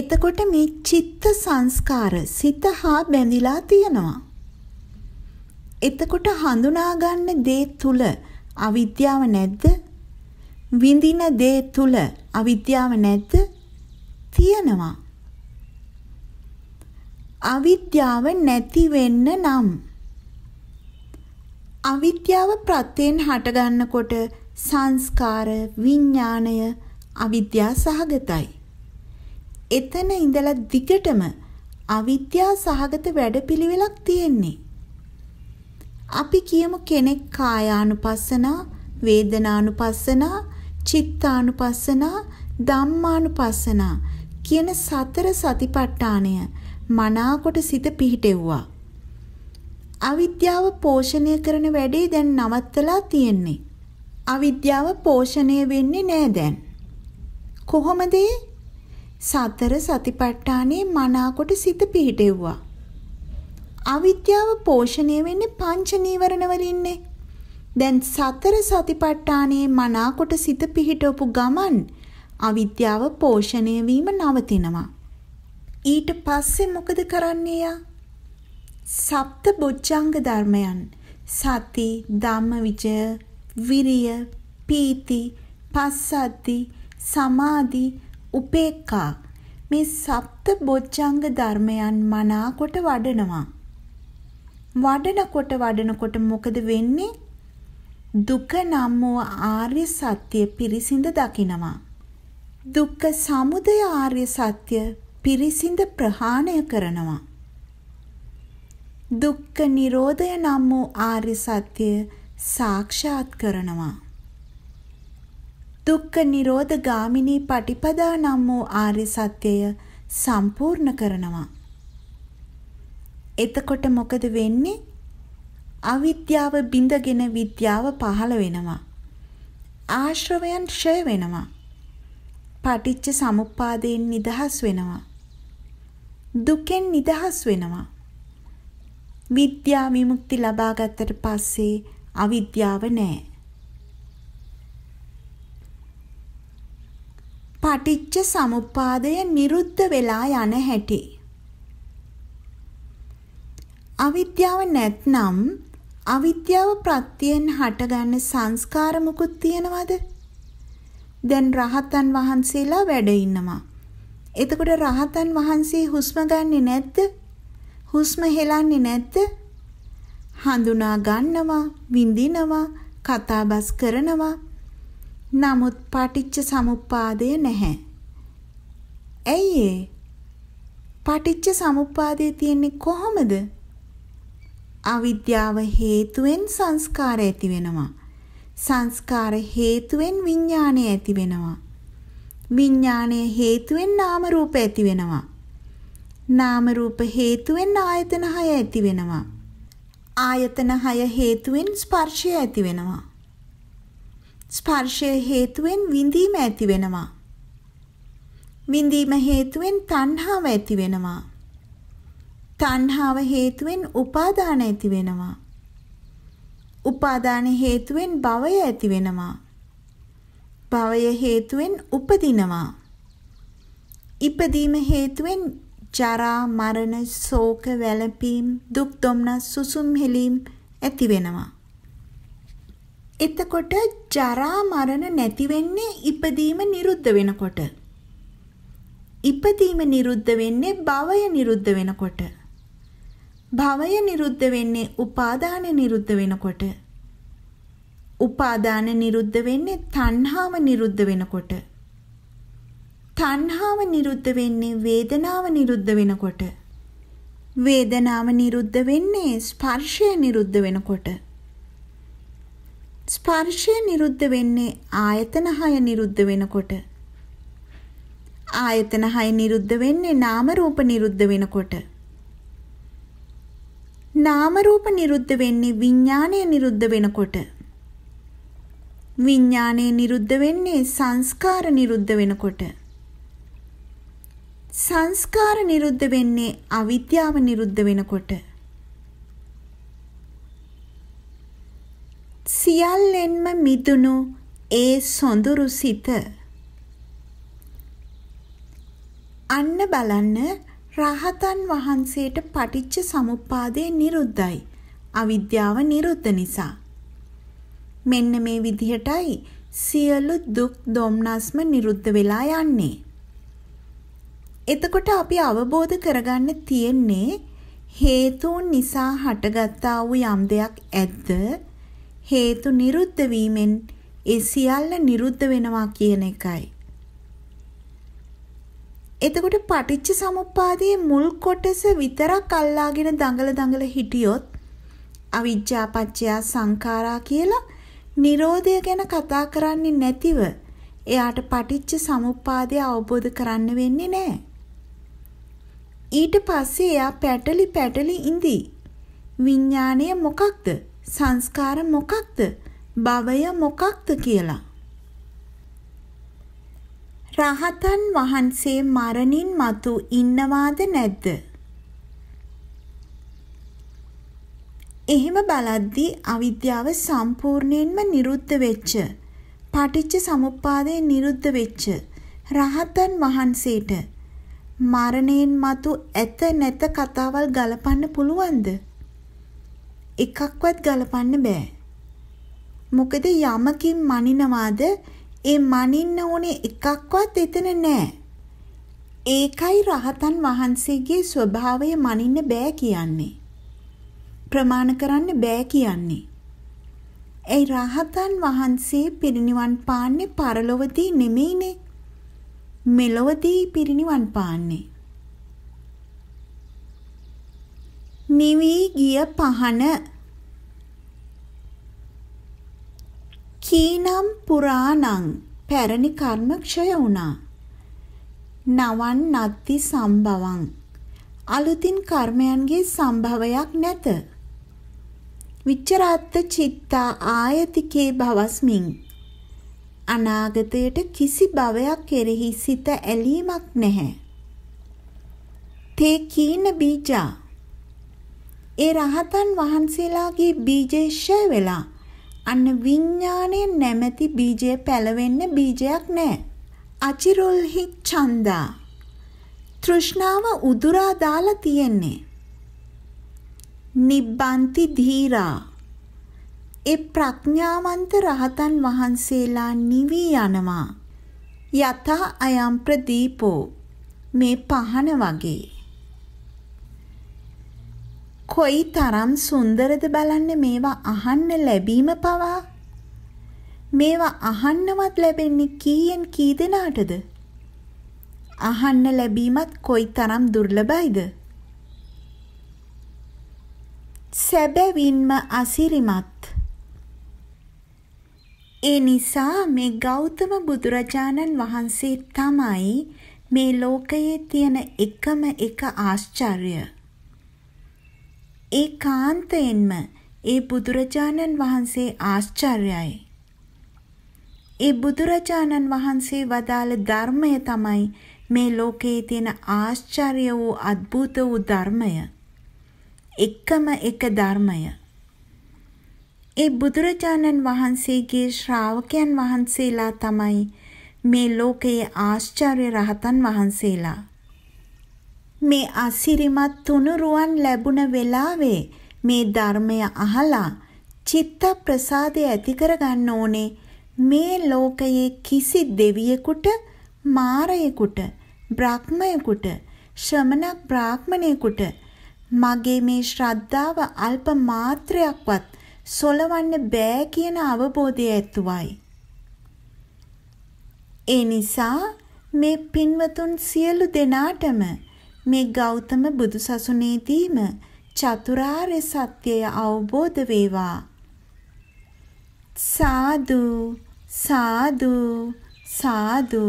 එතකොට මේ චිත්ත සංස්කාර සිත හා බැඳිලා තියෙනවා. එතකොට හඳුනා ගන්න දේ තුල අවිද්‍යාව නැද්ද? විඳින දේ තුල අවිද්‍යාව නැද්ද? තියෙනවා. අවිද්‍යාව නැති වෙන්න නම් අවිද්‍යාව ප්‍රත්‍යයෙන් හටගන්නකොට සංස්කාර විඥාණය අවිද්‍යා සහගතයි. එතන ඉඳලා දිගටම අවිද්‍යා සහගත වැඩපිළිවෙලක් තියෙන්නේ. අපි කියමු කෙනෙක් කායානුපස්සනා, වේදනානුපස්සනා, චිත්තානුපස්සනා ධම්මානුපස්සනා කියන සතර සතිපට්ඨානය මනාකොට සිත පිහිටෙව්වා. අවිද්‍යාව පෝෂණය කරන වැඩේ දැන් නවත්තලා තියෙන්නේ. අවිද්‍යාව පෝෂණය වෙන්නේ නෑ දැන්. කොහොමද සතර සතිපට්ඨානේ මනාකොට සිත පිහිටෙව්වා. අවිද්‍යාව පෝෂණය වෙන්නේ පංච නීවරණ වලින්නේ. දැන් සතර සතිපට්ඨානයේ මනාකොට සිත පිහිටවපු ගමන් අවිද්‍යාව පෝෂණය වීම නවතිනවා. ඊට පස්සේ මොකද කරන්නේ යා? සප්ත බොජ්ජංග ධර්මයන් සති, ධම්මවිචය, විරිය, පීති, පස්සද්දි, සමාධි, උපේක්ඛා මේ සප්ත බොජ්ජංග ධර්මයන් මනාකොට වඩනවා. වඩනකොට වඩනකොට මොකද වෙන්නේ? දුක නම් වූ ආර්ය සත්‍ය පිරිසිඳ දකිනවා. දුක්ඛ සමුදය ආර්ය සත්‍ය පිරිසිඳ ප්‍රහාණය කරනවා. දුක්ඛ නිරෝධය නම් වූ ආර්ය සත්‍ය සාක්ෂාත් කරනවා. දුක්ඛ නිරෝධ ගාමිනී පටිපදා නම් වූ ආර්ය සත්‍යය සම්පූර්ණ කරනවා. එතකොට මොකද වෙන්නේ? අවිද්‍යාව බිඳගෙන විද්‍යාව පහළ වෙනවා. ආශ්‍රවයන් ක්ෂය වෙනවා. පටිච්ච සමුප්පාදයෙන් නිදහස් වෙනවා. දුකෙන් නිදහස් වෙනවා. විද්‍යා විමුක්ති ලබා ගත්තට පස්සේ අවිද්‍යාව නැහැ. පටිච්ච සමුප්පාදය නිරුද්ධ වෙලා යන හැටි. අවිද්‍යාව නැත්නම් අවිද්‍යාව ප්‍රත්‍යයෙන් හටගන්න සංස්කාර මුකුත් තියනවද? දැන් රහතන් වහන්සේලා වැඩ ඉන්නවා. එතකොට රහතන් වහන්සේ හුස්ම ගන්නෙ නැද්ද? හුස්ම හෙලන්නේ නැද්ද? හඳුනා ගන්නවා, විඳිනවා, කතාබස් කරනවා. නමුත් පටිච්ච සමුප්පාදය නැහැ. ඇයි ඒ? පටිච්ච සමුප්පාදය තියෙන්නේ කොහොමද? අවිද්‍යාව හේතුවෙන් සංස්කාර ඇති වෙනවා. සංස්කාර හේතුවෙන් විඥානය ඇති වෙනවා. විඥානය හේතුවෙන් නාම රූප ඇති වෙනවා. නාම රූප හේතුවෙන් ආයතන 6 ඇති වෙනවා. ආයතන 6 හේතුවෙන් ස්පර්ශය ඇති වෙනවා. ස්පර්ශය හේතුවෙන් විඳීම ඇති වෙනවා. විඳීම හේතුවෙන් තණ්හාව ඇති වෙනවා. තණ්හාව හේතුවෙන් උපාදාන ඇති වෙනවා. උපාදාන හේතුවෙන් භවය ඇති වෙනවා. භවය හේතුවෙන් උපදිනවා. ඉපදීම හේතුවෙන් ජරා මරණ ශෝක වැළපීම් දුක් දුම්නස් සුසුම් හෙලීම් ඇති වෙනවා. එතකොට ජරා මරණ නැති වෙන්නේ ඉපදීම නිරුද්ධ වෙනකොට. ඉපදීම නිරුද්ධ වෙන්නේ භවය නිරුද්ධ වෙනකොට. භවය නිරුද්ධ වෙන්නේ උපාදාන නිරුද්ධ වෙනකොට. උපාදාන නිරුද්ධ වෙන්නේ තණ්හාව නිරුද්ධ වෙනකොට. තණ්හාව නිරුද්ධ වෙන්නේ වේදනාව නිරුද්ධ වෙනකොට. වේදනාව නිරුද්ධ වෙන්නේ ස්පර්ශය නිරුද්ධ වෙනකොට. ස්පර්ශය නිරුද්ධ වෙන්නේ ආයතන හය නිරුද්ධ වෙනකොට. ආයතන හය නිරුද්ධ වෙන්නේ නාම රූප නිරුද්ධ වෙනකොට. නාම රූප නිරුද්ධ වෙන්නේ විඥාණය නිරුද්ධ වෙනකොට. විඥාණය නිරුද්ධ වෙන්නේ සංස්කාර නිරුද්ධ වෙනකොට. සංස්කාර නිරුද්ධ වෙන්නේ අවිද්‍යාව නිරුද්ධ වෙනකොට. සියල්ලෙන්ම මිදුණු ඒ සොඳුරු සිත අන්න බලන්න රහතන් වහන්සේට පටිච්ච සමුප්පාදය නිරුද්ධයි. අවිද්‍යාව නිරුද්ධ නිසා. මෙන්න මේ විදිහටයි සියලු දුක් දොම්නස්ම නිරුද්ධ වෙලා යන්නේ. එතකොට අපි අවබෝධ කරගන්න තියෙන්නේ හේතුන් නිසා හටගත්තා වූ යම් දෙයක් ඇද්ද හේතු නිරුද්ධ වීමෙන් ඒ සියල්ල නිරුද්ධ වෙනවා කියන එකයි. එතකොට පටිච්ච සමුප්පාදයේ මුල් කොටස විතරක් අල්ලාගෙන දඟල දඟල හිටියොත් අවිජ්ජා පත්‍ය සංඛාරා කියලා Nirodha ගැන කතා කරන්නේ නැතිව එයාට පටිච්ච සමුප්පාදය අවබෝධ කරන්න වෙන්නේ නැහැ. ඊට පස්සේ එයා පැටලි පැටලි ඉඳි. විඥාණය මොකක්ද? සංස්කාර මොකක්ද? භවය මොකක්ද කියලා. රහතන් වහන්සේ මරණින් මතු ඉන්නවාද නැද්ද? එහෙම බලද්දී අවිද්‍යාව සම්පූර්ණයෙන්ම නිරුද්ධ වෙච්ච පටිච්ච සමුප්පාදේ නිරුද්ධ වෙච්ච රහතන් වහන්සේට මරණයෙන් මතු ඇත නැත කතාවල් ගලපන්න පුළුවන්ද? එකක්වත් ගලපන්න බෑ. මොකද යමකින් මනිනවාද ඒ මනින්න ඕනේ එකක්වත් එතන නෑ. ඒකයි රහතන් වහන්සේගේ ස්වභාවය මනින්න බෑ කියන්නේ. ප්‍රමාණ කරන්න බෑ කියන්නේ. ඒ රහතන් වහන්සේ පිරිනිවන් පාන්නේ පරලොවදී නෙමෙයිනේ. මෙලොවදී පිරිනිවන් පාන්නේ. නිවි ගිය පහන කීනම් පුරාණං පැරණි කර්ම ක්ෂය වුණා. නවන් නත්ති සම්භවං අලුතින් කර්මයන්ගේ සම්භවයක් නැත. විචරාත්ත චිත්තා ආයතිකේ භවස්මින් අනාගතයට කිසි භවයක් කෙරෙහි සිත ඇලීමක් නැහැ. තේ කීන බීජා ඒ රහතන් වහන්සේලාගේ බීජේෂය වෙලා අන්න විඥාණය නැමැති බීජය පැලවෙන්න බීජයක් නැහැ. අචිරුල්හි ඡන්දා. තෘෂ්ණාව උදුරා දාලා තියෙන්නේ. නිබ්බන්ති ධීරා. ඒ ප්‍රඥාවන්ත රහතන් වහන්සේලා නිවි යනවා. යතා අයම් ප්‍රදීපෝ මේ පහන වගේ කොයි තරම් සුන්දරද බලන්න මේවා අහන්න ලැබීම පවා මේවා අහන්නවත් ලැබෙන්නේ කීයෙන් කී දෙනාටද අහන්න ලැබීමත් කොයි තරම් දුර්ලභයිද සැබවින්ම අසිරිමත් ඒ නිසා මේ ගෞතම බුදුරජාණන් වහන්සේ තමයි මේ ලෝකයේ තියෙන එකම එක ආශ්චර්යය ඒ කාන්තයෙන්ම ඒ බුදුරජාණන් වහන්සේ ආශ්චර්යයි. ඒ බුදුරජාණන් වහන්සේ වදාළ ධර්මය තමයි මේ ලෝකයේ තියෙන ආශ්චර්ය වූ අద్භූත වූ ධර්මය. එකම එක ධර්මය. ඒ බුදුරජාණන් වහන්සේගේ ශ්‍රාවකයන් වහන්සේලා තමයි මේ ලෝකයේ ආශ්චර්ය රහතන් වහන්සේලා. මේ අසිරිමත් තුනුරුවන් ලැබුණ වෙලාවේ මේ ධර්මය අහලා චිත්ත ප්‍රසාදය ඇති කරගන්න ඕනේ මේ ලෝකයේ කිසි දෙවියෙකුට මාරයෙකුට බ්‍රාහ්මයෙකුට ශ්‍රමණ බ්‍රාහ්මණයෙකුට මගේ මේ ශ්‍රද්ධාව අල්ප මාත්‍රයක්වත් සොලවන්න බෑ කියන අවබෝධය ඇතුවයි. ඒ නිසා මේ පින්වතුන් සියලු දෙනාටම මේ ගෞතම බුදුසසුනේදීම චතුරාර්ය සත්‍යය අවබෝධ වේවා. සාදු සාදු සාදු